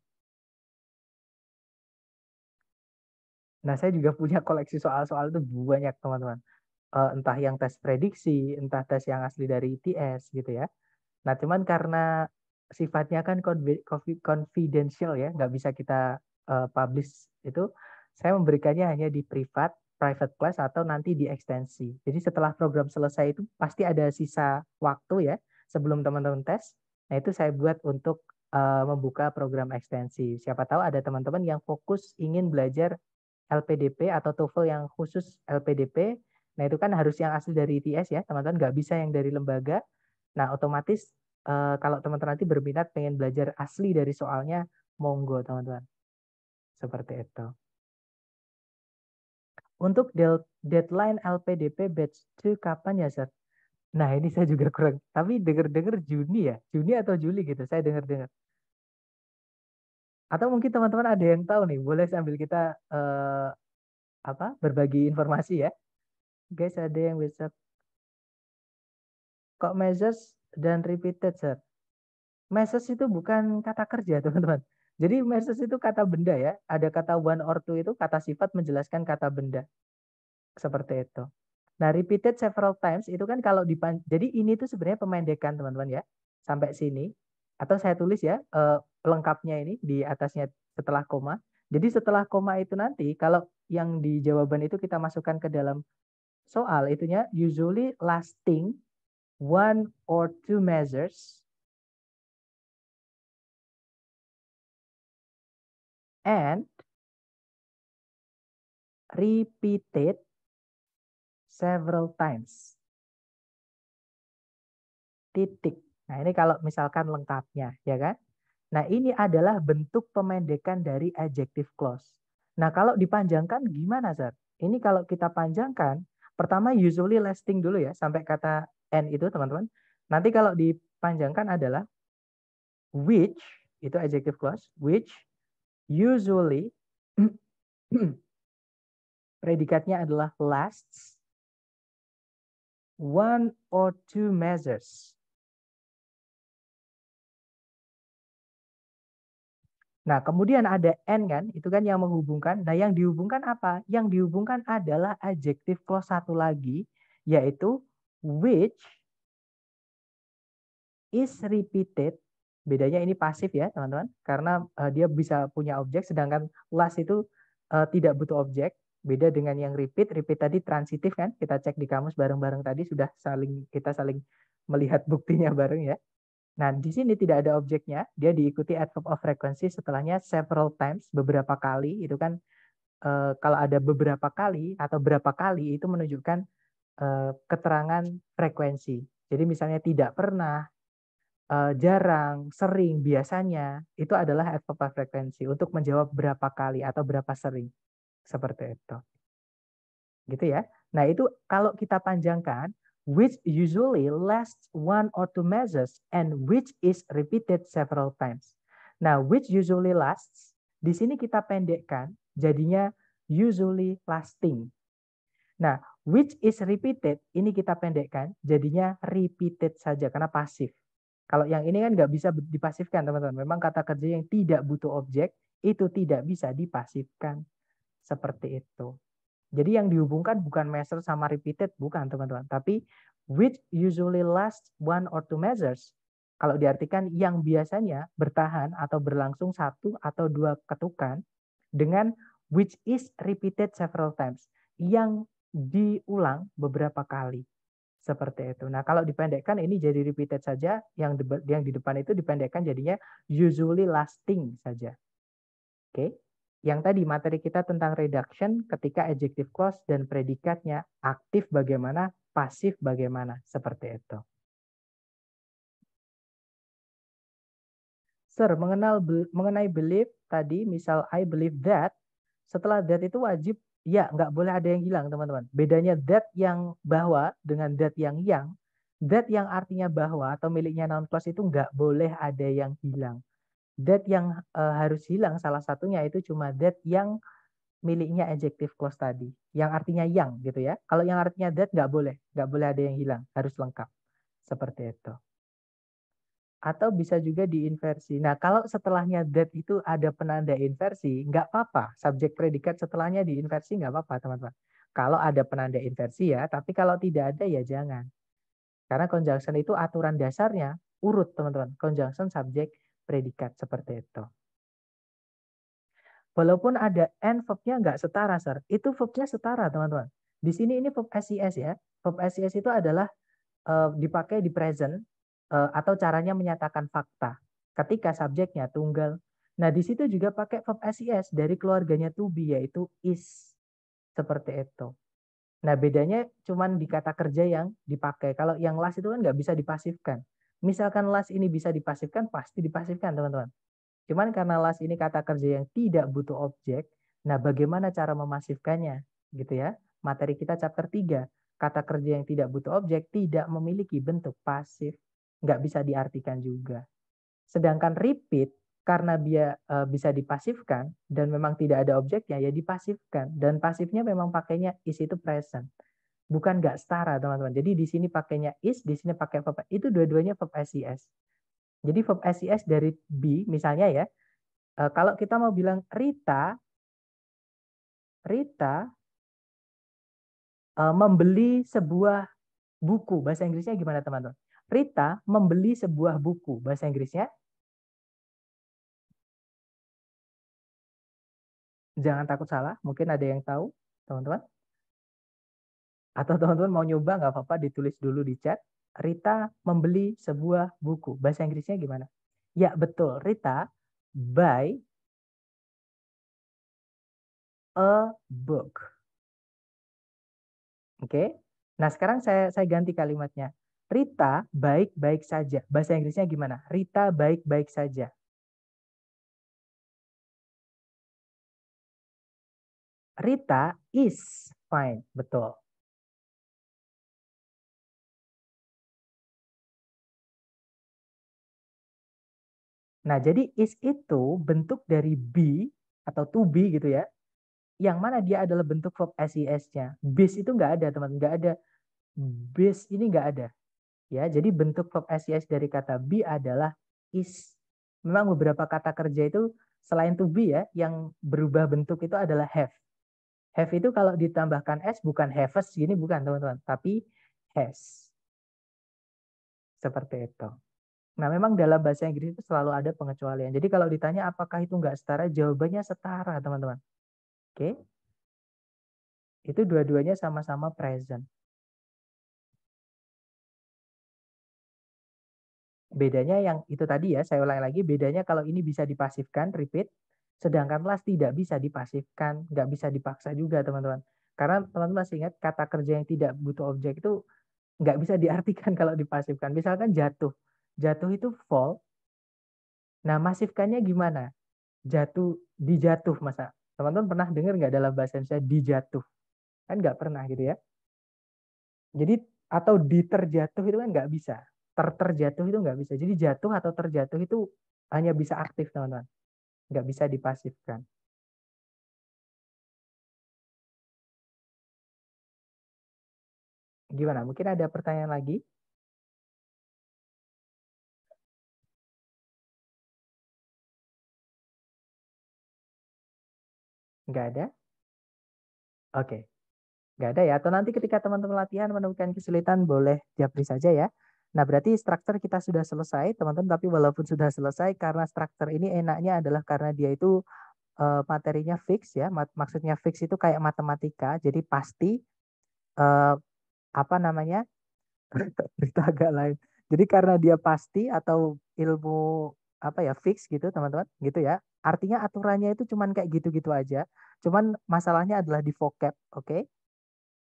Nah, saya juga punya koleksi soal-soal itu banyak, teman-teman. Uh, entah yang tes prediksi, entah tes yang asli dari ITS gitu ya. Nah, cuman karena sifatnya kan confidential ya, nggak bisa kita uh, publish itu, saya memberikannya hanya di privat, private class atau nanti di ekstensi. Jadi setelah program selesai itu pasti ada sisa waktu ya sebelum teman-teman tes. Nah, itu saya buat untuk uh, membuka program ekstensi. Siapa tahu ada teman-teman yang fokus ingin belajar LPDP atau TOEFL yang khusus LPDP. Nah, itu kan harus yang asli dari ITS ya, teman-teman. Nggak bisa yang dari lembaga. Nah, otomatis eh, kalau teman-teman nanti berminat pengen belajar asli dari soalnya, monggo, teman-teman. Seperti itu. Untuk deadline LPDP batch 2 kapan ya, Seth? Nah, ini saya juga kurang. Tapi denger-denger Juni ya. Juni atau Juli gitu. Saya denger-denger. Atau mungkin teman-teman ada yang tahu nih, boleh sambil kita uh, apa berbagi informasi ya. Guys, ada yang bisa kok measures dan repeated, sir. Measures itu bukan kata kerja, teman-teman. Jadi measures itu kata benda ya. Ada kata one or two itu kata sifat menjelaskan kata benda. Seperti itu. Nah, repeated several times itu kan kalau dipan jadi ini tuh sebenarnya pemendekan teman-teman ya. Sampai sini atau saya tulis ya, uh, lengkapnya ini di atasnya setelah koma. Jadi setelah koma itu nanti kalau yang di jawaban itu kita masukkan ke dalam soal itunya usually lasting one or two measures and repeated several times. Titik. Nah, ini kalau misalkan lengkapnya, ya kan? Nah, ini adalah bentuk pemendekan dari adjective clause. Nah, kalau dipanjangkan gimana, Zat? Ini kalau kita panjangkan, pertama usually lasting dulu ya, sampai kata and itu, teman-teman. Nanti kalau dipanjangkan adalah which, itu adjective clause, which usually, *clears throat* predikatnya adalah lasts, one or two measures. Nah, kemudian ada N kan, itu kan yang menghubungkan. Nah, yang dihubungkan apa? Yang dihubungkan adalah adjektif clause satu lagi, yaitu which is repeated. Bedanya ini pasif ya, teman-teman. Karena uh, dia bisa punya objek, sedangkan last itu uh, tidak butuh objek. Beda dengan yang repeat. Repeat tadi transitif kan. Kita cek di kamus bareng-bareng tadi, sudah saling kita saling melihat buktinya bareng ya. Nah, di sini tidak ada objeknya, dia diikuti adverb of frequency setelahnya several times, beberapa kali, itu kan e, kalau ada beberapa kali atau berapa kali itu menunjukkan e, keterangan frekuensi. Jadi misalnya tidak pernah, e, jarang, sering, biasanya, itu adalah adverb of frequency untuk menjawab berapa kali atau berapa sering. Seperti itu. Gitu ya. Nah, itu kalau kita panjangkan, which usually lasts one or two measures and which is repeated several times. Nah, which usually lasts, di sini kita pendekkan jadinya usually lasting. Nah, which is repeated, ini kita pendekkan jadinya repeated saja karena pasif. Kalau yang ini kan nggak bisa dipasifkan, teman-teman. Memang kata kerja yang tidak butuh objek, itu tidak bisa dipasifkan. Seperti itu. Jadi yang dihubungkan bukan measure sama repeated, bukan teman-teman. Tapi which usually last one or two measures. Kalau diartikan yang biasanya bertahan atau berlangsung satu atau dua ketukan dengan which is repeated several times. Yang diulang beberapa kali. Seperti itu. Nah kalau dipendekkan ini jadi repeated saja. Yang, yang di depan itu dipendekkan jadinya usually lasting saja. Oke. Okay? yang tadi materi kita tentang reduction ketika adjective clause dan predikatnya aktif bagaimana, pasif bagaimana, seperti itu. Sir, mengenal mengenai believe tadi, misal I believe that, setelah that itu wajib ya nggak boleh ada yang hilang teman-teman. Bedanya that yang bahwa dengan that yang yang, that yang artinya bahwa atau miliknya noun clause itu nggak boleh ada yang hilang. That yang uh, harus hilang salah satunya itu cuma that yang miliknya adjective clause tadi, yang artinya yang gitu ya. Kalau yang artinya that nggak boleh, nggak boleh ada yang hilang, harus lengkap seperti itu. Atau bisa juga diinversi. Nah kalau setelahnya that itu ada penanda inversi, nggak apa-apa. Subjek predikat setelahnya diinversi nggak apa-apa teman-teman. Kalau ada penanda inversi ya, tapi kalau tidak ada ya jangan. Karena conjunction itu aturan dasarnya urut teman-teman. Conjunction subjek predikat seperti itu. Walaupun ada n verbnya nggak setara, sir. Itu verbnya setara, teman-teman. Di sini ini verb SES ya. Verb SES itu adalah uh, dipakai di present uh, atau caranya menyatakan fakta. Ketika subjeknya tunggal. Nah, di situ juga pakai verb SES dari keluarganya to be, yaitu is. Seperti itu. Nah, bedanya cuman di kata kerja yang dipakai. Kalau yang last itu kan nggak bisa dipasifkan. Misalkan las ini bisa dipasifkan, pasti dipasifkan, teman-teman. Cuman karena las ini kata kerja yang tidak butuh objek, nah bagaimana cara memasifkannya? Gitu ya. Materi kita chapter 3, kata kerja yang tidak butuh objek tidak memiliki bentuk pasif, nggak bisa diartikan juga. Sedangkan repeat karena dia e, bisa dipasifkan dan memang tidak ada objeknya ya dipasifkan dan pasifnya memang pakainya is itu present bukan nggak setara teman-teman. Jadi di sini pakainya is, di sini pakai verb itu dua-duanya verb SES. Jadi verb SES dari B, misalnya ya. Eh, kalau kita mau bilang Rita Rita eh, membeli sebuah buku. Bahasa Inggrisnya gimana teman-teman? Rita membeli sebuah buku. Bahasa Inggrisnya Jangan takut salah, mungkin ada yang tahu, teman-teman. Atau teman-teman mau nyoba nggak apa-apa ditulis dulu di chat. Rita membeli sebuah buku. Bahasa Inggrisnya gimana? Ya betul, Rita buy a book. Oke. Okay? Nah, sekarang saya saya ganti kalimatnya. Rita baik-baik saja. Bahasa Inggrisnya gimana? Rita baik-baik saja. Rita is fine, betul. Nah, jadi is itu bentuk dari be atau to be gitu ya, yang mana dia adalah bentuk verb ses nya Bis itu nggak ada, teman. teman Nggak ada. Bis ini nggak ada. Ya, jadi bentuk verb SES dari kata be adalah is. Memang beberapa kata kerja itu selain to be ya, yang berubah bentuk itu adalah have. Have itu kalau ditambahkan s bukan haves, ini bukan teman-teman, tapi has. Seperti itu. Nah, memang dalam bahasa Inggris itu selalu ada pengecualian. Jadi kalau ditanya apakah itu nggak setara, jawabannya setara, teman-teman. Oke? Okay? Itu dua-duanya sama-sama present. Bedanya yang itu tadi ya, saya ulangi lagi, bedanya kalau ini bisa dipasifkan, repeat, sedangkan last tidak bisa dipasifkan, nggak bisa dipaksa juga, teman-teman. Karena teman-teman masih ingat, kata kerja yang tidak butuh objek itu nggak bisa diartikan *laughs* kalau dipasifkan. Misalkan jatuh, jatuh itu fall. Nah, masifkannya gimana? Jatuh, dijatuh masa. Teman-teman pernah dengar nggak dalam bahasa Indonesia dijatuh? Kan nggak pernah gitu ya. Jadi atau diterjatuh itu kan nggak bisa. Terterjatuh itu nggak bisa. Jadi jatuh atau terjatuh itu hanya bisa aktif teman-teman. Nggak bisa dipasifkan. Gimana? Mungkin ada pertanyaan lagi? Nggak ada? Oke. Okay. Nggak ada ya? Atau nanti ketika teman-teman latihan menemukan kesulitan, boleh japri saja ya. Nah, berarti struktur kita sudah selesai, teman-teman. Tapi walaupun sudah selesai, karena struktur ini enaknya adalah karena dia itu uh, materinya fix ya. Maksudnya fix itu kayak matematika. Jadi pasti, uh, apa namanya, berita agak lain. Jadi karena dia pasti atau ilmu apa ya fix gitu teman-teman gitu ya Artinya aturannya itu cuman kayak gitu-gitu aja. Cuman masalahnya adalah di vocab, oke? Okay?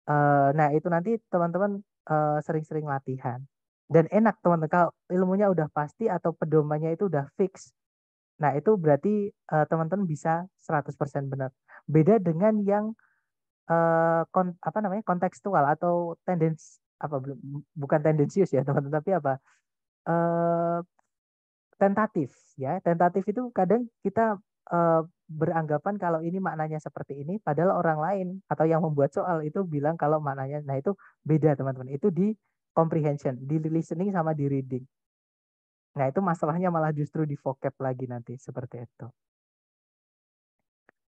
Uh, eh, nah itu nanti teman-teman uh, sering-sering latihan. Dan enak teman-teman kalau ilmunya udah pasti atau pedomannya itu udah fix. Nah itu berarti uh, teman-teman bisa 100% benar. Beda dengan yang uh, kon, apa namanya kontekstual atau tendens apa belum bukan tendensius ya teman-teman tapi apa uh, tentatif ya tentatif itu kadang kita uh, beranggapan kalau ini maknanya seperti ini padahal orang lain atau yang membuat soal itu bilang kalau maknanya nah itu beda teman-teman itu di comprehension di listening sama di reading nah itu masalahnya malah justru di vocab lagi nanti seperti itu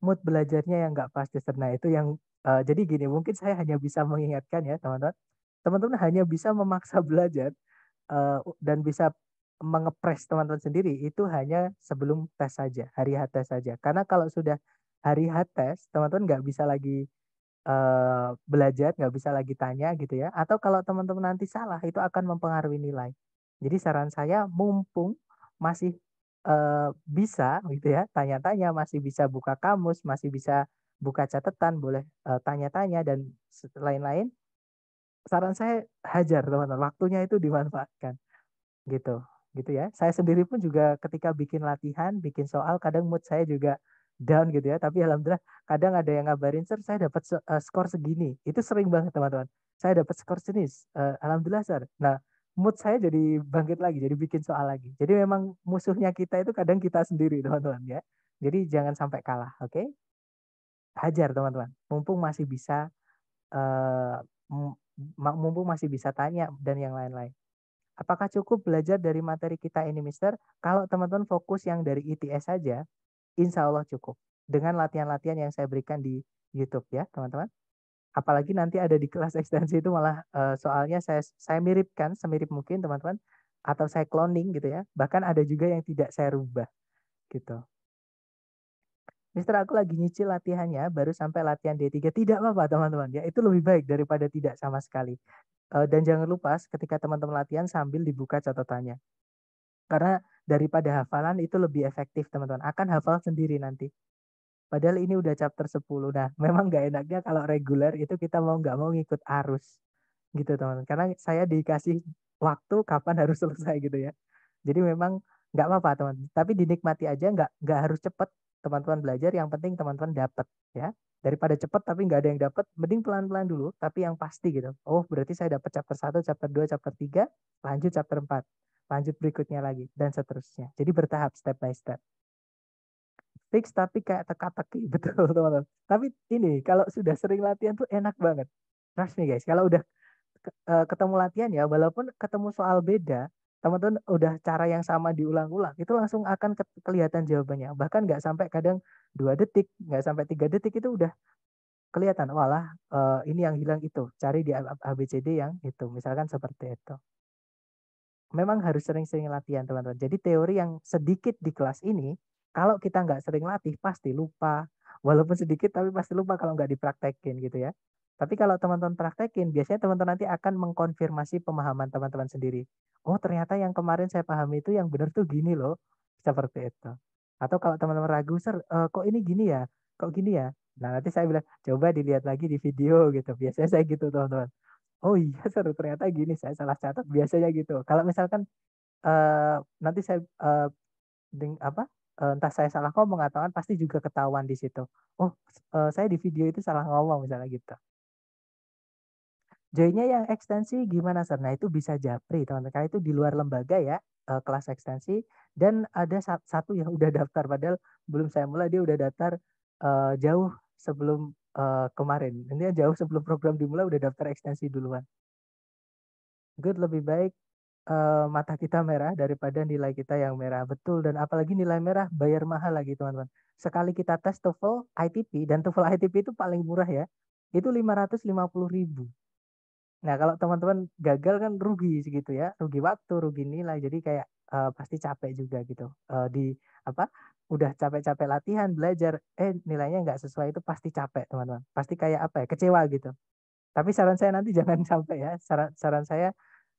mood belajarnya yang nggak pas Nah itu yang uh, jadi gini mungkin saya hanya bisa mengingatkan ya teman-teman teman-teman hanya bisa memaksa belajar eh, dan bisa mengepres teman-teman sendiri itu hanya sebelum tes saja, hari H tes saja. Karena kalau sudah hari H tes, teman-teman nggak bisa lagi uh, belajar, nggak bisa lagi tanya gitu ya. Atau kalau teman-teman nanti salah, itu akan mempengaruhi nilai. Jadi saran saya, mumpung masih uh, bisa gitu ya, tanya-tanya, masih bisa buka kamus, masih bisa buka catatan, boleh uh, tanya-tanya dan lain-lain. Saran saya hajar teman-teman, waktunya itu dimanfaatkan gitu gitu ya. Saya sendiri pun juga ketika bikin latihan, bikin soal, kadang mood saya juga down gitu ya. Tapi alhamdulillah kadang ada yang ngabarin, sir saya dapat eh, skor segini. Itu sering banget teman-teman. Saya dapat skor jenis. Uh, eh, alhamdulillah sir. Nah mood saya jadi bangkit lagi, jadi bikin soal lagi. Jadi memang musuhnya kita itu kadang kita sendiri *laughs* teman-teman ya. Jadi jangan sampai kalah, oke? Okay? Hajar teman-teman. Mumpung masih bisa uh, mumpung masih bisa tanya dan yang lain-lain. Apakah cukup belajar dari materi kita ini, Mister? Kalau teman-teman fokus yang dari ITS saja, insya Allah cukup. Dengan latihan-latihan yang saya berikan di YouTube ya, teman-teman. Apalagi nanti ada di kelas *laughs* ekstensi itu malah eh, soalnya saya saya miripkan semirip mungkin, teman-teman. Atau saya cloning gitu ya. Bahkan ada juga yang tidak saya rubah gitu. Mister, aku lagi nyicil latihannya, baru sampai latihan D3. Tidak apa-apa, teman-teman. Ya, itu lebih baik daripada tidak sama sekali. Eh, dan jangan lupa ketika teman-teman latihan sambil dibuka catatannya. Karena daripada hafalan itu lebih efektif teman-teman. Akan hafal sendiri nanti. Padahal ini udah chapter 10. Nah, *laughs* memang nggak enaknya kalau reguler itu kita mau nggak mau ngikut arus. Gitu teman-teman. Karena saya dikasih waktu kapan *laughs* harus selesai gitu ya. Jadi memang nggak apa-apa teman. teman Tapi dinikmati aja nggak nggak harus cepet teman-teman belajar. Yang penting teman-teman dapat ya daripada cepat tapi nggak ada yang dapat mending pelan-pelan dulu tapi yang pasti gitu oh berarti saya dapat chapter 1 chapter 2 chapter 3 lanjut chapter 4 lanjut berikutnya lagi dan seterusnya jadi bertahap step by step fix tapi kayak teka-teki *laughs* betul teman-teman tapi ini kalau sudah sering latihan tuh enak banget trust me guys kalau udah eh, ketemu latihan ya walaupun ketemu soal beda teman-teman udah cara yang sama diulang-ulang itu langsung akan ke kelihatan jawabannya bahkan nggak sampai kadang dua detik nggak sampai tiga detik itu udah kelihatan walah uh, ini yang hilang itu cari di ABCD yang itu misalkan seperti itu memang harus sering-sering latihan teman-teman jadi teori yang sedikit di kelas ini kalau kita nggak sering latih pasti lupa walaupun sedikit tapi pasti lupa kalau nggak dipraktekin gitu ya tapi kalau teman-teman praktekin, biasanya teman-teman nanti akan mengkonfirmasi pemahaman teman-teman sendiri. Oh ternyata yang kemarin saya pahami itu yang benar tuh gini loh. Seperti itu. Atau kalau teman-teman ragu, Sir, eh, kok ini gini ya? Kok gini ya? Nah nanti saya bilang, coba dilihat lagi di video gitu. Biasanya saya gitu teman-teman. Oh iya *laughs* seru ternyata gini saya salah catat biasanya gitu. Kalau misalkan eh, nanti saya eh, ding, apa eh, entah saya salah ngomong atau kan pasti juga ketahuan di situ. Oh, eh, saya di video itu salah ngomong misalnya gitu. J-nya yang ekstensi gimana, Sir? Nah, itu bisa japri, teman-teman. Karena itu di luar lembaga ya, eh, kelas ekstensi. Dan ada satu yang udah daftar, padahal belum saya mulai, dia udah daftar eh, jauh sebelum eh, kemarin. Ini jauh sebelum program dimulai udah daftar ekstensi duluan. Good, lebih baik mata kita merah daripada nilai kita yang merah. Betul, dan apalagi nilai merah bayar mahal lagi, teman-teman. Sekali kita tes TOEFL ITP, dan TOEFL ITP itu paling murah ya, itu 550 ribu Nah, kalau teman-teman gagal kan rugi segitu ya, rugi waktu, rugi nilai. Jadi kayak uh, pasti capek juga gitu. Uh, di apa? Udah capek-capek latihan, belajar, eh nilainya nggak sesuai itu pasti capek, teman-teman. Pasti kayak apa ya? Kecewa gitu. Tapi saran saya nanti *laughs* jangan sampai ya. Saran saran saya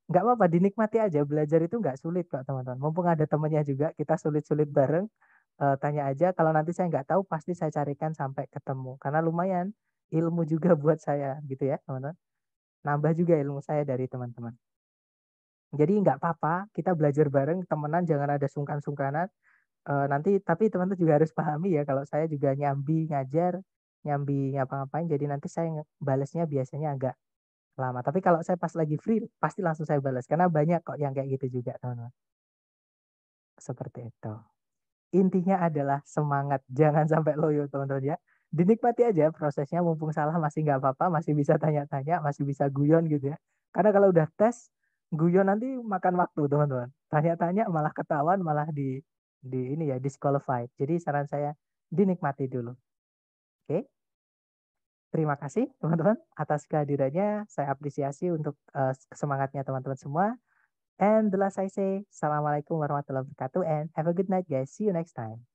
nggak apa-apa dinikmati aja belajar itu nggak sulit kok teman-teman mumpung ada temannya juga kita sulit-sulit bareng uh, tanya aja kalau nanti saya nggak tahu pasti saya carikan sampai ketemu karena lumayan ilmu juga *laughs* buat saya gitu ya teman-teman nambah juga ilmu saya dari teman-teman. Jadi nggak apa-apa, kita belajar bareng, temenan, jangan ada sungkan-sungkanan. E, nanti tapi teman-teman juga harus pahami ya kalau saya juga nyambi ngajar, nyambi ngapa-ngapain, jadi nanti saya balesnya biasanya agak lama. Tapi kalau saya pas lagi free, pasti langsung saya balas karena banyak kok yang kayak gitu juga, teman-teman. Seperti itu. Intinya adalah semangat, jangan sampai loyo, teman-teman ya dinikmati aja prosesnya mumpung salah masih nggak apa-apa masih bisa tanya-tanya masih bisa guyon gitu ya karena kalau udah tes guyon nanti makan waktu teman-teman tanya-tanya malah ketahuan malah di di ini ya disqualified jadi saran saya dinikmati dulu oke terima kasih teman-teman atas kehadirannya saya apresiasi untuk uh, semangatnya teman-teman semua and the last I say assalamualaikum warahmatullahi wabarakatuh and have a good night guys see you next time